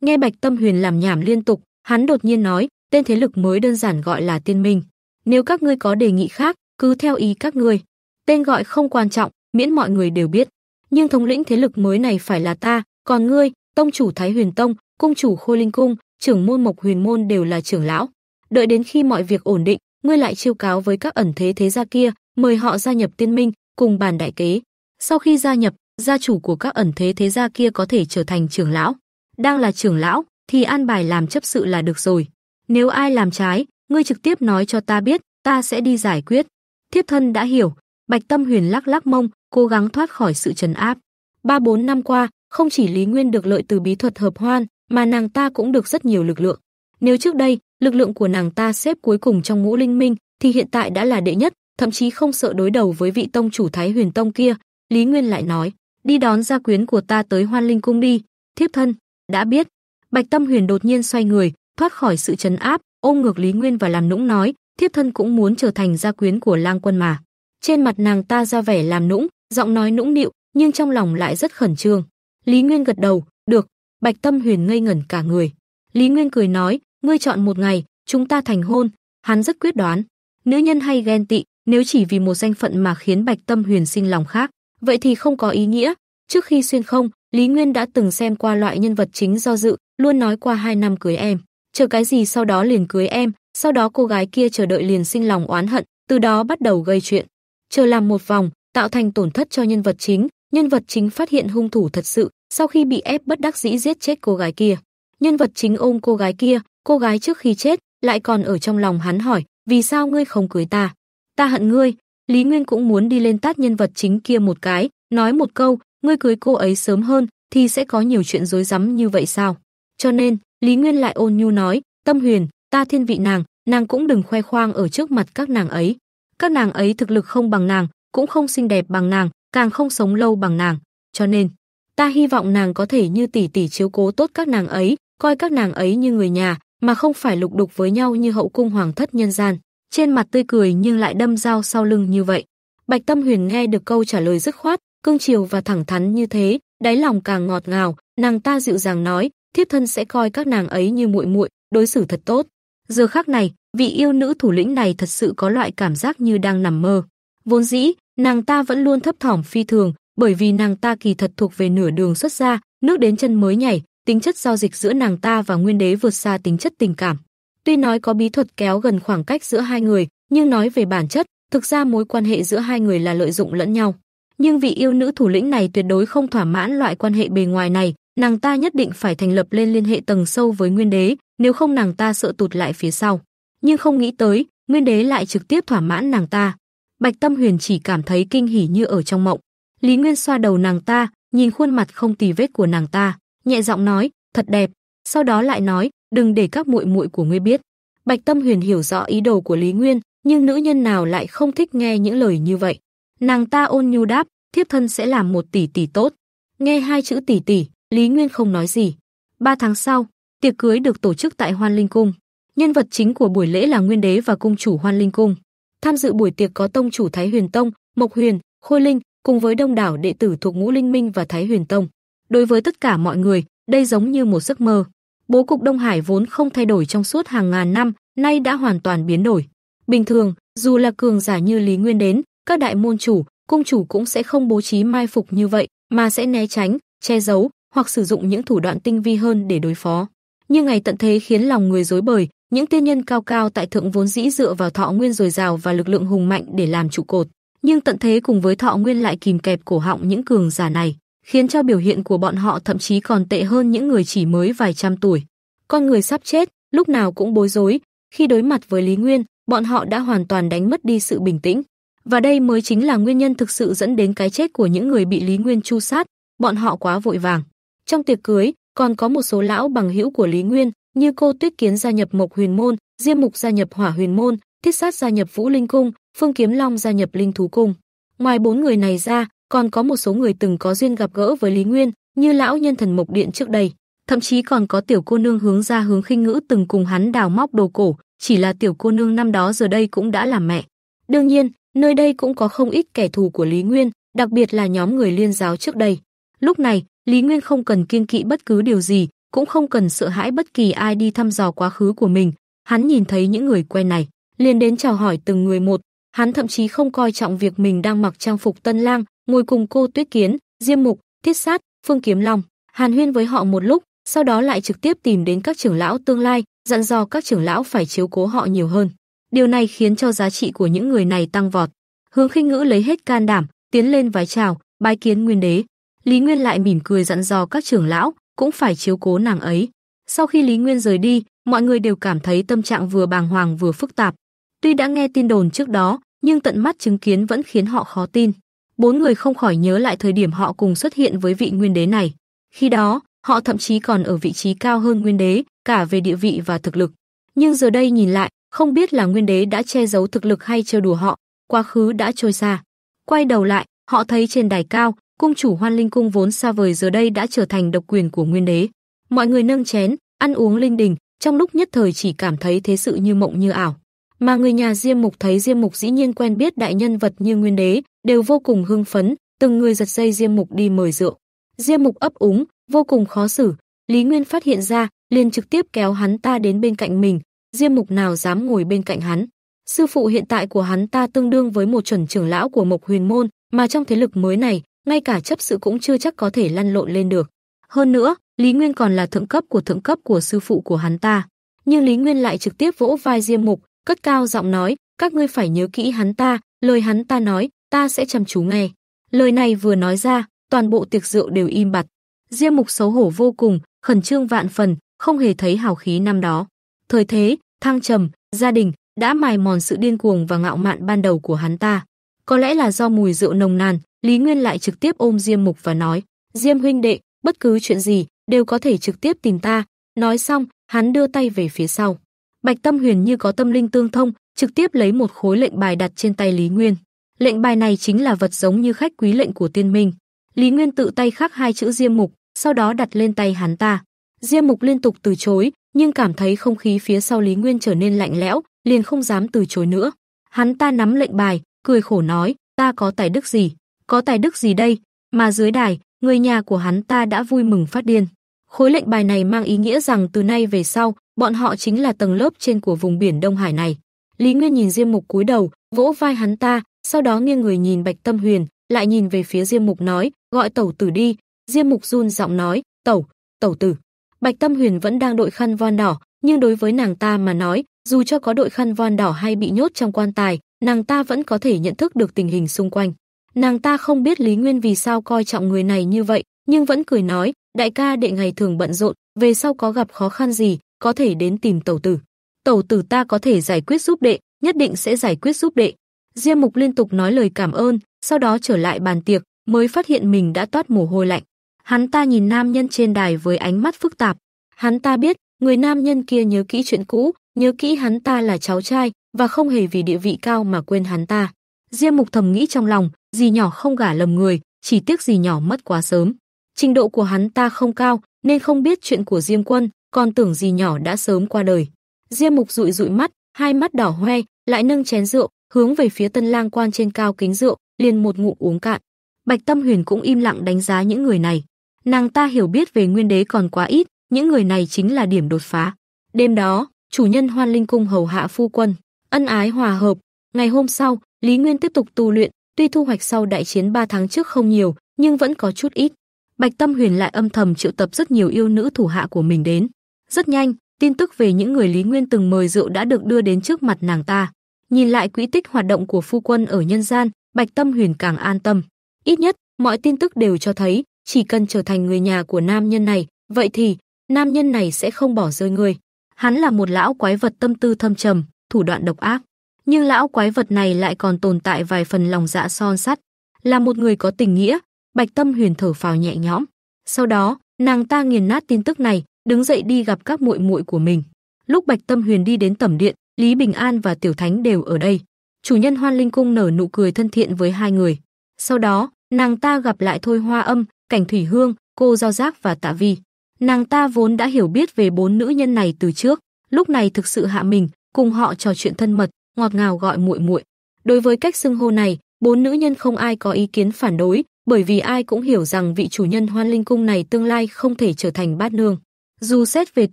Nghe Bạch Tâm Huyền làm nhảm liên tục, hắn đột nhiên nói, tên thế lực mới đơn giản gọi là Tiên Minh. Nếu các ngươi có đề nghị khác, cứ theo ý các ngươi. Tên gọi không quan trọng, miễn mọi người đều biết. Nhưng thống lĩnh thế lực mới này phải là ta, còn ngươi, tông chủ Thái Huyền Tông, cung chủ Khôi Linh Cung, trưởng môn Mộc Huyền Môn đều là trưởng lão. Đợi đến khi mọi việc ổn định, ngươi lại chiêu cáo với các ẩn thế thế gia kia, mời họ gia nhập Tiên Minh, cùng bàn đại kế. Sau khi gia nhập, gia chủ của các ẩn thế thế gia kia có thể trở thành trưởng lão đang là trưởng lão thì an bài làm chấp sự là được rồi. Nếu ai làm trái, ngươi trực tiếp nói cho ta biết, ta sẽ đi giải quyết. Thiếp thân đã hiểu, Bạch Tâm Huyền lắc lắc mông, cố gắng thoát khỏi sự trấn áp. Ba bốn năm qua, không chỉ Lý Nguyên được lợi từ bí thuật hợp hoan, mà nàng ta cũng được rất nhiều lực lượng. Nếu trước đây, lực lượng của nàng ta xếp cuối cùng trong ngũ linh minh, thì hiện tại đã là đệ nhất, thậm chí không sợ đối đầu với vị tông chủ Thái Huyền Tông kia. Lý Nguyên lại nói, đi đón gia quyến của ta tới Hoan Linh Cung đi, thiếp thân, đã biết. Bạch Tâm Huyền đột nhiên xoay người, thoát khỏi sự chấn áp, ôm ngược Lý Nguyên và làm nũng nói, thiếp thân cũng muốn trở thành gia quyến của lang quân mà. Trên mặt nàng ta ra vẻ làm nũng, giọng nói nũng nịu, nhưng trong lòng lại rất khẩn trương. Lý Nguyên gật đầu, được, Bạch Tâm Huyền ngây ngẩn cả người. Lý Nguyên cười nói, ngươi chọn một ngày, chúng ta thành hôn, hắn rất quyết đoán. Nữ nhân hay ghen tị, nếu chỉ vì một danh phận mà khiến Bạch Tâm Huyền sinh lòng khác, vậy thì không có ý nghĩa. Trước khi xuyên không, Lý Nguyên đã từng xem qua loại nhân vật chính do dự, luôn nói qua hai năm cưới em, chờ cái gì sau đó liền cưới em, sau đó cô gái kia chờ đợi liền sinh lòng oán hận, từ đó bắt đầu gây chuyện. Chờ làm một vòng, tạo thành tổn thất cho nhân vật chính, nhân vật chính phát hiện hung thủ thật sự, sau khi bị ép bất đắc dĩ giết chết cô gái kia. Nhân vật chính ôm cô gái kia, cô gái trước khi chết lại còn ở trong lòng hắn hỏi, vì sao ngươi không cưới ta? Ta hận ngươi. Lý Nguyên cũng muốn đi lên tát nhân vật chính kia một cái, nói một câu, ngươi cưới cô ấy sớm hơn thì sẽ có nhiều chuyện rối rắm như vậy sao? Cho nên, Lý Nguyên lại ôn nhu nói, "Tâm Huyền, ta thiên vị nàng, nàng cũng đừng khoe khoang ở trước mặt các nàng ấy. Các nàng ấy thực lực không bằng nàng, cũng không xinh đẹp bằng nàng, càng không sống lâu bằng nàng, cho nên ta hy vọng nàng có thể như tỷ tỷ chiếu cố tốt các nàng ấy, coi các nàng ấy như người nhà, mà không phải lục đục với nhau như hậu cung hoàng thất nhân gian." Trên mặt tươi cười nhưng lại đâm dao sau lưng như vậy. Bạch Tâm Huyền nghe được câu trả lời dứt khoát, cương chiều và thẳng thắn như thế, đáy lòng càng ngọt ngào, nàng ta dịu dàng nói, thiếp thân sẽ coi các nàng ấy như muội muội, đối xử thật tốt. Giờ khắc này, vị yêu nữ thủ lĩnh này thật sự có loại cảm giác như đang nằm mơ. Vốn dĩ, nàng ta vẫn luôn thấp thỏm phi thường, bởi vì nàng ta kỳ thật thuộc về nửa đường xuất gia, nước đến chân mới nhảy, tính chất giao dịch giữa nàng ta và Nguyên Đế vượt xa tính chất tình cảm. Tuy nói có bí thuật kéo gần khoảng cách giữa hai người, nhưng nói về bản chất, thực ra mối quan hệ giữa hai người là lợi dụng lẫn nhau nhưng vị yêu nữ thủ lĩnh này tuyệt đối không thỏa mãn loại quan hệ bề ngoài này, nàng ta nhất định phải thành lập lên liên hệ tầng sâu với Nguyên đế, nếu không nàng ta sợ tụt lại phía sau. Nhưng không nghĩ tới, Nguyên đế lại trực tiếp thỏa mãn nàng ta. Bạch Tâm Huyền chỉ cảm thấy kinh hỉ như ở trong mộng. Lý Nguyên xoa đầu nàng ta, nhìn khuôn mặt không tì vết của nàng ta, nhẹ giọng nói, "Thật đẹp." Sau đó lại nói, "Đừng để các muội muội của ngươi biết." Bạch Tâm Huyền hiểu rõ ý đồ của Lý Nguyên, nhưng nữ nhân nào lại không thích nghe những lời như vậy. Nàng ta ôn nhu đáp, thiếp thân sẽ làm một tỷ tỷ tốt. Nghe hai chữ tỷ tỷ, Lý Nguyên không nói gì. Ba tháng sau, tiệc cưới được tổ chức tại Hoan Linh Cung. Nhân vật chính của buổi lễ là Nguyên Đế và Cung chủ Hoan Linh Cung. Tham dự buổi tiệc có Tông chủ Thái Huyền Tông, Mộc Huyền, Khôi Linh, cùng với đông đảo đệ tử thuộc Ngũ Linh Minh và Thái Huyền Tông. Đối với tất cả mọi người, đây giống như một giấc mơ. Bố cục Đông Hải vốn không thay đổi trong suốt hàng ngàn năm, nay đã hoàn toàn biến đổi. Bình thường, dù là cường giả như Lý Nguyên đến, các đại môn chủ, cung chủ cũng sẽ không bố trí mai phục như vậy, mà sẽ né tránh, che giấu hoặc sử dụng những thủ đoạn tinh vi hơn để đối phó. Như ngày tận thế khiến lòng người rối bời, những tiên nhân cao cao tại thượng vốn dĩ dựa vào thọ nguyên dồi dào và lực lượng hùng mạnh để làm trụ cột, nhưng tận thế cùng với thọ nguyên lại kìm kẹp cổ họng những cường giả này, khiến cho biểu hiện của bọn họ thậm chí còn tệ hơn những người chỉ mới vài trăm tuổi. Con người sắp chết, lúc nào cũng bối rối, khi đối mặt với Lý Nguyên, bọn họ đã hoàn toàn đánh mất đi sự bình tĩnh. Và đây mới chính là nguyên nhân thực sự dẫn đến cái chết của những người bị Lý Nguyên chu sát, bọn họ quá vội vàng. Trong tiệc cưới, còn có một số lão bằng hữu của Lý Nguyên, như cô Tuyết Kiến gia nhập Mộc Huyền môn, Diêm Mục gia nhập Hỏa Huyền môn, Thiết Sát gia nhập Vũ Linh cung, Phương Kiếm Long gia nhập Linh thú cung. Ngoài bốn người này ra, còn có một số người từng có duyên gặp gỡ với Lý Nguyên, như lão nhân thần Mộc Điện trước đây, thậm chí còn có tiểu cô nương hướng ra hướng khinh ngữ từng cùng hắn đào móc đồ cổ, chỉ là tiểu cô nương năm đó giờ đây cũng đã là mẹ. Đương nhiên, Nơi đây cũng có không ít kẻ thù của Lý Nguyên, đặc biệt là nhóm người liên giáo trước đây. Lúc này, Lý Nguyên không cần kiên kỵ bất cứ điều gì, cũng không cần sợ hãi bất kỳ ai đi thăm dò quá khứ của mình. Hắn nhìn thấy những người quen này, liền đến chào hỏi từng người một. Hắn thậm chí không coi trọng việc mình đang mặc trang phục tân lang, ngồi cùng cô Tuyết Kiến, Diêm Mục, Thiết Sát, Phương Kiếm Long, Hàn Huyên với họ một lúc, sau đó lại trực tiếp tìm đến các trưởng lão tương lai, dặn dò các trưởng lão phải chiếu cố họ nhiều hơn. Điều này khiến cho giá trị của những người này tăng vọt. Hướng Khinh Ngữ lấy hết can đảm, tiến lên vái chào, bái kiến Nguyên đế. Lý Nguyên lại mỉm cười dặn dò các trưởng lão, cũng phải chiếu cố nàng ấy. Sau khi Lý Nguyên rời đi, mọi người đều cảm thấy tâm trạng vừa bàng hoàng vừa phức tạp. Tuy đã nghe tin đồn trước đó, nhưng tận mắt chứng kiến vẫn khiến họ khó tin. Bốn người không khỏi nhớ lại thời điểm họ cùng xuất hiện với vị nguyên đế này. Khi đó, họ thậm chí còn ở vị trí cao hơn nguyên đế, cả về địa vị và thực lực. Nhưng giờ đây nhìn lại, không biết là nguyên đế đã che giấu thực lực hay trêu đùa họ, quá khứ đã trôi xa. Quay đầu lại, họ thấy trên đài cao, cung chủ Hoan Linh cung vốn xa vời giờ đây đã trở thành độc quyền của nguyên đế. Mọi người nâng chén, ăn uống linh đình, trong lúc nhất thời chỉ cảm thấy thế sự như mộng như ảo. Mà người nhà Diêm Mục thấy Diêm Mục dĩ nhiên quen biết đại nhân vật như nguyên đế, đều vô cùng hưng phấn, từng người giật dây Diêm Mục đi mời rượu. Diêm Mục ấp úng, vô cùng khó xử, Lý Nguyên phát hiện ra, liền trực tiếp kéo hắn ta đến bên cạnh mình, Diêm Mục nào dám ngồi bên cạnh hắn. Sư phụ hiện tại của hắn ta tương đương với một chuẩn trưởng lão của Mộc Huyền môn, mà trong thế lực mới này, ngay cả chấp sự cũng chưa chắc có thể lăn lộn lên được. Hơn nữa, Lý Nguyên còn là thượng cấp của thượng cấp của sư phụ của hắn ta. Nhưng Lý Nguyên lại trực tiếp vỗ vai Diêm Mục, cất cao giọng nói, các ngươi phải nhớ kỹ hắn ta, lời hắn ta nói, ta sẽ chăm chú nghe. Lời này vừa nói ra, toàn bộ tiệc rượu đều im bặt. Diêm Mục xấu hổ vô cùng, khẩn trương vạn phần, không hề thấy hào khí năm đó thời thế, thăng trầm, gia đình đã mài mòn sự điên cuồng và ngạo mạn ban đầu của hắn ta. Có lẽ là do mùi rượu nồng nàn, Lý Nguyên lại trực tiếp ôm Diêm Mục và nói: "Diêm huynh đệ, bất cứ chuyện gì đều có thể trực tiếp tìm ta." Nói xong, hắn đưa tay về phía sau. Bạch Tâm Huyền như có tâm linh tương thông, trực tiếp lấy một khối lệnh bài đặt trên tay Lý Nguyên. Lệnh bài này chính là vật giống như khách quý lệnh của tiên minh. Lý Nguyên tự tay khắc hai chữ Diêm Mục, sau đó đặt lên tay hắn ta. Diêm Mục liên tục từ chối, nhưng cảm thấy không khí phía sau Lý Nguyên trở nên lạnh lẽo, liền không dám từ chối nữa. Hắn ta nắm lệnh bài, cười khổ nói, ta có tài đức gì, có tài đức gì đây, mà dưới đài, người nhà của hắn ta đã vui mừng phát điên. Khối lệnh bài này mang ý nghĩa rằng từ nay về sau, bọn họ chính là tầng lớp trên của vùng biển Đông Hải này. Lý Nguyên nhìn Diêm Mục cúi đầu, vỗ vai hắn ta, sau đó nghiêng người nhìn Bạch Tâm Huyền, lại nhìn về phía Diêm Mục nói, gọi tẩu tử đi. Diêm Mục run giọng nói, tẩu, tẩu tử. Bạch Tâm Huyền vẫn đang đội khăn voan đỏ, nhưng đối với nàng ta mà nói, dù cho có đội khăn voan đỏ hay bị nhốt trong quan tài, nàng ta vẫn có thể nhận thức được tình hình xung quanh. Nàng ta không biết Lý Nguyên vì sao coi trọng người này như vậy, nhưng vẫn cười nói, đại ca đệ ngày thường bận rộn, về sau có gặp khó khăn gì, có thể đến tìm tẩu tử. Tẩu tử ta có thể giải quyết giúp đệ, nhất định sẽ giải quyết giúp đệ. Diêm Mục liên tục nói lời cảm ơn, sau đó trở lại bàn tiệc, mới phát hiện mình đã toát mồ hôi lạnh. Hắn ta nhìn nam nhân trên đài với ánh mắt phức tạp. Hắn ta biết, người nam nhân kia nhớ kỹ chuyện cũ, nhớ kỹ hắn ta là cháu trai và không hề vì địa vị cao mà quên hắn ta. Diêm Mục thầm nghĩ trong lòng, gì nhỏ không gả lầm người, chỉ tiếc gì nhỏ mất quá sớm. Trình độ của hắn ta không cao, nên không biết chuyện của Diêm Quân, còn tưởng gì nhỏ đã sớm qua đời. Diêm Mục dụi dụi mắt, hai mắt đỏ hoe, lại nâng chén rượu, hướng về phía Tân Lang quan trên cao kính rượu, liền một ngụm uống cạn. Bạch Tâm Huyền cũng im lặng đánh giá những người này. Nàng ta hiểu biết về nguyên đế còn quá ít, những người này chính là điểm đột phá. Đêm đó, chủ nhân Hoan Linh cung hầu hạ phu quân, ân ái hòa hợp. Ngày hôm sau, Lý Nguyên tiếp tục tu luyện, tuy thu hoạch sau đại chiến 3 tháng trước không nhiều, nhưng vẫn có chút ít. Bạch Tâm Huyền lại âm thầm triệu tập rất nhiều yêu nữ thủ hạ của mình đến. Rất nhanh, tin tức về những người Lý Nguyên từng mời rượu đã được đưa đến trước mặt nàng ta. Nhìn lại quỹ tích hoạt động của phu quân ở nhân gian, Bạch Tâm Huyền càng an tâm. Ít nhất, mọi tin tức đều cho thấy chỉ cần trở thành người nhà của nam nhân này, vậy thì nam nhân này sẽ không bỏ rơi người Hắn là một lão quái vật tâm tư thâm trầm, thủ đoạn độc ác, nhưng lão quái vật này lại còn tồn tại vài phần lòng dạ son sắt, là một người có tình nghĩa, Bạch Tâm Huyền thở phào nhẹ nhõm. Sau đó, nàng ta nghiền nát tin tức này, đứng dậy đi gặp các muội muội của mình. Lúc Bạch Tâm Huyền đi đến tẩm điện, Lý Bình An và Tiểu Thánh đều ở đây. Chủ nhân Hoan Linh cung nở nụ cười thân thiện với hai người. Sau đó, nàng ta gặp lại Thôi Hoa Âm, Cảnh Thủy Hương, cô Giao Giác và Tạ Vi. Nàng ta vốn đã hiểu biết về bốn nữ nhân này từ trước, lúc này thực sự hạ mình, cùng họ trò chuyện thân mật, ngọt ngào gọi muội muội. Đối với cách xưng hô này, bốn nữ nhân không ai có ý kiến phản đối, bởi vì ai cũng hiểu rằng vị chủ nhân Hoan Linh cung này tương lai không thể trở thành bát nương. Dù xét về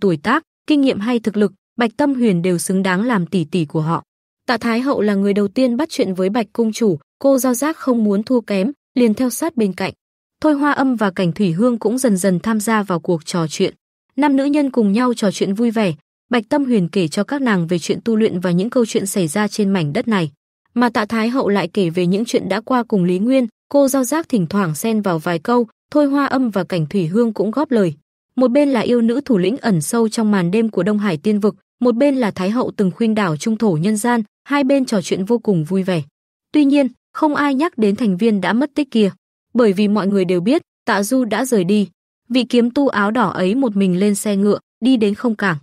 tuổi tác, kinh nghiệm hay thực lực, Bạch Tâm Huyền đều xứng đáng làm tỷ tỷ của họ. Tạ Thái hậu là người đầu tiên bắt chuyện với Bạch cung chủ, cô giao giác không muốn thua kém, liền theo sát bên cạnh. Thôi Hoa Âm và Cảnh Thủy Hương cũng dần dần tham gia vào cuộc trò chuyện. Năm nữ nhân cùng nhau trò chuyện vui vẻ, Bạch Tâm Huyền kể cho các nàng về chuyện tu luyện và những câu chuyện xảy ra trên mảnh đất này, mà Tạ Thái Hậu lại kể về những chuyện đã qua cùng Lý Nguyên, cô giao giác thỉnh thoảng xen vào vài câu, Thôi Hoa Âm và Cảnh Thủy Hương cũng góp lời. Một bên là yêu nữ thủ lĩnh ẩn sâu trong màn đêm của Đông Hải Tiên vực, một bên là Thái Hậu từng khuyên đảo trung thổ nhân gian, hai bên trò chuyện vô cùng vui vẻ. Tuy nhiên, không ai nhắc đến thành viên đã mất tích kia bởi vì mọi người đều biết Tạ Du đã rời đi. Vị kiếm tu áo đỏ ấy một mình lên xe ngựa, đi đến không cảng.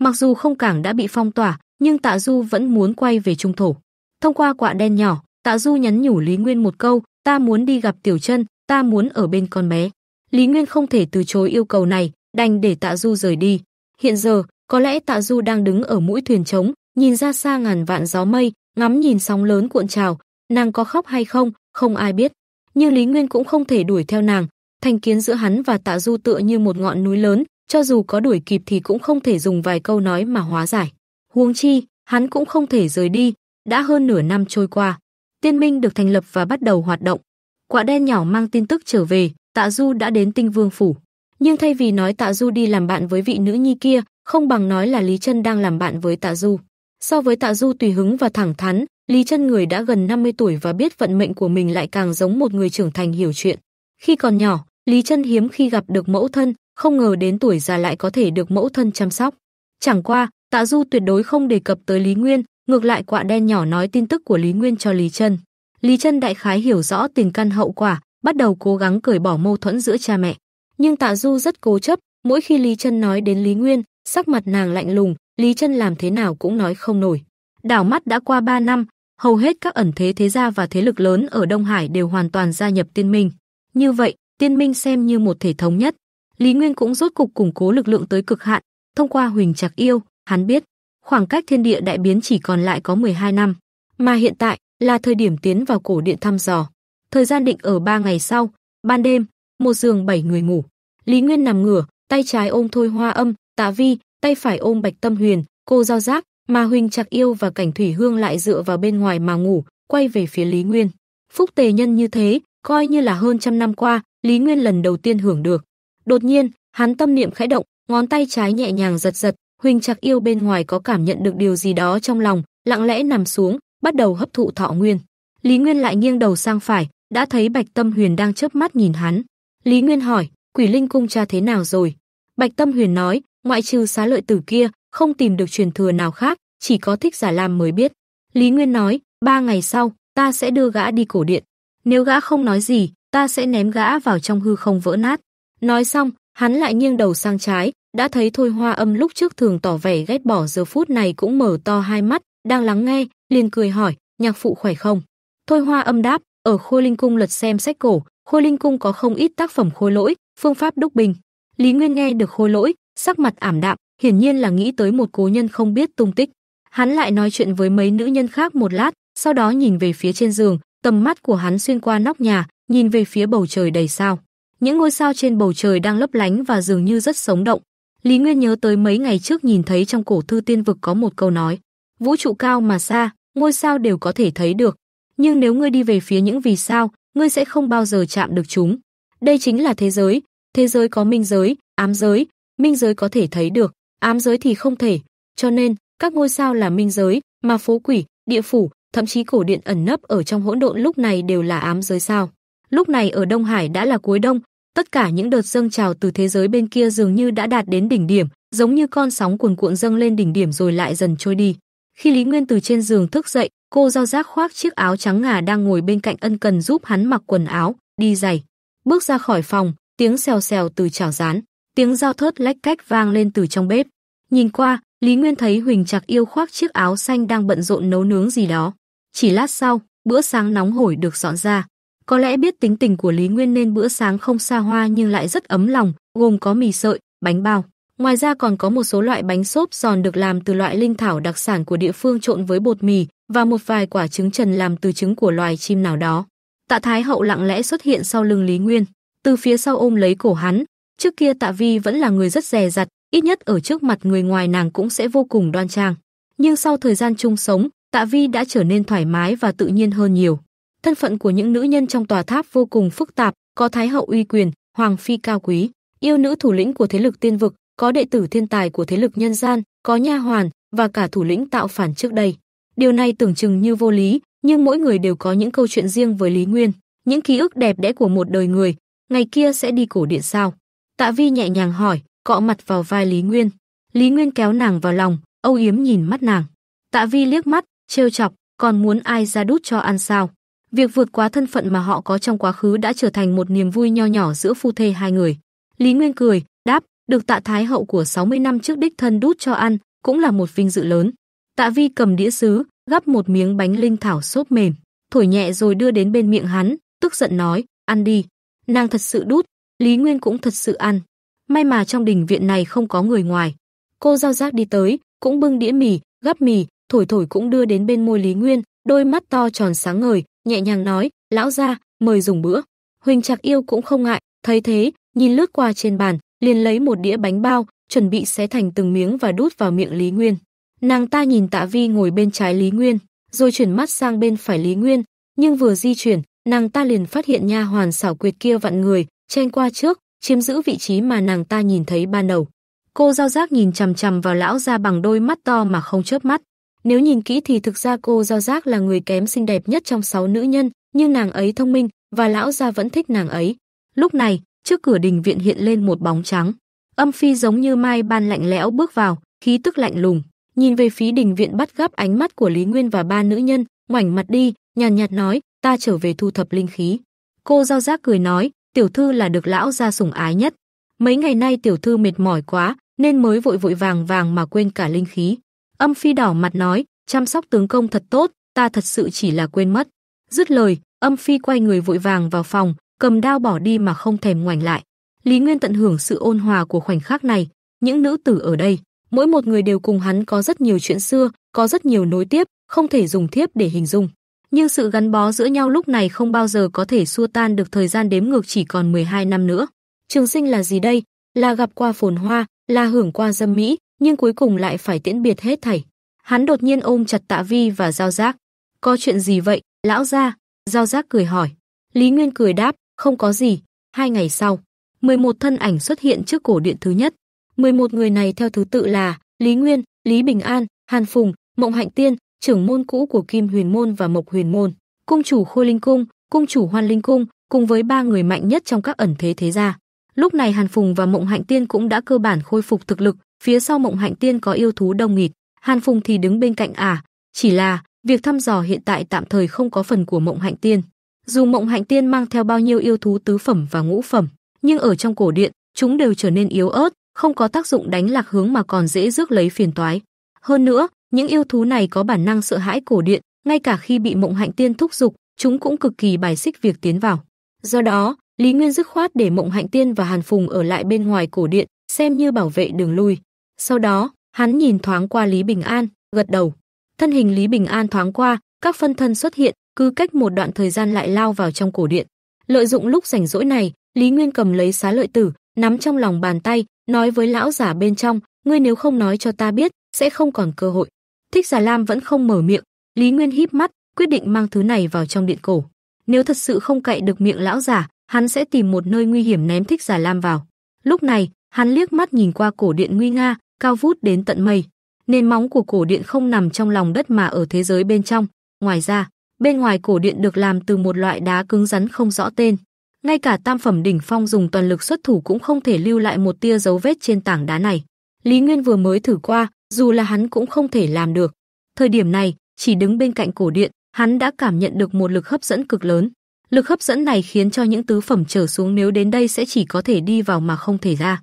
Mặc dù không cảng đã bị phong tỏa, nhưng Tạ Du vẫn muốn quay về trung thổ. Thông qua quạ đen nhỏ, Tạ Du nhắn nhủ Lý Nguyên một câu, ta muốn đi gặp Tiểu Trân, ta muốn ở bên con bé. Lý Nguyên không thể từ chối yêu cầu này, đành để Tạ Du rời đi. Hiện giờ, có lẽ Tạ Du đang đứng ở mũi thuyền trống, nhìn ra xa ngàn vạn gió mây, ngắm nhìn sóng lớn cuộn trào, nàng có khóc hay không, không ai biết như Lý Nguyên cũng không thể đuổi theo nàng, thành kiến giữa hắn và Tạ Du tựa như một ngọn núi lớn, cho dù có đuổi kịp thì cũng không thể dùng vài câu nói mà hóa giải. Huống chi, hắn cũng không thể rời đi, đã hơn nửa năm trôi qua. Tiên minh được thành lập và bắt đầu hoạt động. Quả đen nhỏ mang tin tức trở về, Tạ Du đã đến Tinh Vương phủ. Nhưng thay vì nói Tạ Du đi làm bạn với vị nữ nhi kia, không bằng nói là Lý Chân đang làm bạn với Tạ Du. So với Tạ Du tùy hứng và thẳng thắn, Lý Chân người đã gần 50 tuổi và biết vận mệnh của mình lại càng giống một người trưởng thành hiểu chuyện. Khi còn nhỏ, Lý Chân hiếm khi gặp được mẫu thân, không ngờ đến tuổi già lại có thể được mẫu thân chăm sóc. Chẳng qua, Tạ Du tuyệt đối không đề cập tới Lý Nguyên, ngược lại quạ đen nhỏ nói tin tức của Lý Nguyên cho Lý Chân. Lý Chân đại khái hiểu rõ tình căn hậu quả, bắt đầu cố gắng cởi bỏ mâu thuẫn giữa cha mẹ. Nhưng Tạ Du rất cố chấp, mỗi khi Lý Chân nói đến Lý Nguyên, sắc mặt nàng lạnh lùng, Lý Chân làm thế nào cũng nói không nổi. Đảo mắt đã qua 3 năm, hầu hết các ẩn thế thế gia và thế lực lớn ở Đông Hải đều hoàn toàn gia nhập Tiên Minh. Như vậy, Tiên Minh xem như một thể thống nhất. Lý Nguyên cũng rốt cục củng cố lực lượng tới cực hạn, thông qua Huỳnh Trạc Yêu, hắn biết, khoảng cách thiên địa đại biến chỉ còn lại có 12 năm, mà hiện tại là thời điểm tiến vào cổ điện thăm dò. Thời gian định ở 3 ngày sau, ban đêm, một giường 7 người ngủ. Lý Nguyên nằm ngửa, tay trái ôm Thôi Hoa Âm, Tạ Vi, tay phải ôm Bạch Tâm Huyền, cô giao giác, mà Huỳnh Trạc Yêu và Cảnh Thủy Hương lại dựa vào bên ngoài mà ngủ, quay về phía Lý Nguyên. Phúc tề nhân như thế, coi như là hơn trăm năm qua, Lý Nguyên lần đầu tiên hưởng được. Đột nhiên, hắn tâm niệm khẽ động, ngón tay trái nhẹ nhàng giật giật, Huỳnh Trạc Yêu bên ngoài có cảm nhận được điều gì đó trong lòng, lặng lẽ nằm xuống, bắt đầu hấp thụ thọ nguyên. Lý Nguyên lại nghiêng đầu sang phải, đã thấy Bạch Tâm Huyền đang chớp mắt nhìn hắn. Lý Nguyên hỏi, Quỷ Linh cung cha thế nào rồi? Bạch Tâm Huyền nói, ngoại trừ xá lợi tử kia, không tìm được truyền thừa nào khác, chỉ có thích giả làm mới biết. Lý Nguyên nói, ba ngày sau, ta sẽ đưa gã đi cổ điện. Nếu gã không nói gì, ta sẽ ném gã vào trong hư không vỡ nát. Nói xong, hắn lại nghiêng đầu sang trái, đã thấy Thôi Hoa Âm lúc trước thường tỏ vẻ ghét bỏ giờ phút này cũng mở to hai mắt, đang lắng nghe, liền cười hỏi, nhạc phụ khỏe không? Thôi Hoa Âm đáp, ở Khôi Linh Cung lật xem sách cổ, Khôi Linh Cung có không ít tác phẩm khôi lỗi, phương pháp đúc bình. Lý Nguyên nghe được khôi lỗi, sắc mặt ảm đạm, hiển nhiên là nghĩ tới một cố nhân không biết tung tích. Hắn lại nói chuyện với mấy nữ nhân khác một lát, sau đó nhìn về phía trên giường, tầm mắt của hắn xuyên qua nóc nhà, nhìn về phía bầu trời đầy sao. Những ngôi sao trên bầu trời đang lấp lánh và dường như rất sống động. Lý Nguyên nhớ tới mấy ngày trước nhìn thấy trong cổ thư tiên vực có một câu nói: "Vũ trụ cao mà xa, ngôi sao đều có thể thấy được, nhưng nếu ngươi đi về phía những vì sao, ngươi sẽ không bao giờ chạm được chúng." Đây chính là thế giới, thế giới có minh giới, ám giới, minh giới có thể thấy được, ám giới thì không thể. Cho nên, các ngôi sao là minh giới, mà phố quỷ, địa phủ, thậm chí cổ điện ẩn nấp ở trong hỗn độn lúc này đều là ám giới sao. Lúc này ở Đông Hải đã là cuối đông, tất cả những đợt dâng trào từ thế giới bên kia dường như đã đạt đến đỉnh điểm, giống như con sóng cuồn cuộn dâng lên đỉnh điểm rồi lại dần trôi đi. Khi Lý Nguyên từ trên giường thức dậy, cô giao giác khoác chiếc áo trắng ngà đang ngồi bên cạnh ân cần giúp hắn mặc quần áo, đi giày. Bước ra khỏi phòng, tiếng xèo xèo từ chảo rán tiếng dao thớt lách cách vang lên từ trong bếp. Nhìn qua, Lý Nguyên thấy Huỳnh Trạc yêu khoác chiếc áo xanh đang bận rộn nấu nướng gì đó. Chỉ lát sau, bữa sáng nóng hổi được dọn ra. Có lẽ biết tính tình của Lý Nguyên nên bữa sáng không xa hoa nhưng lại rất ấm lòng, gồm có mì sợi, bánh bao. Ngoài ra còn có một số loại bánh xốp giòn được làm từ loại linh thảo đặc sản của địa phương trộn với bột mì và một vài quả trứng trần làm từ trứng của loài chim nào đó. Tạ Thái Hậu lặng lẽ xuất hiện sau lưng Lý Nguyên, từ phía sau ôm lấy cổ hắn, Trước kia Tạ Vi vẫn là người rất dè dặt, ít nhất ở trước mặt người ngoài nàng cũng sẽ vô cùng đoan trang. Nhưng sau thời gian chung sống, Tạ Vi đã trở nên thoải mái và tự nhiên hơn nhiều. Thân phận của những nữ nhân trong tòa tháp vô cùng phức tạp, có thái hậu uy quyền, hoàng phi cao quý, yêu nữ thủ lĩnh của thế lực tiên vực, có đệ tử thiên tài của thế lực nhân gian, có nha hoàn và cả thủ lĩnh tạo phản trước đây. Điều này tưởng chừng như vô lý, nhưng mỗi người đều có những câu chuyện riêng với Lý Nguyên, những ký ức đẹp đẽ của một đời người, ngày kia sẽ đi cổ điện sao? Tạ Vi nhẹ nhàng hỏi, cọ mặt vào vai Lý Nguyên. Lý Nguyên kéo nàng vào lòng, âu yếm nhìn mắt nàng. Tạ Vi liếc mắt, trêu chọc, còn muốn ai ra đút cho ăn sao? Việc vượt quá thân phận mà họ có trong quá khứ đã trở thành một niềm vui nho nhỏ giữa phu thê hai người. Lý Nguyên cười, đáp, được tạ thái hậu của 60 năm trước đích thân đút cho ăn, cũng là một vinh dự lớn. Tạ Vi cầm đĩa sứ, gắp một miếng bánh linh thảo xốp mềm, thổi nhẹ rồi đưa đến bên miệng hắn, tức giận nói, ăn đi. Nàng thật sự đút, Lý Nguyên cũng thật sự ăn. May mà trong đình viện này không có người ngoài. Cô giao giác đi tới, cũng bưng đĩa mì, gắp mì, thổi thổi cũng đưa đến bên môi Lý Nguyên, đôi mắt to tròn sáng ngời, nhẹ nhàng nói, lão ra, mời dùng bữa. Huỳnh Trạc Yêu cũng không ngại, thấy thế, nhìn lướt qua trên bàn, liền lấy một đĩa bánh bao, chuẩn bị xé thành từng miếng và đút vào miệng Lý Nguyên. Nàng ta nhìn Tạ Vi ngồi bên trái Lý Nguyên, rồi chuyển mắt sang bên phải Lý Nguyên, nhưng vừa di chuyển, nàng ta liền phát hiện nha hoàn xảo quyệt kia vặn người, chen qua trước, chiếm giữ vị trí mà nàng ta nhìn thấy ban đầu. Cô giao giác nhìn chằm chằm vào lão gia bằng đôi mắt to mà không chớp mắt. Nếu nhìn kỹ thì thực ra cô giao giác là người kém xinh đẹp nhất trong sáu nữ nhân, nhưng nàng ấy thông minh và lão gia vẫn thích nàng ấy. Lúc này, trước cửa đình viện hiện lên một bóng trắng. Âm Phi giống như mai ban lạnh lẽo bước vào, khí tức lạnh lùng, nhìn về phía đình viện bắt gấp ánh mắt của Lý Nguyên và ba nữ nhân, ngoảnh mặt đi, nhàn nhạt, nhạt nói, ta trở về thu thập linh khí. Cô giao giác cười nói, tiểu thư là được lão gia sủng ái nhất. Mấy ngày nay tiểu thư mệt mỏi quá, nên mới vội vội vàng vàng mà quên cả linh khí. Âm Phi đỏ mặt nói, chăm sóc tướng công thật tốt, ta thật sự chỉ là quên mất. Dứt lời, Âm Phi quay người vội vàng vào phòng, cầm đao bỏ đi mà không thèm ngoảnh lại. Lý Nguyên tận hưởng sự ôn hòa của khoảnh khắc này, những nữ tử ở đây, mỗi một người đều cùng hắn có rất nhiều chuyện xưa, có rất nhiều nối tiếp, không thể dùng thiếp để hình dung nhưng sự gắn bó giữa nhau lúc này không bao giờ có thể xua tan được thời gian đếm ngược chỉ còn 12 năm nữa. Trường sinh là gì đây? Là gặp qua phồn hoa, là hưởng qua dâm mỹ, nhưng cuối cùng lại phải tiễn biệt hết thảy. Hắn đột nhiên ôm chặt Tạ Vi và Giao Giác. Có chuyện gì vậy, lão gia? Giao Giác cười hỏi. Lý Nguyên cười đáp, không có gì. Hai ngày sau, 11 thân ảnh xuất hiện trước cổ điện thứ nhất. 11 người này theo thứ tự là Lý Nguyên, Lý Bình An, Hàn Phùng, Mộng Hạnh Tiên, trưởng môn cũ của Kim Huyền môn và Mộc Huyền môn, cung chủ Khôi Linh cung, cung chủ Hoan Linh cung, cùng với ba người mạnh nhất trong các ẩn thế thế gia. Lúc này Hàn Phùng và Mộng Hạnh Tiên cũng đã cơ bản khôi phục thực lực, phía sau Mộng Hạnh Tiên có yêu thú đông nghịt, Hàn Phùng thì đứng bên cạnh à. chỉ là việc thăm dò hiện tại tạm thời không có phần của Mộng Hạnh Tiên. Dù Mộng Hạnh Tiên mang theo bao nhiêu yêu thú tứ phẩm và ngũ phẩm, nhưng ở trong cổ điện, chúng đều trở nên yếu ớt, không có tác dụng đánh lạc hướng mà còn dễ rước lấy phiền toái. Hơn nữa, những yêu thú này có bản năng sợ hãi cổ điện, ngay cả khi bị Mộng Hạnh Tiên thúc giục, chúng cũng cực kỳ bài xích việc tiến vào. Do đó, Lý Nguyên dứt khoát để Mộng Hạnh Tiên và Hàn Phùng ở lại bên ngoài cổ điện, xem như bảo vệ đường lui. Sau đó, hắn nhìn thoáng qua Lý Bình An, gật đầu. Thân hình Lý Bình An thoáng qua, các phân thân xuất hiện, cứ cách một đoạn thời gian lại lao vào trong cổ điện. Lợi dụng lúc rảnh rỗi này, Lý Nguyên cầm lấy xá lợi tử, nắm trong lòng bàn tay, nói với lão giả bên trong, ngươi nếu không nói cho ta biết, sẽ không còn cơ hội. Thích Già Lam vẫn không mở miệng, Lý Nguyên híp mắt, quyết định mang thứ này vào trong điện cổ. Nếu thật sự không cậy được miệng lão giả, hắn sẽ tìm một nơi nguy hiểm ném Thích Già Lam vào. Lúc này, hắn liếc mắt nhìn qua cổ điện nguy nga, cao vút đến tận mây. Nền móng của cổ điện không nằm trong lòng đất mà ở thế giới bên trong. Ngoài ra, bên ngoài cổ điện được làm từ một loại đá cứng rắn không rõ tên. Ngay cả tam phẩm đỉnh phong dùng toàn lực xuất thủ cũng không thể lưu lại một tia dấu vết trên tảng đá này. Lý Nguyên vừa mới thử qua, dù là hắn cũng không thể làm được. Thời điểm này, chỉ đứng bên cạnh cổ điện, hắn đã cảm nhận được một lực hấp dẫn cực lớn. Lực hấp dẫn này khiến cho những tứ phẩm trở xuống nếu đến đây sẽ chỉ có thể đi vào mà không thể ra.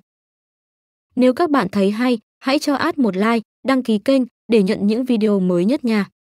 Nếu các bạn thấy hay, hãy cho ad một like, đăng ký kênh để nhận những video mới nhất nha.